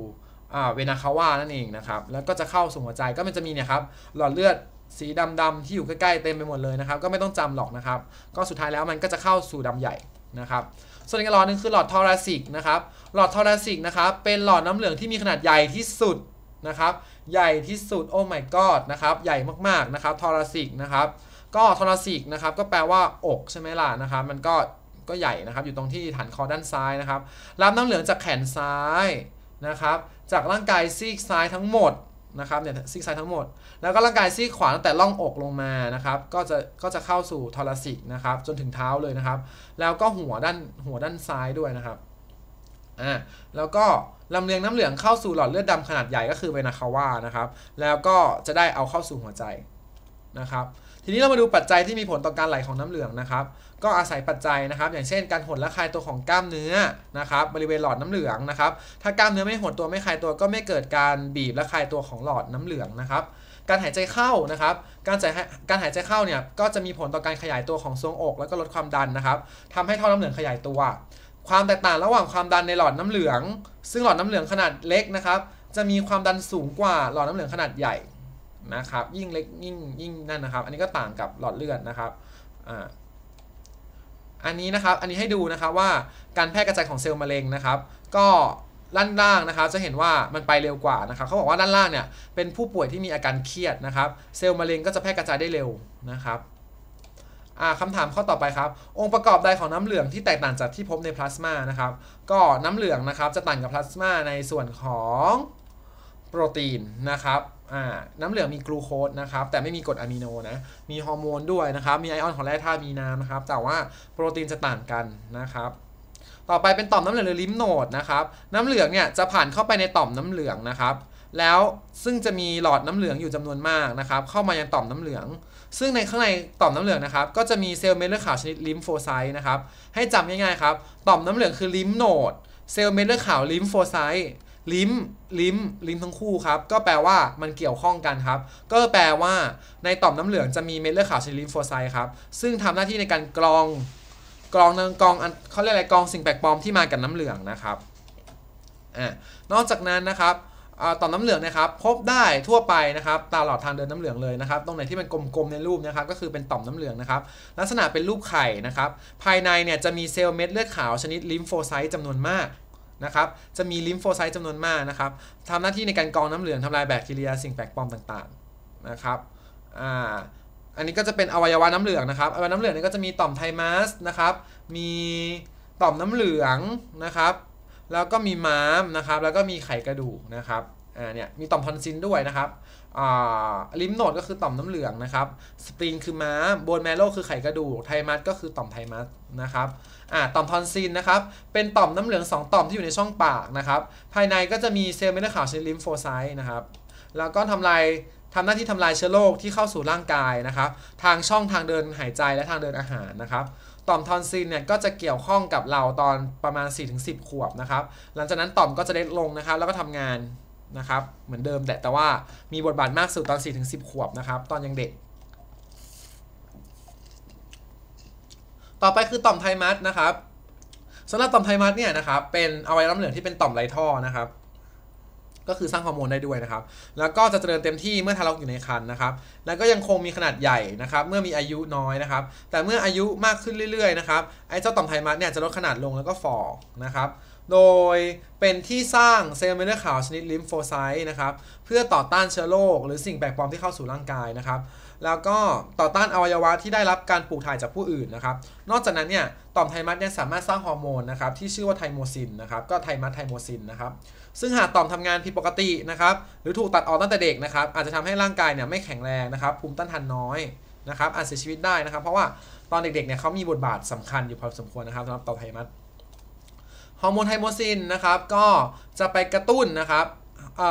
เวนาคาว่านั่นเองนะครับ แล้วก็จะเข้าสู่หัวใจ ก็มันจะมีเนี่ยครับ หลอดเลือดสีดำๆที่อยู่ใกล้ๆเต็มไปหมดเลยนะครับ ก็ไม่ต้องจำหรอกนะครับ ก็สุดท้ายแล้วมันก็จะเข้าสู่ดำใหญ่นะครับ ส่วนอีกหลอดหนึ่งคือหลอดทอราสิกนะครับ หลอดทอราสิกนะครับ เป็นหลอดน้ำเหลืองที่มีขนาดใหญ่ที่สุดนะครับ ใหญ่ที่สุดโอ้ my god นะครับ ใหญ่มากๆนะครับทอราสิกนะครับก็ทอรสซิกนะครับก็แปลว่าอกใช่ไหมล่ะนะครับ มันก็ก็ใหญ่นะครับอยู่ตรงที่ฐานคอด้านซ้ายนะครับรับน้ำเหลืองจากแขนซ้ายนะครับ จากร่างกายซีกซ้ายทั้งหมดนะครับเนี่ยซีกซ้ายทั้งหมด แล้วก็ร่างกายซีกขวาตั้งแต่ล่องอกลงมานะครับ ก็จะก็จะเข้าสู่ทอรสซิกนะครับจนถึงเท้าเลยนะครับ แล้วก็หัวด้านหัวด้านซ้ายด้วยนะครับอ่าแล้วก็ลำเลียงน้ำเหลืองเข้าสู่หลอดเลือดดำขนาดใหญ่ก็คือเวนาคาว่านะครับ แล้วก็จะได้เอาเข้าสู่หัวใจนะครับทีนี้เรามาดูปัจจัยที่มีผลต่อการไหลของน้ำเหลืองนะครับ ก็อาศัยปัจจัยนะครับ อย่างเช่นการหดและคลายตัวของกล้ามเนื้อ นะครับบริเวณหลอดน้ำเหลืองนะครับ ถ้ากล้ามเนื้อไม่หดตัวไม่คลายตัวก็ไม่เกิดการบีบและคลายตัวของหลอดน้ำเหลืองนะครับ การหายใจเข้านะครับการการหายใจเข้าเนี่ยก็จะมีผลต่อการขยายตัวของทรวงอก แล้วก็ลดความดันนะครับทำให้ท่อน้ำเหลืองขยายตัว ความแตกต่างระหว่างความดันในหลอดน้ำเหลือง ซึ่งหลอดน้ำเหลืองขนาดเล็กนะครับ จะมีความดันสูงกว่าหลอดน้ำเหลืองขนาดใหญ่นะครับยิ่งเล็กยิ่งยิ่งนั่นนะครับ อันนี้ก็ต่างกับหลอดเลือดนะครับอ่าอันนี้นะครับอันนี้ให้ดูนะครับว่าการแพร่กระจายของเซลล์มะเร็งนะครับ ก็ด้านล่างนะครับ จะเห็นว่ามันไปเร็วกว่านะครับเขาบอกว่าด้านล่างเนี่ยเป็นผู้ป่วยที่มีอาการเครียดนะครับ เซลล์มะเร็งก็จะแพร่กระจายได้เร็วนะครับคำถามข้อต่อไปครับองค์ประกอบใดของน้ำเหลืองที่แตกต่างจากที่พบในพลาสมานะครับก็น้ำเหลืองนะครับจะต่างกับพลาสมาในส่วนของโปรตีนนะครับน้ำเหลืองมีกลูโคสนะครับแต่ไม่มีกรดอะมิโนนะมีฮอร์โมนด้วยนะครับมีไอออนของแร่ธาตุมีน้ำนะครับแต่ว่าโปรตีนจะต่างกันนะครับต่อไปเป็นต่อมน้ำเหลืองหรือลิมโนดนะครับน้ำเหลืองเนี่ยจะผ่านเข้าไปในต่อมน้ำเหลืองนะครับแล้วซึ่งจะมีหลอดน้ำเหลืองอยู่จำนวนมากนะครับเข้ามายังต่อมน้ำเหลืองซึ่งในข้างในต่อมน้ำเหลืองนะครับก็จะมีเซลล์เม็ดเลือดขาวชนิดลิมโฟไซต์นะครับให้จำง่ายๆครับต่อมน้ำเหลืองคือลิมโนดเซลล์เม็ดเลือดขาวลิมโฟไซต์ลิ้มลิ้มลิ้มทั้งคู่ครับ ก็แปลว่ามันเกี่ยวข้องกันครับ ก็แปลว่าในต่อมน้ำเหลืองจะมีเม็ดเลือดขาวชนิดลิมโฟไซต์ครับซึ่งทำหน้าที่ในการกรองกรองนงกรองเขาเรียกอะไรกรองสิ่งแปลกปลอมที่มากับน้ำเหลืองนะครับอ่านอกจากนั้นนะครับต่อมน้ำเหลืองนะครับพบได้ทั่วไปนะครับตลอดทางเดินน้ำเหลืองเลยนะครับตรงไหนที่มันกลมๆในรูปนะครับก็คือเป็นต่อมน้ำเหลืองนะครับลักษณะเป็นรูปไข่นะครับภายในเนี่ยจะมีเซลล์เม็ดเลือดขาวชนิดลิมโฟไซต์จำนวนมากนะครับจะมีลิมโฟไซต์จำนวนมากนะครับทำหน้าที่ในการกรองน้ำเหลืองทำลายแบคทีเรียสิ่งแปลกปลอมต่าง ๆนะครับอ่าอันนี้ก็จะเป็นอวัยวะน้ำเหลืองนะครับอวัยวะน้ำเหลืองนี่ก็จะมีต่อมไทมัสนะครับมีต่อมน้ำเหลืองนะครับ แล้วก็มีม้ามนะครับ แล้วก็มีไขกระดูกนะครับอ่าเนี่ยมีต่อมทอนซิลด้วยนะครับอ่าลิมโนดก็คือต่อมน้ำเหลืองนะครับสปริงคือม้าโบนแมโลคือไขกระดูกไทมัสก็คือต่อมไทมัสนะครับอ่าต่อม ทอนซินนะครับ เป็น ต่อมน้ำเหลือง 2 ต่อมที่อยู่ในช่องปากนะครับ ภายในก็จะมีเซลล์เม็ดเลือดขาวชนิดลิมโฟไซต์นะครับ แล้วก็ทำลายทำหน้าที่ทำลายเชื้อโรคที่เข้าสู่ร่างกายนะครับ ทางช่องทางเดินหายใจและทางเดินอาหารนะครับ ต่อมทอนซินเนี่ยก็จะเกี่ยวข้องกับเราตอนประมาณ 4-10 ขวบนะครับ หลังจากนั้น ต่อมก็จะเล็กลงนะครับ แล้วก็ทำงานนะครับ เหมือนเดิมแต่แต่ว่ามีบทบาทมากสุดตอน 4-10 ขวบนะครับ ตอนยังเด็กต่อไปคือต่อมไทมัส นะครับสำหรับต่อมไทมัสเนี่ยนะครับ เป็นอวัยวะเหลืองที่เป็นต่อมไรท่อนะครับ ก็คือสร้างฮอร์โมนได้ด้วยนะครับ แล้วก็จะเจริญเต็มที่เมื่อทารกอยู่ในครรภ์นะครับ แล้วก็ยังคงมีขนาดใหญ่นะครับ เมื่อมีอายุน้อยนะครับ แต่เมื่ออายุมากขึ้นเรื่อยๆนะครับ ไอ้เจ้าต่อมไทมัสเนี่ยจะลดขนาดลงแล้วก็ฝ่อนะครับ โดยเป็นที่สร้างเซลล์เม็ดเลือดขาวชนิดลิมโฟไซต์นะครับ เพื่อต่อต้านเชื้อโรคหรือสิ่งแปลกปลอมที่เข้าสู่ร่างกายนะครับแล้วก็ต่อต้านอวัยวะที่ได้รับการปลูกถ่ายจากผู้อื่นนะครับ นอกจากนั้นเนี่ยต่อมไทมัสยังสามารถสร้างฮอร์โมนนะครับที่ชื่อว่าไทโมซินนะครับก็ไทมัสไทโมซินนะครับซึ่งหากต่อมทำงานผิดปกตินะครับ หรือถูกตัดออกตั้งแต่เด็กนะครับอาจจะทำให้ร่างกายเนี่ยไม่แข็งแรงนะครับ ภูมิต้านทานน้อยนะครับอาจเสียชีวิตได้นะครับเพราะว่าตอนเด็กๆเนี่ยเขามีบทบาทสำคัญอยู่พอสมควรนะครับสำหรับต่อมไทมัสฮอร์โมนไทโมซินนะครับก็จะไปกระตุ้นนะครับอ่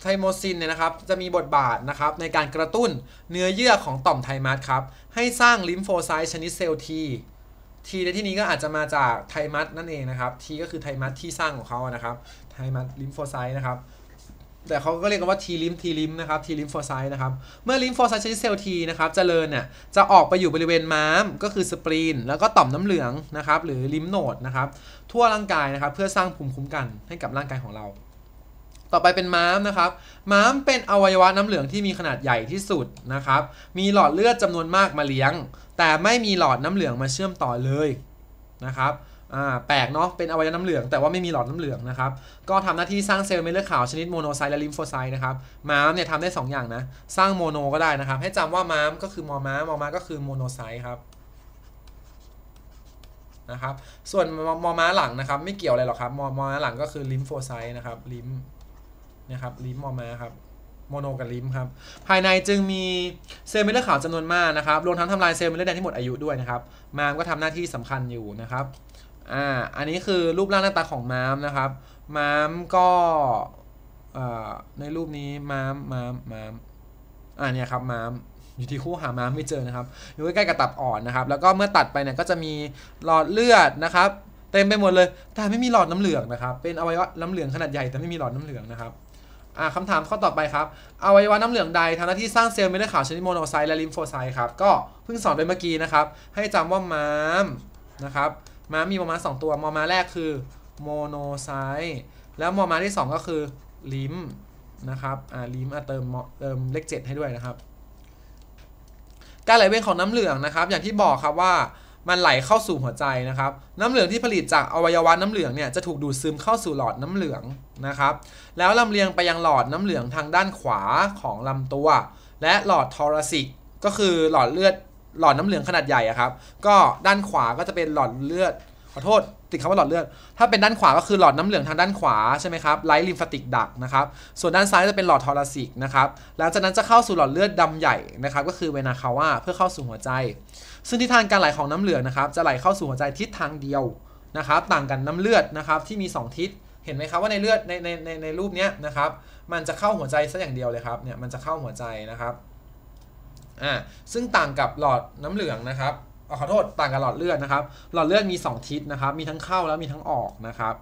ไทโมซินเนี่ยนะครับจะมีบทบาทนะครับในการกระตุ้นเนื้อเยื่อของต่อมไทมัสครับให้สร้างลิมโฟไซต์ชนิดเซลล์ทีทีในที่นี้ก็อาจจะมาจากไทมัสนั่นเองนะครับทีก็คือไทมัสที่สร้างของเขานะครับไทมัสลิมโฟไซต์นะครับ แต่เขาก็เรียกกันว่าทีลิมทีลิมนะครับทีลิมโฟไซต์นะครับเมื่อลิมโฟไซต์ชนิดเซลล์ทีนะครับจเจริญเนี่ยจะออกไปอยู่บริเวณม้ามก็คือสปรีนแล้วก็ต่อมน้ำเหลืองนะครับหรือลิมโนดนะครับทั่วร่างกายนะครับเพื่อสร้างภูมิคุ้มกันให้กับร่างกายของเราต่อไปเป็นม้ามนะครับ ม้ามเป็นอวัยวะน้ำเหลืองที่มีขนาดใหญ่ที่สุดนะครับ มีหลอดเลือดจำนวนมากมาเลี้ยง แต่ไม่มีหลอดน้ำเหลืองมาเชื่อมต่อเลยนะครับแปลกเนาะ เป็นอวัยวะน้ำเหลือง แต่ว่าไม่มีหลอดน้ำเหลืองนะครับ ก็ทำหน้าที่สร้างเซลล์เม็ดเลือดขาวชนิดโมโนไซต์และลิมโฟไซต์นะครับ ม้ามเนี่ยทำได้2ออย่างนะ สร้างโมโนก็ได้นะครับ ให้จำว่าม้ามก็คือมอม้า มอม้าก็คือโมโนไซต์ครับ นะครับ ส่วนมอม้าหลังนะครับ ไม่เกี่ยวอะไรหรอกครับ มอม้าหลังก็คือลิมโฟไซต์นะครับลิมนะครับลิมมอกมาครับโมโนกับลิมครับภายในจึงมีเซลล์เม็ดเลือดขาวจำนวนมากนะครับรวมทั้งทำลายเซลล์เม็ดเลือดแดงที่หมดอายุด้วยนะครับมามก็ทำหน้าที่สำคัญอยู่นะครับอ่าอันนี้คือรูปร่างหน้าตาของมามนะครับมามก็ในรูปนี้มามมามมามอ่าเนี่ยครับมามอยู่ที่คู่หาม้าไม่เจอนะครับอยู่ใกล้ๆกับตับอ่อนนะครับแล้วก็เมื่อตัดไปเนี่ยก็จะมีหลอดเลือดนะครับเต็มไปหมดเลย แต่ไม่มีหลอดน้ำเหลืองนะครับเป็นอวัยวะน้ำเหลืองขนาดใหญ่ แต่ไม่มีหลอดน้ำเหลืองนะครับอ่ะคำถามข้อต่อไปครับอวัยวะน้ำเหลืองใดทำหน้าที่สร้างเซลล์เม็ดเลือดขาวชนิดโมโนไซต์และลิมโฟไซต์ครับ ก็เพิ่งสอนไปเมื่อกี้นะครับ ให้จำว่าม้ามนะครับ ม้ามีมอม้าสองตัวมอม้าแรกคือโมโนไซต์แล้วมอม้าที่ 2 ก็คือลิมนะครับอ่าลิมอ่ะเติมเติมเลขเจ็ดให้ด้วยนะครับ การไหลเวียนของน้ำเหลืองนะครับ อย่างที่บอกครับว่ามันไหลเข้าสู่หัวใจนะครับน้ำเหลืองที่ผลิตจากอวัยวะน้ำเหลืองเนี่ยจะถูกดูดซึมเข้าสู่หลอดน้ำเหลืองนะครับ แล้วลำเลียงไปยังหลอดน้ำเหลืองทางด้านขวาของลำตัว และหลอดทอรัสิกก็คือหลอดเลือดหลอดน้ำเหลืองขนาดใหญ่ครับ ก็ด้านขวาก็จะเป็นหลอดเลือดขอโทษ ติดคำว่าหลอดเลือดถ้าเป็นด้านขวาก็คือหลอดน้ำเหลืองทางด้านขวาใช่ไหมครับไลท์ลิมฟติกดักนะครับ ส่วนด้านซ้ายจะเป็นหลอดทอราซิกนะครับหลังจากนั้นจะเข้าสู่หลอดเลือดดำใหญ่นะครับก็คือเวนาคาว่าเพื่อเข้าสู่หัวใจซึ่งทิศทางการไหลของน้ำเหลืองนะครับจะไหลเข้าสู่หัวใจทิศทางเดียวนะครับ ต่างกันน้ำเลือดนะครับที่มี 2 ทิศเห็นไหมครับ ว่าในเลือดในในในในรูปเนี้ยนะครับ มันจะเข้าหัวใจซะอย่างเดียวเลยครับเนี่ยมันจะเข้าหัวใจนะครับอ่าซึ่งต่างกับหลอดน้ำเหลืองนะครับขอโทษต่างกับหลอดเลือดนะครับ หลอดเลือดมี2ทิศนะครับมีทั้งเข้าแล้วมีทั้งออกนะครับ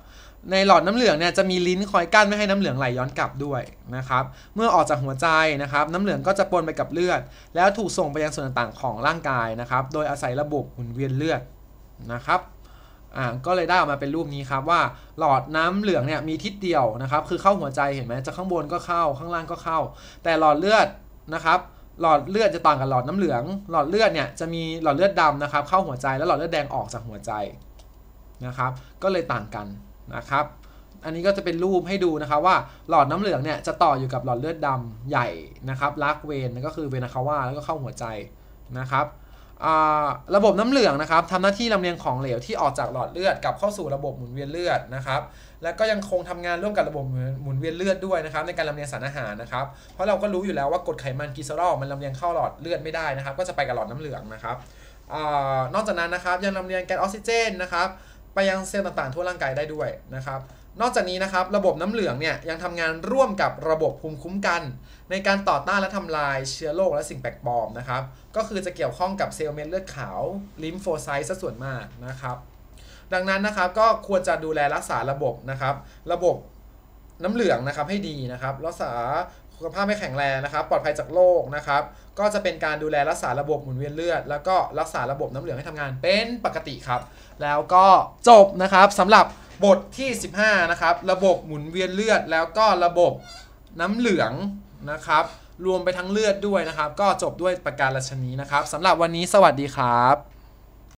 ในหลอดน้ำเหลืองเนี่ยจะมีลิ้นคอยกั้น ไม่ให้น้ำเหลืองไหลย้อนกลับด้วยนะครับ เมื่อออกจากหัวใจนะครับ น้ำเหลืองก็จะปนไปกับเลือดแล้วถูกส่งไปยังส่วนต่างๆ ของร่างกายนะครับ โดยอาศัยระบบหมุนเวียนเลือดนะครับอ่าก็เลยได้ออกมาเป็นรูปนี้ครับว่า หลอดน้ำเหลืองเนี่ยมีทิศเดียวนะครับ คือเข้าหัวใจเห็นไหมจะข้างบนก็เข้าข้างล่างก็เข้า แต่หลอดเลือดนะครับ หลอดเลือดจะต่างกับหลอดน้ำเหลือง หลอดเลือดเนี่ยจะมีหลอดเลือดดำนะครับเข้าหัวใจแล้วหลอดเลือดแดงออกจากหัวใจนะครับ ก็เลยต่างกันนะครับ อันนี้ก็จะเป็นรูปให้ดูนะครับว่าหลอดน้ำเหลืองเนี่ยจะต่ออยู่กับหลอดเลือดดาใหญ่นะครับลักเวนก็คือเวนาคาว่าแล้วก็เข้าหัวใจนะครับระบบน้ำเหลืองนะครับทำหน้าที่ลำเลียงของเหลวที่ออกจากหลอดเลือดกลับเข้าสู่ระบบหมุนเวียนเลือดนะครับ และก็ยังคงทำงานร่วมกับระบบหมุนเวียนเลือดด้วยนะครับ ในการลำเลียงสารอาหารนะครับ เพราะเราก็รู้อยู่แล้วว่ากรดไขมันกิสรอลมันลำเลียงเข้าหลอดเลือดไม่ได้นะครับ ก็จะไปกับหลอดน้ำเหลืองนะครับอนอกจากนั้นนะครับยังลำเลียงแก๊สออกซิเจนนะครับไปยังเซลล์ต่างๆทั่วร่างกายได้ด้วยนะครับ นอกจากนี้นะครับระบบน้ำเหลืองเนี่ยยังทำงานร่วมกับระบบภูมิคุ้มกัน ในการต่อต้านและทำลายเชื้อโรคและสิ่งแปลกปลอมนะครับก็คือจะเกี่ยวข้องกับเซลล์เม็ดเลือดขาว ลิมโฟไซต์ซะส่วนมากนะครับดังนั้นนะครับก็ควรจะดูแลรักษาระบบนะครับระบบน้ำเหลืองนะครับให้ดีนะครับ รักษาสุขภาพไม่แข็งแรงนะครับ ปลอดภัยจากโรคนะครับ ก็จะเป็นการดูแลรักษาระบบหมุนเวียนเลือดแล้วก็รักษาระบบน้ำเหลืองให้ทำงานเป็นปกติครับแล้วก็จบนะครับ สำหรับบทที่ 15นะครับระบบหมุนเวียนเลือด แล้วก็ระบบน้ำเหลืองนะครับ รวมไปทั้งเลือดด้วยนะครับ ก็จบด้วยประการลชนีนะครับสำหรับวันนี้สวัสดีครับ